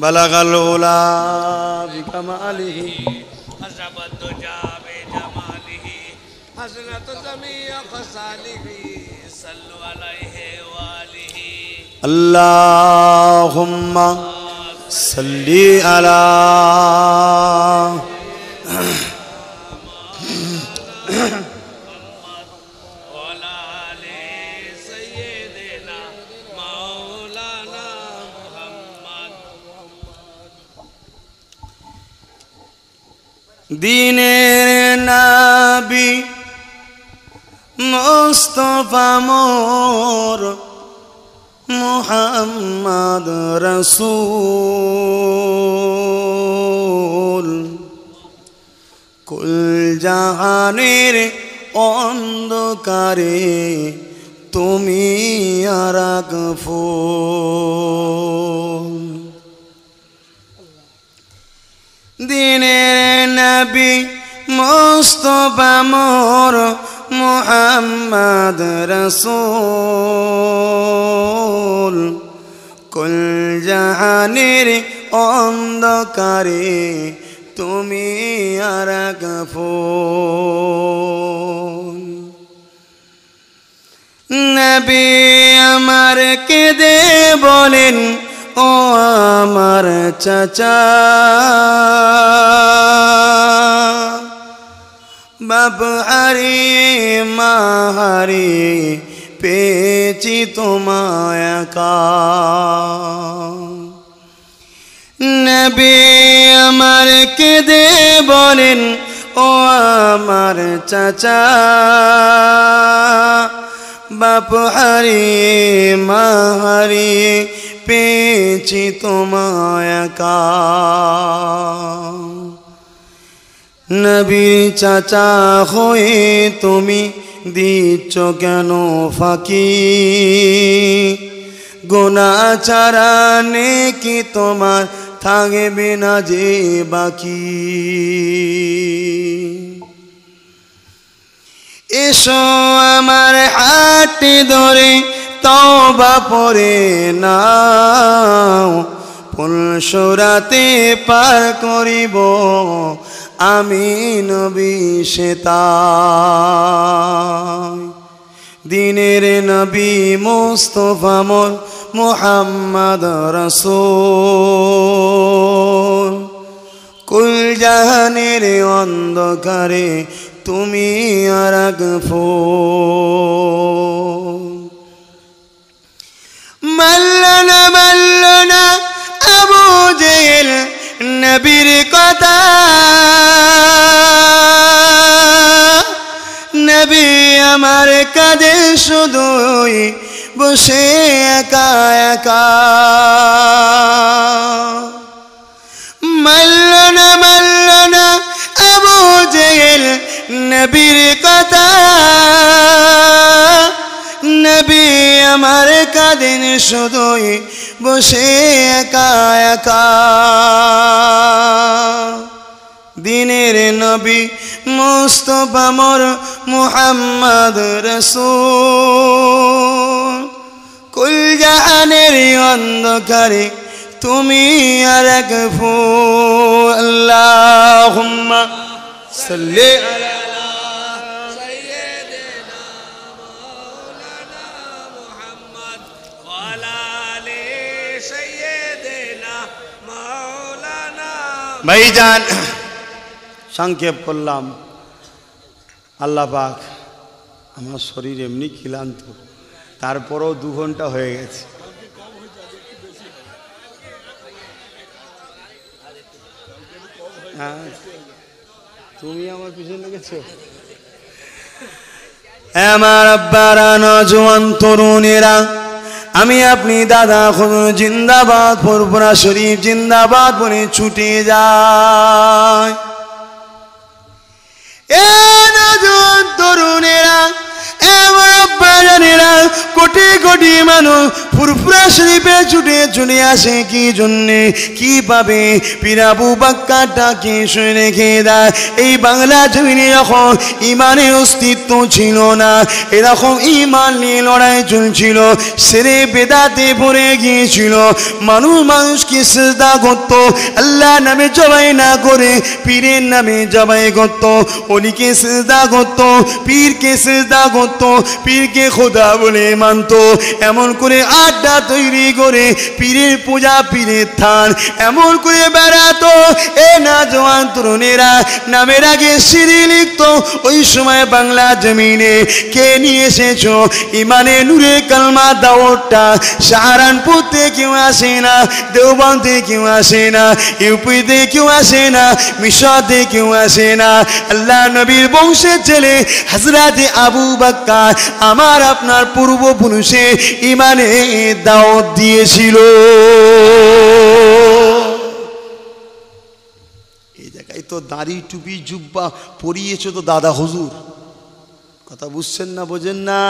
بلغ الولا بکمالی حضبت جا بے جمالی حضرت زمین فسالی صلو علیہ والی اللہم صلی علیہ والی দিনের নাবি মোস্তফা মোর মোহাম্মদ রসুল কুল জাহানের অন্ধকারে তুমি আর ফুল দিনের নবী মোস্তবা মোর মোহাম্মদ রসুল কুল জাহানির অন্ধকারে তুমি আর ফুল নবী আমার কে দে বলেন ও আমার চাচা বাবু হারিয়ে মা পেয়েছি তোমায় একা আমার কেঁদে বলেন ও আমার চাচা বাপু হারি মা হারিয়ে পেয়েছি তোমায় একা চাচা হয়ে তুমি দিচ্ছ কেন ফাঁকি গোনা নে নেকি তোমার থাকবে না যে বাকি এসো আমার হাতে ধরে তবা পরে নাও ফুলসোরাতে পার করিব আমি নবী সেতা দিনের নবী মোস্তফা মোর মোহাম্মদ রসোল কুল জাহানের অন্ধকারে তুমি আর ফোর মানল না মানল না আবু জেহেল নবীর কথা নবী আমার কাঁধে শুধুই বসে একা একা মানল না মানল না আবু জেহেল নবীর কথা নবী আমার কাদিন শুধুই বসে একা একা দিনের নবী মুস্তফা মোর মুহাম্মদ রসুল জাহানের অন্ধকারে তুমি আর এক ফুল্লাহ সাল্লে আলা ভাইজান সংক্ষেপ করলাম আল্লাপাক আমার শরীর এমনি ক্লান্ত তারপরেও দু ঘন্টা হয়ে গেছে হ্যাঁ তুমি আমার পিছনে গেছো হ্যাঁ, আমার আব্বারা নজওয়ান তরুণেরা আমি আপনি দাদা খুব জিন্দাবাদ পুরপুরা শরীফ জিন্দাবাদ বলে ছুটে যায় এ নজন তরুণেরা মুজাহিরানেরা কোটি কোটি মানুষ ফুরফুরা শরীফে ছুটে ছুটে আসে কি জন্যে কি পাবে পিরাবু বাক্কাটাকে শুয়ে রেখে দেয় এই বাংলা জমিনে যখন ইমানের অস্তিত্ব ছিল না এরকম ইমান নিয়ে লড়াই চলছিল সেরে বেদাতে ভরে গিয়েছিল মানুষ মানুষকে শ্রদ্ধা করতো আল্লাহ নামে জবাই না করে পীরের নামে জবাই করতো অলিকে শ্রদ্ধা করতো পীরকে শ্রদ্ধা করতো পীরকে খোদা বলে মানত এমন করে আড্ডা তৈরি করে পীরের পূজা পীরের থান এমন করে বেড়াত এ না জোয়ান তরুণেরা নামের আগে সিঁড়ি লিখত ওই সময় বাংলা জমিনে কে নিয়ে এসেছ ইমানে নূরে কালমা দাওয়াতটা সাহারানপুরতে কেউ আসে না দেওবানতে কেউ আসে না ইউপিতে কেউ আসে না মিশাতে কেউ আসে না আল্লাহ নবীর বংশের ছেলে হাজরাতে আবু বাক্কা আমার আপনার পুরুষে ইমানে দাওয়াত দিয়েছিল এই জায়গায় তো দাড়ি টুপি জুব্বা পরিয়েছ তো দাদা হজুর কথা বুঝছেন না বোঝেন না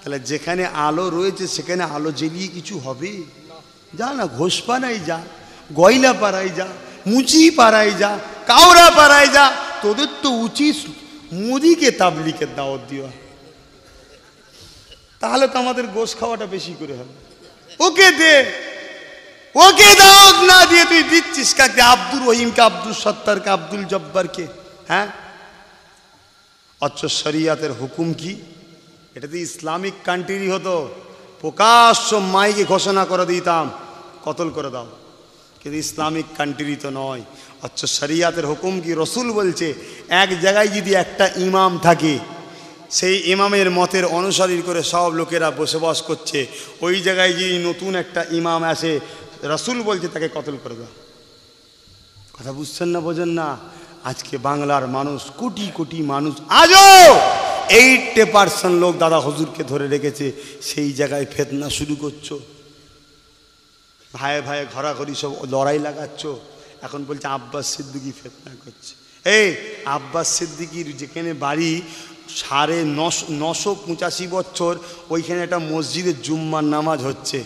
তাহলে যেখানে আলো রয়েছে সেখানে আলো জ্বেলিয়ে কিছু হবে যা না ঘোষ পানাই যা গয়লা পাড়ায় যা মুচি পাড়ায় যা কাউরা পাড়ায় যা তোদের তো উচিত মুদিকে তাবলিকের দাওয়াত দেওয়া তাহলে তো আমাদের গোশ খাওয়াটা বেশি করে হবে ওকে দে ওকে দাও না দিয়ে তুই দিচ্ছিস কাকে আব্দুর রহিমকে আব্দুল সত্তারকে আব্দুল জব্বারকে হ্যাঁ অচ্ছ শরিয়াতের হুকুম কি এটা তো ইসলামিক কান্ট্রি হতো প্রকাশ্য মাইকে ঘোষণা করে দিতাম কতল করে দাও কিন্তু ইসলামিক কান্ট্রি তো নয় অচ্ছ শরিয়াতের হুকুম কি রসুল বলছে এক জায়গায় যদি একটা ইমাম থাকে সেই ইমামের মতের অনুসারী করে সব লোকেরা বসবাস করছে ওই জায়গায় যদি নতুন একটা ইমাম আসে রাসুল বলছে তাকে কতল করে দাও কথা বুঝছেন না বোঝেন না আজকে বাংলার মানুষ কোটি কোটি মানুষ আজও এইটটি পার্সেন্ট লোক দাদা হজুরকে ধরে রেখেছে সেই জায়গায় ফেতনা শুরু করছো ভাইয়ে ভাইয়ে ঘোরাঘড়ি সব লড়াই লাগাচ্ছ এখন বলছে আব্বাস সিদ্দিকি ফেতনা করছে এই আব্বাস সিদ্দিকির যেখানে বাড়ি সাড়ে নশো পঁচাশি বছর ওইখানে একটা মসজিদে জুম্মার নামাজ হচ্ছে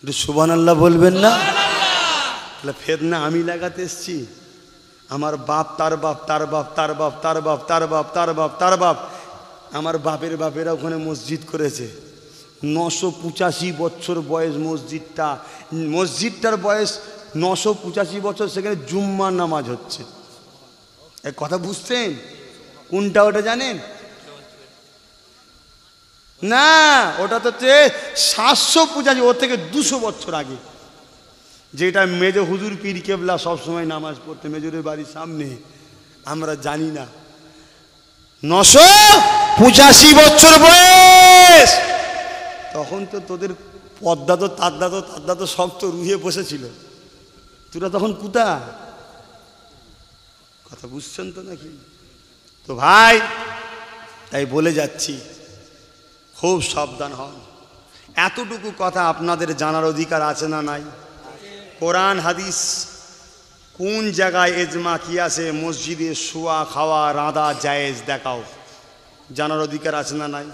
একটু সুবান আল্লাহ বলবেন না তাহলে ফের না আমি লাগাতে এসছি আমার বাপ তার বাপ তার বাপ তার বাপ তার বাপ তার বাপ তার বাপ তার বাপ আমার বাপের বাপেরা ওখানে মসজিদ করেছে নশো পঁচাশি বছর বয়স মসজিদটা মসজিদটার বয়স নশো পঁচাশি বছর সেখানে জুম্মা নামাজ হচ্ছে এক কথা বুঝতেন কোনটা ওটা জানেন না ওটা তো সাতশো পূজা ওর থেকে দুশো বছর আগে যেটা মেজ হুজুর পীর কেবলা সবসময় নামাজ পড়তে মেজুরের বাড়ির সামনে আমরা জানি না নশো পঁচাশি বছর বয়স তখন তো তোদের পদ্মা তো তাদ্দা তো তাদ্দা তো সব তো রুহে বসেছিল তোরা তখন কুতা কথা বুঝছেন তো নাকি তো ভাই তাই বলে যাচ্ছি খুব সাবধান হন এতটুকু কথা আপনাদের জানার অধিকার আছে না নাই কোরআন হাদিস কোন জায়গায় এজমা কি আছে মসজিদে শোয়া খাওয়া রাঁধা জায়েজ দেখাও জানার অধিকার আছে না নাই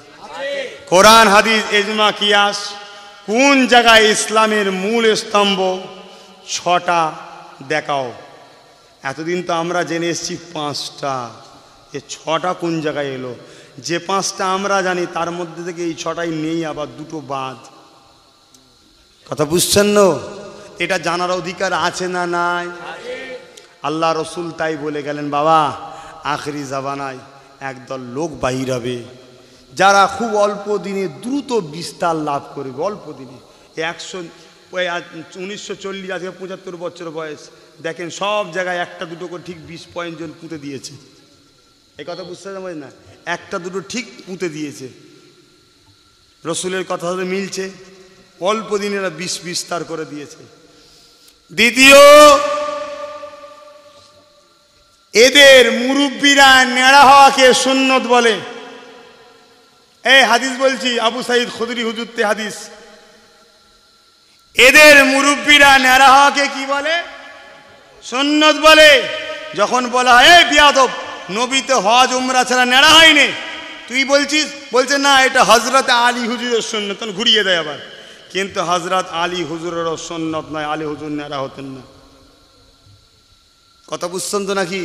কোরআন হাদিস এজমা কিয়াস কোন জায়গায় ইসলামের মূল স্তম্ভ ছটা দেখাও এতদিন তো আমরা জেনে এসেছি পাঁচটা এ ছটা কোন জায়গায় এলো যে পাঁচটা আমরা জানি তার মধ্যে থেকে এই ছটাই নেই আবার দুটো বাদ কথা বুঝছেন না এটা জানার অধিকার আছে না নাই আল্লাহ রসুল তাই বলে গেলেন বাবা আখরি জাবানায় একদল লোক বাহির হবে যারা খুব অল্প দিনে দ্রুত বিস্তার লাভ করবে অল্প দিনে একশো ওই উনিশশো চল্লিশ আজকে পঁচাত্তর বছর বয়স দেখেন সব জায়গায় একটা দুটো করে ঠিক বিশ পয়েন্ট জন পুঁতে দিয়েছে এ কথা বুঝতে পারে না একটা দুটো ঠিক পুঁতে দিয়েছে রসুলের কথা সাথে মিলছে অল্প দিন এরা বিষ বিস্তার করে দিয়েছে দ্বিতীয় এদের মুরব্বীরা নেড়া হওয়াকে সুন্নত বলে এই হাদিস বলছি আবু সাইদ খুদরি হুজুরতে হাদিস এদের মুরব্বীরা নেড়া হওয়াকে কি বলে সুন্নত বলে যখন বলা হয় এই বিয়াদব নবীতে হজ উমরা ছাড়া নেড়া হয়নি তুই বলছিস বলছে না এটা হজরত আলী হুজুরের সৈন্য তখন ঘুরিয়ে দেয় আবার কিন্তু হজরত আলী হুজুরেরও সন্ন্যত নয় আলী হুজুর নেড়া হতেন না কথা বুঝছেন তো নাকি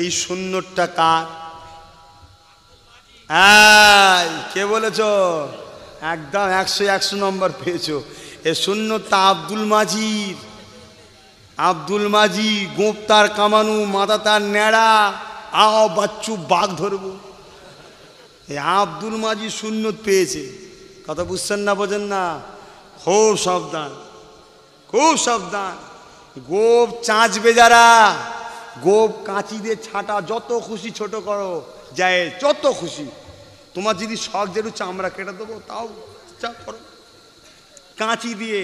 এই সুন্নতটা কার কে বলেছ একদম একশো একশো নম্বর পেয়েছো এ তা আব্দুল মাজির আব্দুল মাজি গোপ তার কামানু মাথা তার ন্যাড়া আও বাচ্চু বাঘ ধরব এই আব্দুল মাজি সুন্নত পেয়েছে কথা বুঝছেন না বোঝেন না খুব সাবধান খুব সাবধান গোপ চাঁচবে যারা গোপ কাঁচি দিয়ে ছাটা যত খুশি ছোট করো যায় যত খুশি তোমার যদি শখ যেটু চামড়া কেটে দেবো তাও চা করো কাঁচি দিয়ে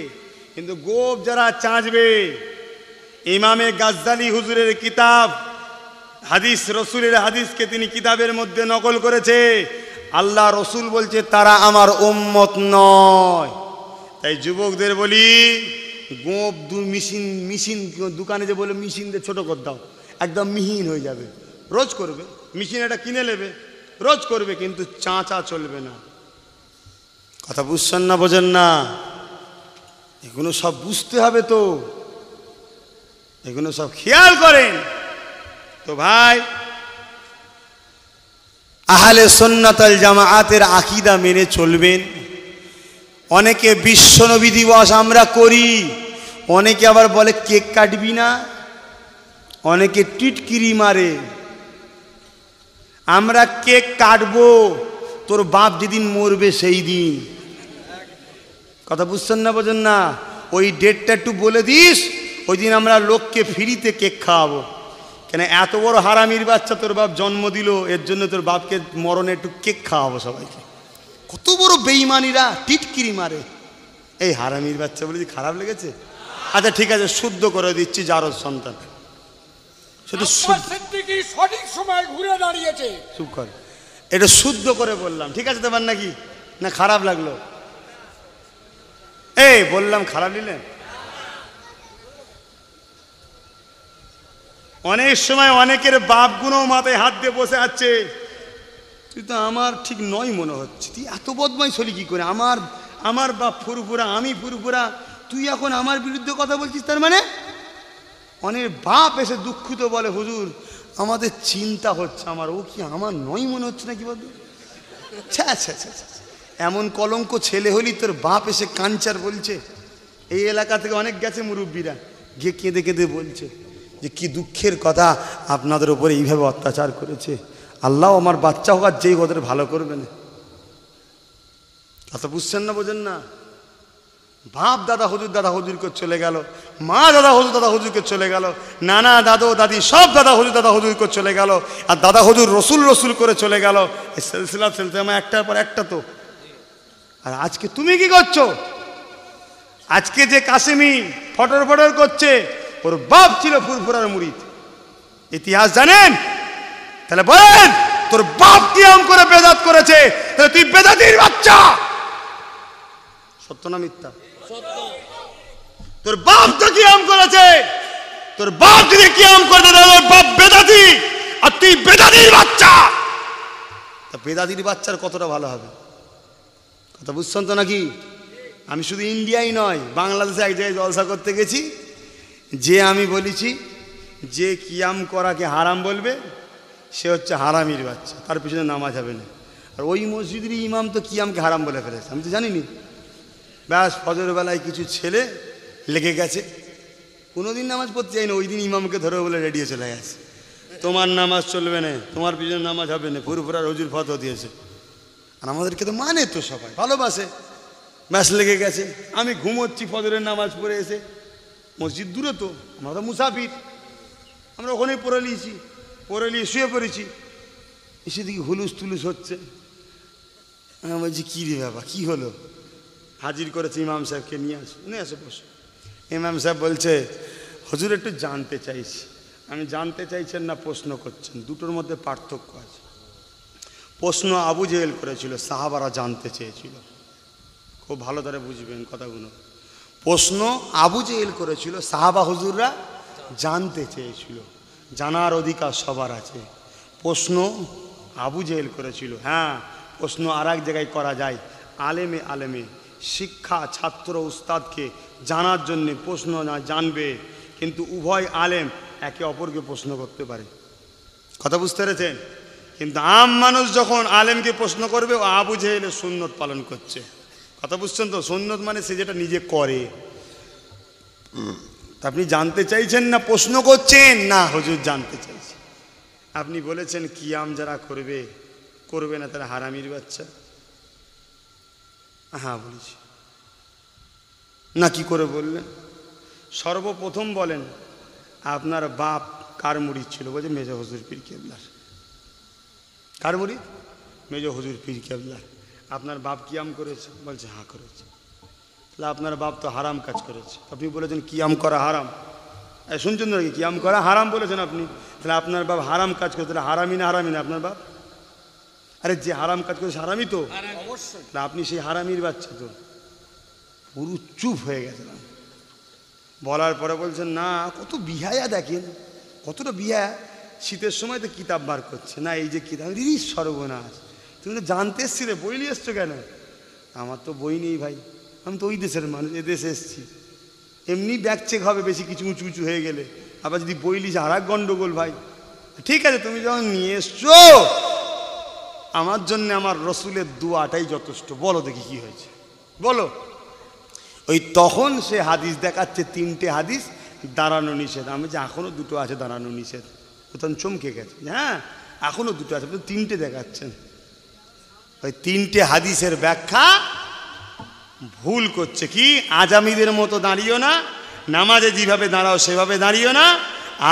কিন্তু গোপ যারা চাঁচবে ইমামে গাজদালি হুজুরের কিতাব হাদিস রসুলের হাদিসকে তিনি কিতাবের মধ্যে নকল করেছে আল্লাহ রসুল বলছে তারা আমার উম্মত নয় তাই যুবকদের বলি গোপ দু মেশিন মেশিন দোকানে যে বলে মেশিন দিয়ে ছোটো কর দাও একদম মিহিন হয়ে যাবে রোজ করবে মেশিন এটা কিনে নেবে রোজ করবে কিন্তু চাঁচা চলবে না কথা বুঝছেন না বোঝেন না এগুলো সব বুঝতে হবে তো এগুলো সব খেয়াল করেন তো ভাই আহলে সন্ন্যতাল জামায়াতের আকিদা মেনে চলবেন অনেকে নবী দিবস আমরা করি অনেকে আবার বলে কেক কাটবি না অনেকে টিটকিরি মারে আমরা কেক কাটবো তোর বাপ যেদিন মরবে সেই দিন কথা বুঝছেন না বোঝেন না ওই ডেটটা একটু বলে দিস ওই দিন আমরা লোককে ফ্রিতে কেক খাওয়াবো কেন এত বড় হারামির বাচ্চা তোর বাপ জন্ম দিল এর জন্য তোর বাপকে মরণে একটু কেক খাওয়াবো সবাইকে কত বড় বেইমানিরা টিটকিরি মারে এই হারামির বাচ্চা বলে খারাপ লেগেছে আচ্ছা ঠিক আছে শুদ্ধ করে দিচ্ছি যার সন্তান সেটা সঠিক সময় ঘুরে দাঁড়িয়েছে এটা শুদ্ধ করে বললাম ঠিক আছে দেবার নাকি না খারাপ লাগলো এই বললাম খারাপ নিলেন অনেক সময় অনেকের বাপগুলো মাথায় হাত দিয়ে বসে আছে তুই তো আমার ঠিক নয় মনে হচ্ছে তুই এত বদমাই ছলি কী করে আমার আমার বাপ ফুরফুরা আমি ফুরফুরা তুই এখন আমার বিরুদ্ধে কথা বলছিস তার মানে অনেক বাপ এসে দুঃখিত বলে হুজুর আমাদের চিন্তা হচ্ছে আমার ও কি আমার নয় মনে হচ্ছে না কি বলতো ছ্যা ছ্যা ছ্যা এমন কলঙ্ক ছেলে হলি তোর বাপ এসে কাঞ্চার বলছে এই এলাকা থেকে অনেক গেছে মুরব্বীরা গিয়ে কেঁদে কেঁদে বলছে যে কি দুঃখের কথা আপনাদের উপরে এইভাবে অত্যাচার করেছে আল্লাহ আমার বাচ্চা হোক আর যেই ওদের ভালো করবে না তো বুঝছেন না বোঝেন না বাপ দাদা হজুর দাদা হজুরকে চলে গেল মা দাদা হজুর দাদা হজুরকে চলে গেল নানা দাদু দাদি সব দাদা হজুর দাদা হজুরকে চলে গেল আর দাদা হজুর রসুল রসুল করে চলে গেল এই সিলসিলা একটার পর একটা তো আর আজকে তুমি কি করছো আজকে যে কাশিমি ফটর ফটর করছে ওর বাপ ছিল ফুরফুরার মুড়িদ ইতিহাস জানেন তাহলে বলেন তোর বাপ কি আম করে বেদাত করেছে তাহলে তুই বেদাতির বাচ্চা সত্য না মিথ্যা তোর বাপ তো কি আম করেছে তোর বাপ যদি কি আম করে তাহলে বাপ বেদাতি আর তুই বেদাতির বাচ্চা তা বেদাতির বাচ্চার কতটা ভালো হবে কথা বুঝছেন তো নাকি আমি শুধু ইন্ডিয়াই নয় বাংলাদেশে এক জায়গায় জলসা করতে গেছি যে আমি বলেছি যে কিয়াম করাকে হারাম বলবে সে হচ্ছে হারামির বাচ্চা তার পিছনে নামাজ হবে না আর ওই মসজিদেরই ইমাম তো কিয়ামকে হারাম বলে ফেলেছে আমি তো জানিনি ব্যাস বেলায় কিছু ছেলে লেগে গেছে কোনোদিন নামাজ পড়তে যাই না ওই দিন ইমামকে ধরে বলে রেডিও চলে গেছে তোমার নামাজ চলবে না তোমার পিছনে নামাজ হবে না ফুরফুরার রজুর ফত দিয়েছে আর আমাদেরকে তো মানে তো সবাই ভালোবাসে ব্যাস লেগে গেছে আমি ঘুমোচ্ছি ফজরের নামাজ পড়ে এসে মসজিদ দূরে তো আমরা তো মুসাফির আমরা ওখানেই পরে নিয়েছি পরে নিয়ে শুয়ে পড়েছি এসে দেখি হুলুস তুলুস হচ্ছে আমি বলছি কী রে বাবা কী হলো হাজির করেছে ইমাম সাহেবকে নিয়ে আসো নিয়ে আসো বসো ইমাম সাহেব বলছে হজুর একটু জানতে চাইছি আমি জানতে চাইছেন না প্রশ্ন করছেন দুটোর মধ্যে পার্থক্য আছে প্রশ্ন আবু জেল করেছিল সাহাবারা জানতে চেয়েছিল খুব ভালো ধরে বুঝবেন কথাগুলো প্রশ্ন আবু জেহেল করেছিল সাহাবা হুজুররা জানতে চেয়েছিল জানার অধিকার সবার আছে প্রশ্ন আবু জেহেল করেছিল হ্যাঁ প্রশ্ন আর এক জায়গায় করা যায় আলেমে আলেমে শিক্ষা ছাত্র উস্তাদকে জানার জন্য প্রশ্ন না জানবে কিন্তু উভয় আলেম একে অপরকে প্রশ্ন করতে পারে কথা বুঝতে পেরেছেন কিন্তু আম মানুষ যখন আলেমকে প্রশ্ন করবে ও আবু জেহেলের সুন্নত পালন করছে কথা বুঝছেন তো সন্ন্যত মানে সে যেটা নিজে করে আপনি জানতে চাইছেন না প্রশ্ন করছেন না হজুর জানতে চাইছেন আপনি বলেছেন কিয়াম যারা করবে করবে না তারা হারামির বাচ্চা হ্যাঁ বলেছি না কি করে বললেন সর্বপ্রথম বলেন আপনার বাপ কার মুড়ি ছিল বলছে মেজ হজুর পীর কেবলার কার মুড়ি মেজ হজুর পীর কেবলার আপনার বাপ কিয়াম করেছে বলছে হ্যাঁ করেছে তাহলে আপনার বাপ তো হারাম কাজ করেছে আপনি বলেছেন কিয়াম করা হারাম শুনছেন নাকি কিয়াম করা হারাম বলেছেন আপনি তাহলে আপনার বাপ হারাম কাজ করে তাহলে হারামি না হারামই না আপনার বাপ আরে যে হারাম কাজ করেছে হারামই তো অবশ্যই না আপনি সেই হারামির বাচ্চা তো পুরো চুপ হয়ে গেছিলাম বলার পরে বলছেন না কত বিহায়া দেখেন কতটা বিহায়া শীতের সময় তো কিতাব বার করছে না এই যে কিতাব দিদি সর্বনাশ তুমি তো জানতে এসছিলে বই নিয়ে এসছো কেন আমার তো বই নেই ভাই আমি তো ওই দেশের মানুষ এদেশে এসছি এমনি ব্যাগ চেক হবে বেশি কিছু উঁচু উঁচু হয়ে গেলে আবার যদি বই লিস আর এক গণ্ডগোল ভাই ঠিক আছে তুমি যখন নিয়ে এসছো আমার জন্য আমার রসুলের দুয়াটাই যথেষ্ট বলো দেখি কি হয়েছে বলো ওই তখন সে হাদিস দেখাচ্ছে তিনটে হাদিস দাঁড়ানো নিষেধ আমি যে এখনও দুটো আছে দাঁড়ানো নিষেধ তখন চমকে গেছে হ্যাঁ এখনও দুটো আছে তিনটে দেখাচ্ছেন ওই তিনটে হাদিসের ব্যাখ্যা ভুল করছে কি আজামিদের মতো দাঁড়িয়েও না নামাজে যেভাবে দাঁড়াও সেভাবে দাঁড়িয়েও না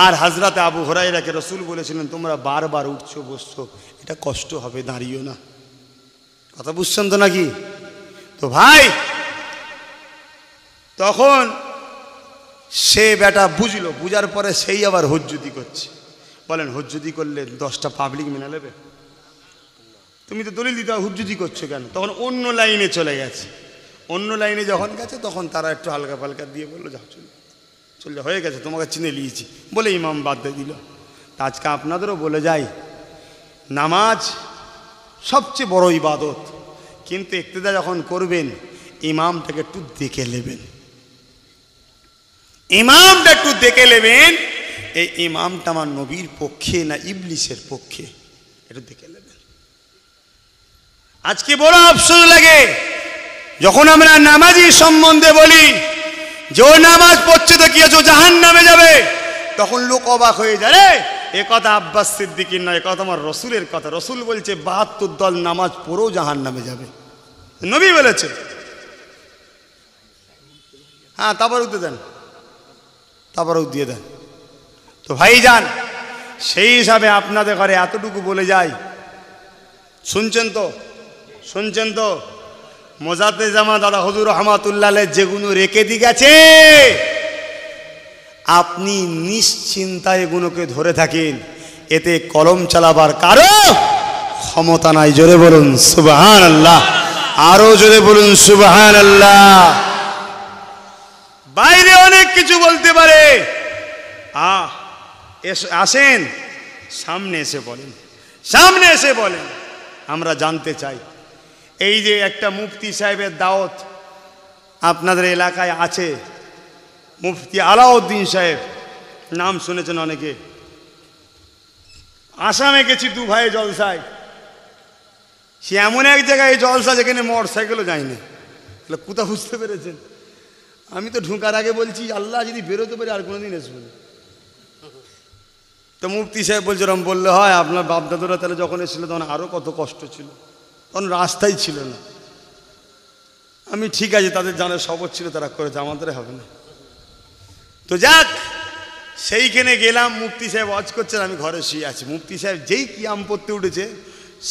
আর হাজরাতে আবু হরাইরাকে রসুল বলেছিলেন তোমরা বারবার উঠছো বসছো এটা কষ্ট হবে দাঁড়িয়েও না কথা বুঝছেন তো নাকি তো ভাই তখন সে বেটা বুঝলো বুঝার পরে সেই আবার হজ্জুতি করছে বলেন হজ্জুতি করলে দশটা পাবলিক মেনে নেবে তুমি তো দলিল দিতে হুজুদি করছো কেন তখন অন্য লাইনে চলে গেছে অন্য লাইনে যখন গেছে তখন তারা একটু হালকা ফালকা দিয়ে বললো যাও চলে চলে হয়ে গেছে তোমাকে চিনে নিয়েছি বলে ইমাম বাদ দিয়ে দিল তা আজকে আপনাদেরও বলে যাই নামাজ সবচেয়ে বড় ইবাদত কিন্তু একতেদা যখন করবেন ইমামটাকে একটু দেখে নেবেন ইমামটা একটু দেখে নেবেন এই ইমামটা আমার নবীর পক্ষে না ইবলিসের পক্ষে একটু দেখে নেবেন আজকে বড় আফসোস লাগে যখন আমরা নামাজি সম্বন্ধে বলি যে ও নামাজ পড়ছে তো কি আছে ও জাহান নামে যাবে তখন লোক অবাক হয়ে যায় রে এ কথা আব্বাস সিদ্দিকির নয় কথা আমার রসুলের কথা রসুল বলছে বাহাত্তর দল নামাজ পড়েও জাহান নামে যাবে নবী বলেছে হ্যাঁ তাবারুক দিয়ে দেন তাবারুক দিয়ে দেন তো ভাই যান সেই হিসাবে আপনাদের ঘরে এতটুকু বলে যাই শুনছেন তো শুনছেন তো মোজাতে জামা দাদা হজুর রহমাতুল্লাহ যেগুলো রেখে দিয়ে গেছে আপনি নিশ্চিন্তায় এগুলোকে ধরে থাকেন এতে কলম চালাবার কারো ক্ষমতা নাই জোরে বলুন সুবাহান আল্লাহ আরো জোরে বলুন সুবাহান আল্লাহ বাইরে অনেক কিছু বলতে পারে আসেন সামনে এসে বলেন সামনে এসে বলেন আমরা জানতে চাই এই যে একটা মুফতি সাহেবের দাওয়াত আপনাদের এলাকায় আছে মুফতি আলাউদ্দিন সাহেব নাম শুনেছেন অনেকে আসামে গেছি দু ভাই জলসায় সে এমন এক জায়গায় জলসা যেখানে মোটর সাইকেলও যায়নি তাহলে কোথা বুঝতে পেরেছেন আমি তো ঢুকার আগে বলছি আল্লাহ যদি বেরোতে পারি আর কোনোদিন আসবো তো মুফতি সাহেব বলছিলাম বললে হয় আপনার বাপদাদুরা তাহলে যখন এসেছিলো তখন আরও কত কষ্ট ছিল তখন রাস্তাই ছিল না আমি ঠিক আছে তাদের জানার শপথ ছিল তারা করেছে আমাদের হবে না তো যাক সেইখানে গেলাম মুক্তি সাহেব ওয়াজ করছেন আমি ঘরে শুয়ে আছি মুক্তি সাহেব যেই আম পড়তে উঠেছে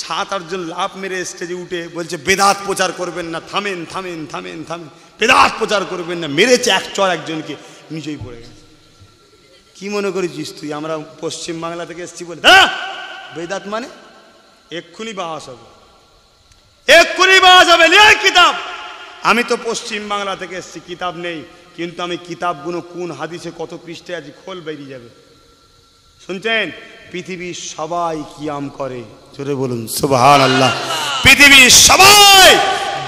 সাত আটজন লাভ মেরে স্টেজে উঠে বলছে বেদাত প্রচার করবেন না থামেন থামেন থামেন থামেন বেদাত প্রচার করবেন না মেরেছে এক চর একজনকে নিজেই পড়ে গেছে কি মনে করেছিস তুই আমরা পশ্চিমবাংলা থেকে এসছি বলে হ্যাঁ? বেদাত মানে এক্ষুনি বাহাস হবে এক্ষুনি পাওয়া যাবে লিয়ার কিতাব আমি তো পশ্চিম বাংলা থেকে এসেছি কিতাব নেই কিন্তু আমি কিতাবগুলো কোন হাদিসে কত পৃষ্ঠে আজ খোল বেরিয়ে যাবে শুনছেন পৃথিবীর সবাই কিয়াম করে জোরে বলুন সুবাহান আল্লাহ পৃথিবীর সবাই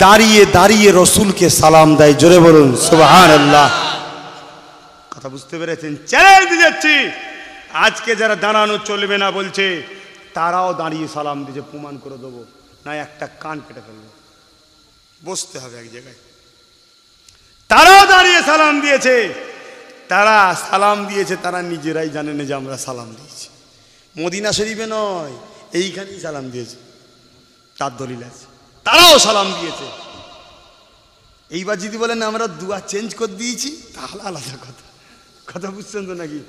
দাঁড়িয়ে দাঁড়িয়ে রসুলকে সালাম দেয় জোরে বলুন সুবাহান আল্লাহ কথা বুঝতে পেরেছেন চ্যালেঞ্জ যাচ্ছি আজকে যারা দাঁড়ানো চলবে না বলছে তারাও দাঁড়িয়ে সালাম দিয়েছে প্রমাণ করে দেবো না একটা কান কেটে ফেলবো বসতে হবে এক জায়গায় তারাও দাঁড়িয়ে সালাম দিয়েছে তারা সালাম দিয়েছে তারা নিজেরাই জানে না যে আমরা সালাম দিয়েছি মদিনা শরীফে নয় এইখানেই সালাম দিয়েছে তার দলিল আছে তারাও সালাম দিয়েছে এইবার যদি বলেন আমরা দুয়া চেঞ্জ করে দিয়েছি তাহলে আলাদা কথা কথা বুঝছেন তো নাকি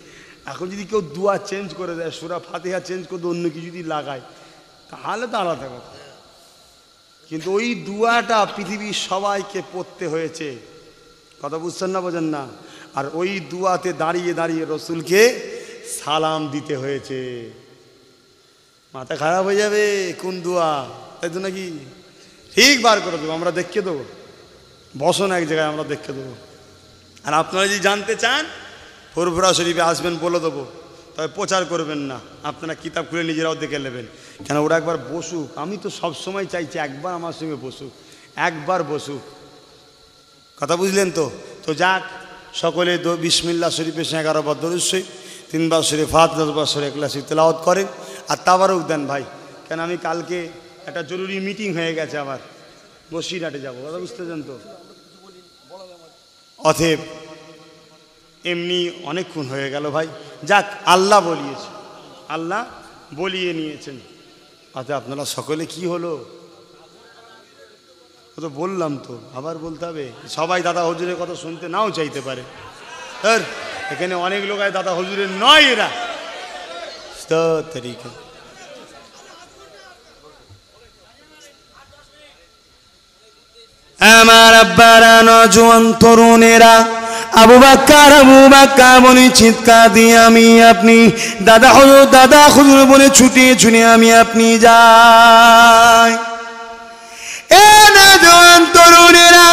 এখন যদি কেউ দুয়া চেঞ্জ করে দেয় সুরা ফাতেহা চেঞ্জ করে অন্য কিছু যদি লাগায় তাহলে তো আলাদা কথা কিন্তু ওই দুয়াটা পৃথিবীর সবাইকে পড়তে হয়েছে কথা বুঝছেন না বোঝেন না আর ওই দুয়াতে দাঁড়িয়ে দাঁড়িয়ে রসুলকে সালাম দিতে হয়েছে মাথা খারাপ হয়ে যাবে কোন দুয়া তাই তো নাকি ঠিক বার করে দেবো আমরা দেখে দেবো বসো না এক জায়গায় আমরা দেখে দেবো আর আপনারা যদি জানতে চান ফুরফুরা শরীফে আসবেন বলে দেবো তবে প্রচার করবেন না আপনারা কিতাব খুলে নিজেরাও দেখে নেবেন কেন ওরা একবার বসুক আমি তো সব সময় চাইছি একবার আমার সঙ্গে বসুক একবার বসুক কথা বুঝলেন তো তো যাক সকলে বিসমিল্লা শরীফের সঙ্গে এগারো বার দরুসই তিনবার শরীফ হাত দশবার শরীফ একলাসি তেলাওয়াত করেন আর তাবারক দেন ভাই কেন আমি কালকে একটা জরুরি মিটিং হয়ে গেছে আমার বসিরহাটে যাবো কথা বুঝতে চান তো অথেব এমনি অনেকক্ষণ হয়ে গেল ভাই যাক আল্লাহ বলিয়েছে আল্লাহ বলিয়ে নিয়েছেন আচ্ছা আপনারা সকলে কি হলো তো বললাম তো আবার বলতে হবে সবাই দাদা হজুরের কথা শুনতে নাও চাইতে পারে আর এখানে অনেক লোক আছে দাদা হজুরের নয় এরা তরিকা আমার আব্বারা নজন তরুণেরা আবু বাক্কার আবু বাক্কা মনে চিৎকার দিয়ে আমি আপনি দাদা হজুর দাদা হজুর বলে ছুটিয়ে ছুটে আমি আপনি যাই এ না জোয়ান তরুণেরা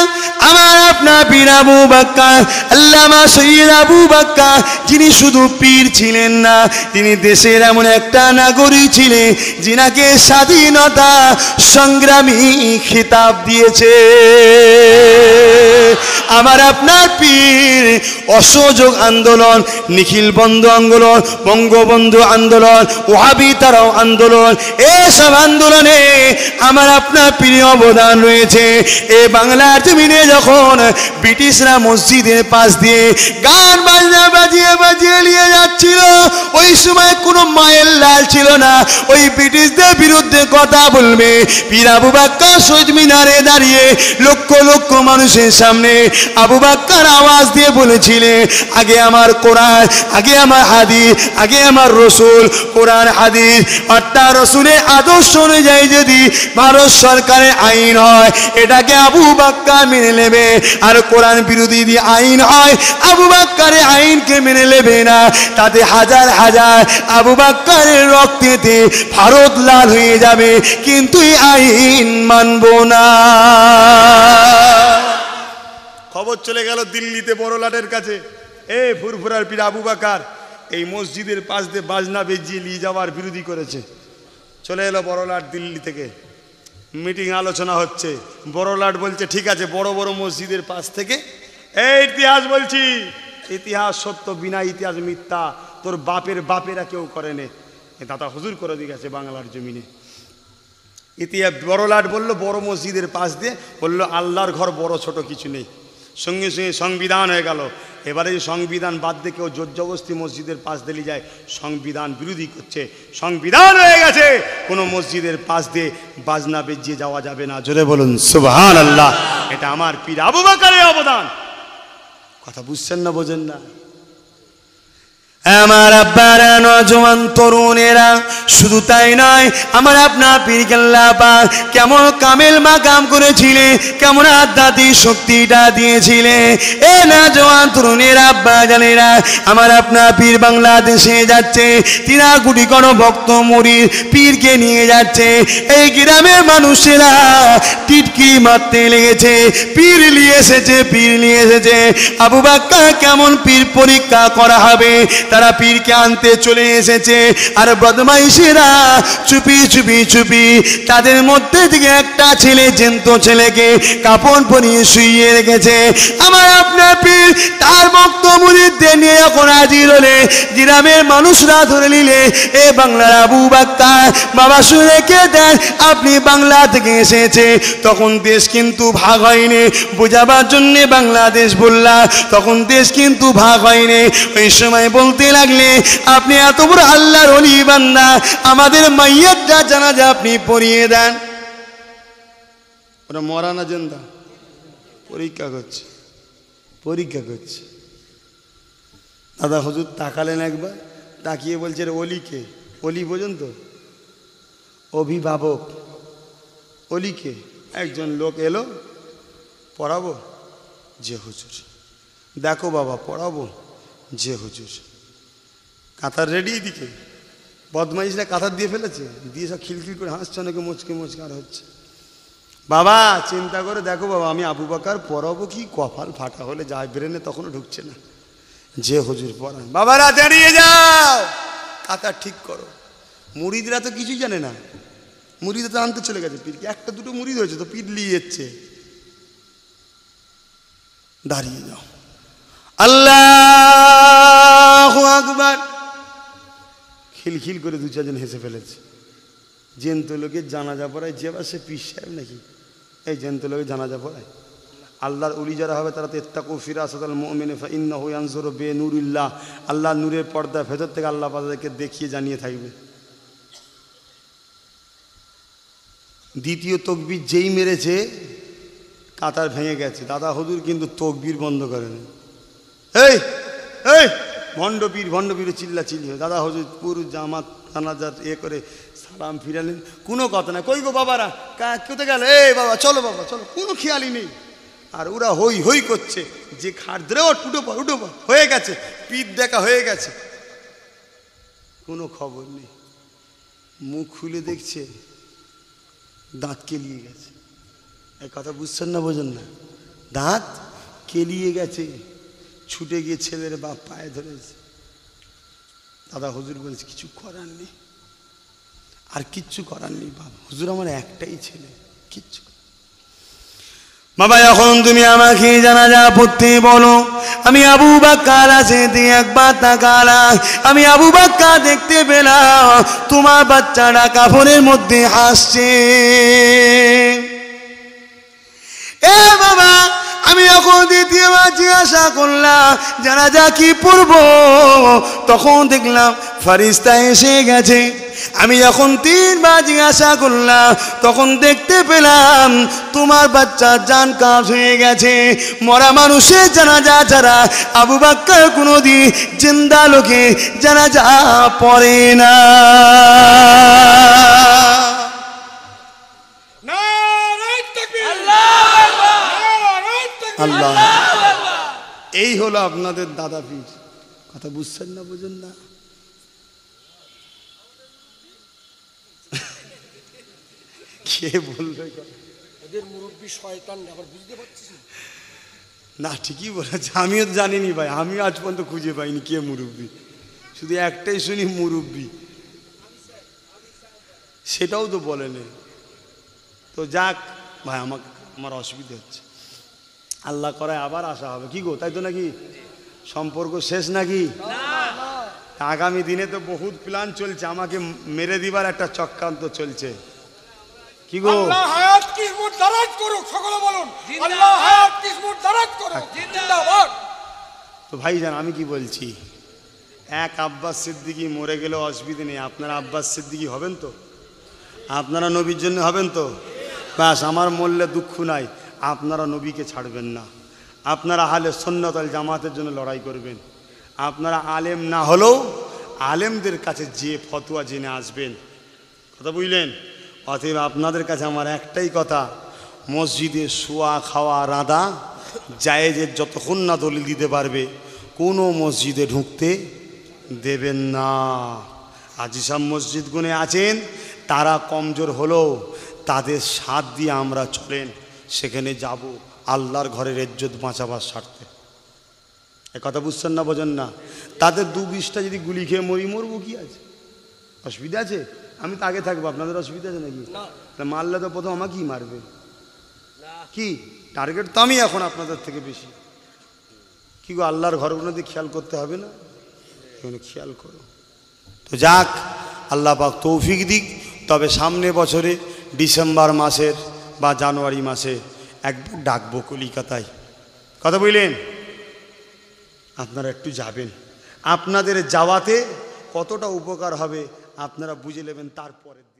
আমার আপনার আবু বাক্কা আল্লামা সৈয়দ আবু বাক্কা যিনি শুধু পীর ছিলেন না তিনি দেশের এমন একটা নাগরিক ছিলেন যিনাকে স্বাধীনতা সংগ্রামী খিতাব দিয়েছে আমার আপনার পীর অসহযোগ আন্দোলন নিখিল বন্ধ আন্দোলন বঙ্গবন্ধু আন্দোলন ওহাবি তারাও আন্দোলন এসব আন্দোলনে আমার আপনার প্রিয় অবদান রয়েছে এ বাংলার জমিনে যখন بٹرا مسجد کے پاس دیئے گان بازنے بجیے بجیے لیے جاتے ছিল ওই সময় কোনো মায়ের লাল ছিল না ওই ব্রিটিশদের বিরুদ্ধে কথা বলবে পীর বাক্কা শহীদ মিনারে দাঁড়িয়ে লক্ষ লক্ষ মানুষের সামনে আবু বাক্কার আওয়াজ দিয়ে বলেছিলে আগে আমার কোরআন আগে আমার হাদিস আগে আমার রসুল কোরআন হাদিস অর্থাৎ রসুলের আদর্শ অনুযায়ী যদি ভারত সরকারের আইন হয় এটাকে আবু বাক্কা মেনে নেবে আর কোরআন বিরোধী আইন হয় আবু বাক্কারে আইনকে মেনে নেবে না তাদের সাথে হাজার হাজার আবু বাক্কারের রক্তেতে ভারত লাল হয়ে যাবে কিন্তু আইন মানব না খবর চলে গেল দিল্লিতে লাটের কাছে এ ফুরফুরার পীর আবু বাকার এই মসজিদের পাশ দিয়ে বাজনা বেজিয়ে নিয়ে যাওয়ার বিরোধী করেছে চলে এলো বড়লাট দিল্লি থেকে মিটিং আলোচনা হচ্ছে বড়লাট বলছে ঠিক আছে বড় বড় মসজিদের পাশ থেকে এই ইতিহাস বলছি ইতিহাস সত্য বিনা ইতিহাস মিথ্যা তোর বাপের বাপেরা কেউ করে নে দাদা হুজুর করে দিয়ে গেছে বাংলার জমিনে ইতিহাস বড় লাট বললো বড় মসজিদের পাশ দিয়ে বললো আল্লাহর ঘর বড় ছোট কিছু নেই সঙ্গে সঙ্গে সংবিধান হয়ে গেল এবারে সংবিধান বাদ দিয়ে কেউ জোরজবস্তি মসজিদের পাশ দিলে যায় সংবিধান বিরোধী করছে সংবিধান হয়ে গেছে কোনো মসজিদের পাশ দিয়ে বাজনা বেজিয়ে যাওয়া যাবে না জোরে বলুন সুবাহ আল্লাহ এটা আমার পীর আবু বাকারের অবদান কথা বুঝছেন না বোঝেন না আমার আব্বারা নজওয়ান তরুণেরা শুধু তাই নয় আমার আপনার পীরকেল্লাপা কেমন কামেল মা কাম করেছিলে কেমন আধ্যাত্মিক শক্তিটা দিয়েছিলে এ জওয়ান তরুণের আব্বা জানেরা আমার আপনার পীর বাংলাদেশে যাচ্ছে তিনা গুটি কোন ভক্ত মরির পীরকে নিয়ে যাচ্ছে এই গ্রামের মানুষেরা টিটকি মারতে লেগেছে পীর নিয়ে এসেছে পীর নিয়ে এসেছে আবু বাক্কা কেমন পীর পরীক্ষা করা হবে তারা পীরকে আনতে চলে এসেছে আর বদমাইশেরা চুপি চুপি চুপি তাদের মধ্যে থেকে একটা ছেলে জেন্ত ছেলেকে কাপড় পরিয়ে শুইয়ে রেখেছে আমার আপনার পীর তার বক্তব্যদের নিয়ে এখন হাজির হলে গ্রামের মানুষরা ধরে নিলে এ বাংলার আবু বাক্তা বাবা শুনে কে দেন আপনি বাংলা থেকে এসেছে তখন দেশ কিন্তু ভাগ হয়নি বোঝাবার জন্যে বাংলাদেশ বললা তখন দেশ কিন্তু ভাগ হয়নি ওই সময় বলতে বলতে লাগলে আপনি এত বড় আল্লাহর অলি বান্দা আমাদের জানা যা আপনি পরিয়ে দেন ওরা মরা না জেন্দা পরীক্ষা করছে পরীক্ষা করছে দাদা হজুর তাকালেন একবার তাকিয়ে বলছে রে অলিকে অলি পর্যন্ত অভিভাবক অলিকে একজন লোক এলো পড়াবো যে হুজুর দেখো বাবা পড়াবো যে হুজুর কাঁথার রেডি দিকে বদমাইশরা কাঁথার দিয়ে ফেলেছে দিয়ে সব খিলখিল করে হাসছে অনেকে মোচকে মোচকার হচ্ছে বাবা চিন্তা করে দেখো বাবা আমি আবু বাকার পরাবো কি কপাল ফাটা হলে যায় ব্রেনে তখনও ঢুকছে না যে হজুর পরান বাবারা দাঁড়িয়ে যাও কাঁথা ঠিক করো মুড়িদরা তো কিছুই জানে না মুড়িদে তো আনতে চলে গেছে পিঠকে একটা দুটো মুড়িদ হয়েছে তো লিয়ে যাচ্ছে দাঁড়িয়ে যাও আল্লাহ খিলখিল করে দু চারজন হেসে ফেলেছে জেন্ত লোকের জানাজা পড়ায় যে আবার সে পিস সাহেব নাকি এই জেন্ত লোকের জানাজা পড়ায় আল্লাহর উলি যারা হবে তারা তেত্তাকু ফিরাসত আল মোমিনে ইন্না হুয়ানসুর বে নুরুল্লাহ আল্লাহ নূরের পর্দা ভেতর থেকে আল্লাহ তাদেরকে দেখিয়ে জানিয়ে থাকবে দ্বিতীয় তকবির যেই মেরেছে কাতার ভেঙে গেছে দাদা হদুর কিন্তু তকবির বন্ধ করেন এই এই ভণ্ডপীর ভণ্ডপীরে চিল্লা চিল্লি দাদা হজুর পুরুষ জামাত জানাজার এ করে সালাম ফিরালেন কোনো কথা না কই গো বাবারা কোথায় গেল এই বাবা চলো বাবা চলো কোনো খেয়ালই নেই আর ওরা হই হই করছে যে খাট ধরে ও টুটো পা উঠো পা হয়ে গেছে পিঠ দেখা হয়ে গেছে কোনো খবর নেই মুখ খুলে দেখছে দাঁত কেলিয়ে গেছে এক কথা বুঝছেন না বোঝেন না দাঁত কেলিয়ে গেছে ছুটে গিয়ে ছেলের বাপ পায়ে ধরেছে দাদা হুজুর বলছে কিছু করার নেই আর কিচ্ছু করার নেই বাপ হুজুর আমার একটাই ছেলে কিচ্ছু বাবা এখন তুমি আমাকে জানাজা পড়তে বলো আমি আবু বাক্কার আছে একবার তাকালা আমি আবু বাক্কা দেখতে পেলাম তোমার বাচ্চাটা কাপড়ের মধ্যে হাসছে এ বাবা আমি এখন দ্বিতীয়বার জিজ্ঞাসা করলাম যারা যা কি পড়ব তখন দেখলাম ফারিস্তা এসে গেছে আমি যখন তিনবার জিজ্ঞাসা করলাম তখন দেখতে পেলাম তোমার বাচ্চা জান কাজ হয়ে গেছে মরা মানুষের জানা যা যারা আবু বাক্কার কোনো দিন জিন্দা লোকে যা পড়ে না আল্লাহ এই হলো আপনাদের দাদা পীর কথা বুঝছেন না বুঝেন না কে বলবে ওদের আবার বুঝতে না ঠিকই বলেছে আমিও জানিনি ভাই আমি আজ পর্যন্ত খুঁজে পাইনি কে মুরব্বী শুধু একটাই শুনি মুরব্বী সেটাও তো বলেনি তো যাক ভাই আমাকে আমার অসুবিধা হচ্ছে আল্লাহ করায় আবার আসা হবে কি গো তাই তো নাকি সম্পর্ক শেষ নাকি আগামী দিনে তো বহুত প্ল্যান চলছে আমাকে মেরে দিবার একটা চক্রান্ত চলছে কি গো আচ্ছা। তো ভাই যান আমি কি বলছি এক আব্বাস সিদ্দিকি মরে গেলে অসুবিধে নেই আপনারা আব্বাস সিদ্দিকি হবেন তো আপনারা নবীর জন্য হবেন তো ব্যাস আমার মরলে দুঃখ নাই আপনারা নবীকে ছাড়বেন না আপনারা হালে সন্ন্যত আল জামাতের জন্য লড়াই করবেন আপনারা আলেম না হলেও আলেমদের কাছে যে ফতোয়া জেনে আসবেন কথা বুঝলেন অতএব আপনাদের কাছে আমার একটাই কথা মসজিদে শোয়া খাওয়া রাঁধা জায়েজের যতক্ষণ না দলিল দিতে পারবে কোনো মসজিদে ঢুকতে দেবেন না আজিসাম মসজিদগুনে আছেন তারা কমজোর হলেও তাদের সাথ দিয়ে আমরা চলেন সেখানে যাব আল্লাহর ঘরের এজ্জত বাঁচাবার স্বার্থে এ কথা বুঝছেন না বোঝেন না তাদের দু বিষটা যদি গুলি খেয়ে মরি মরবো কি আছে অসুবিধা আছে আমি তো আগে থাকবো আপনাদের অসুবিধা আছে নাকি মারলে তো প্রথম আমাকেই মারবে কি টার্গেট তো আমি এখন আপনাদের থেকে বেশি কি গো আল্লাহর দিয়ে খেয়াল করতে হবে না এখানে খেয়াল করো তো যাক আল্লাহ পাক তৌফিক দিক তবে সামনে বছরে ডিসেম্বর মাসের বা জানুয়ারি মাসে একবার ডাকবো কলিকাতায় কথা বললেন আপনারা একটু যাবেন আপনাদের যাওয়াতে কতটা উপকার হবে আপনারা বুঝে নেবেন তারপরে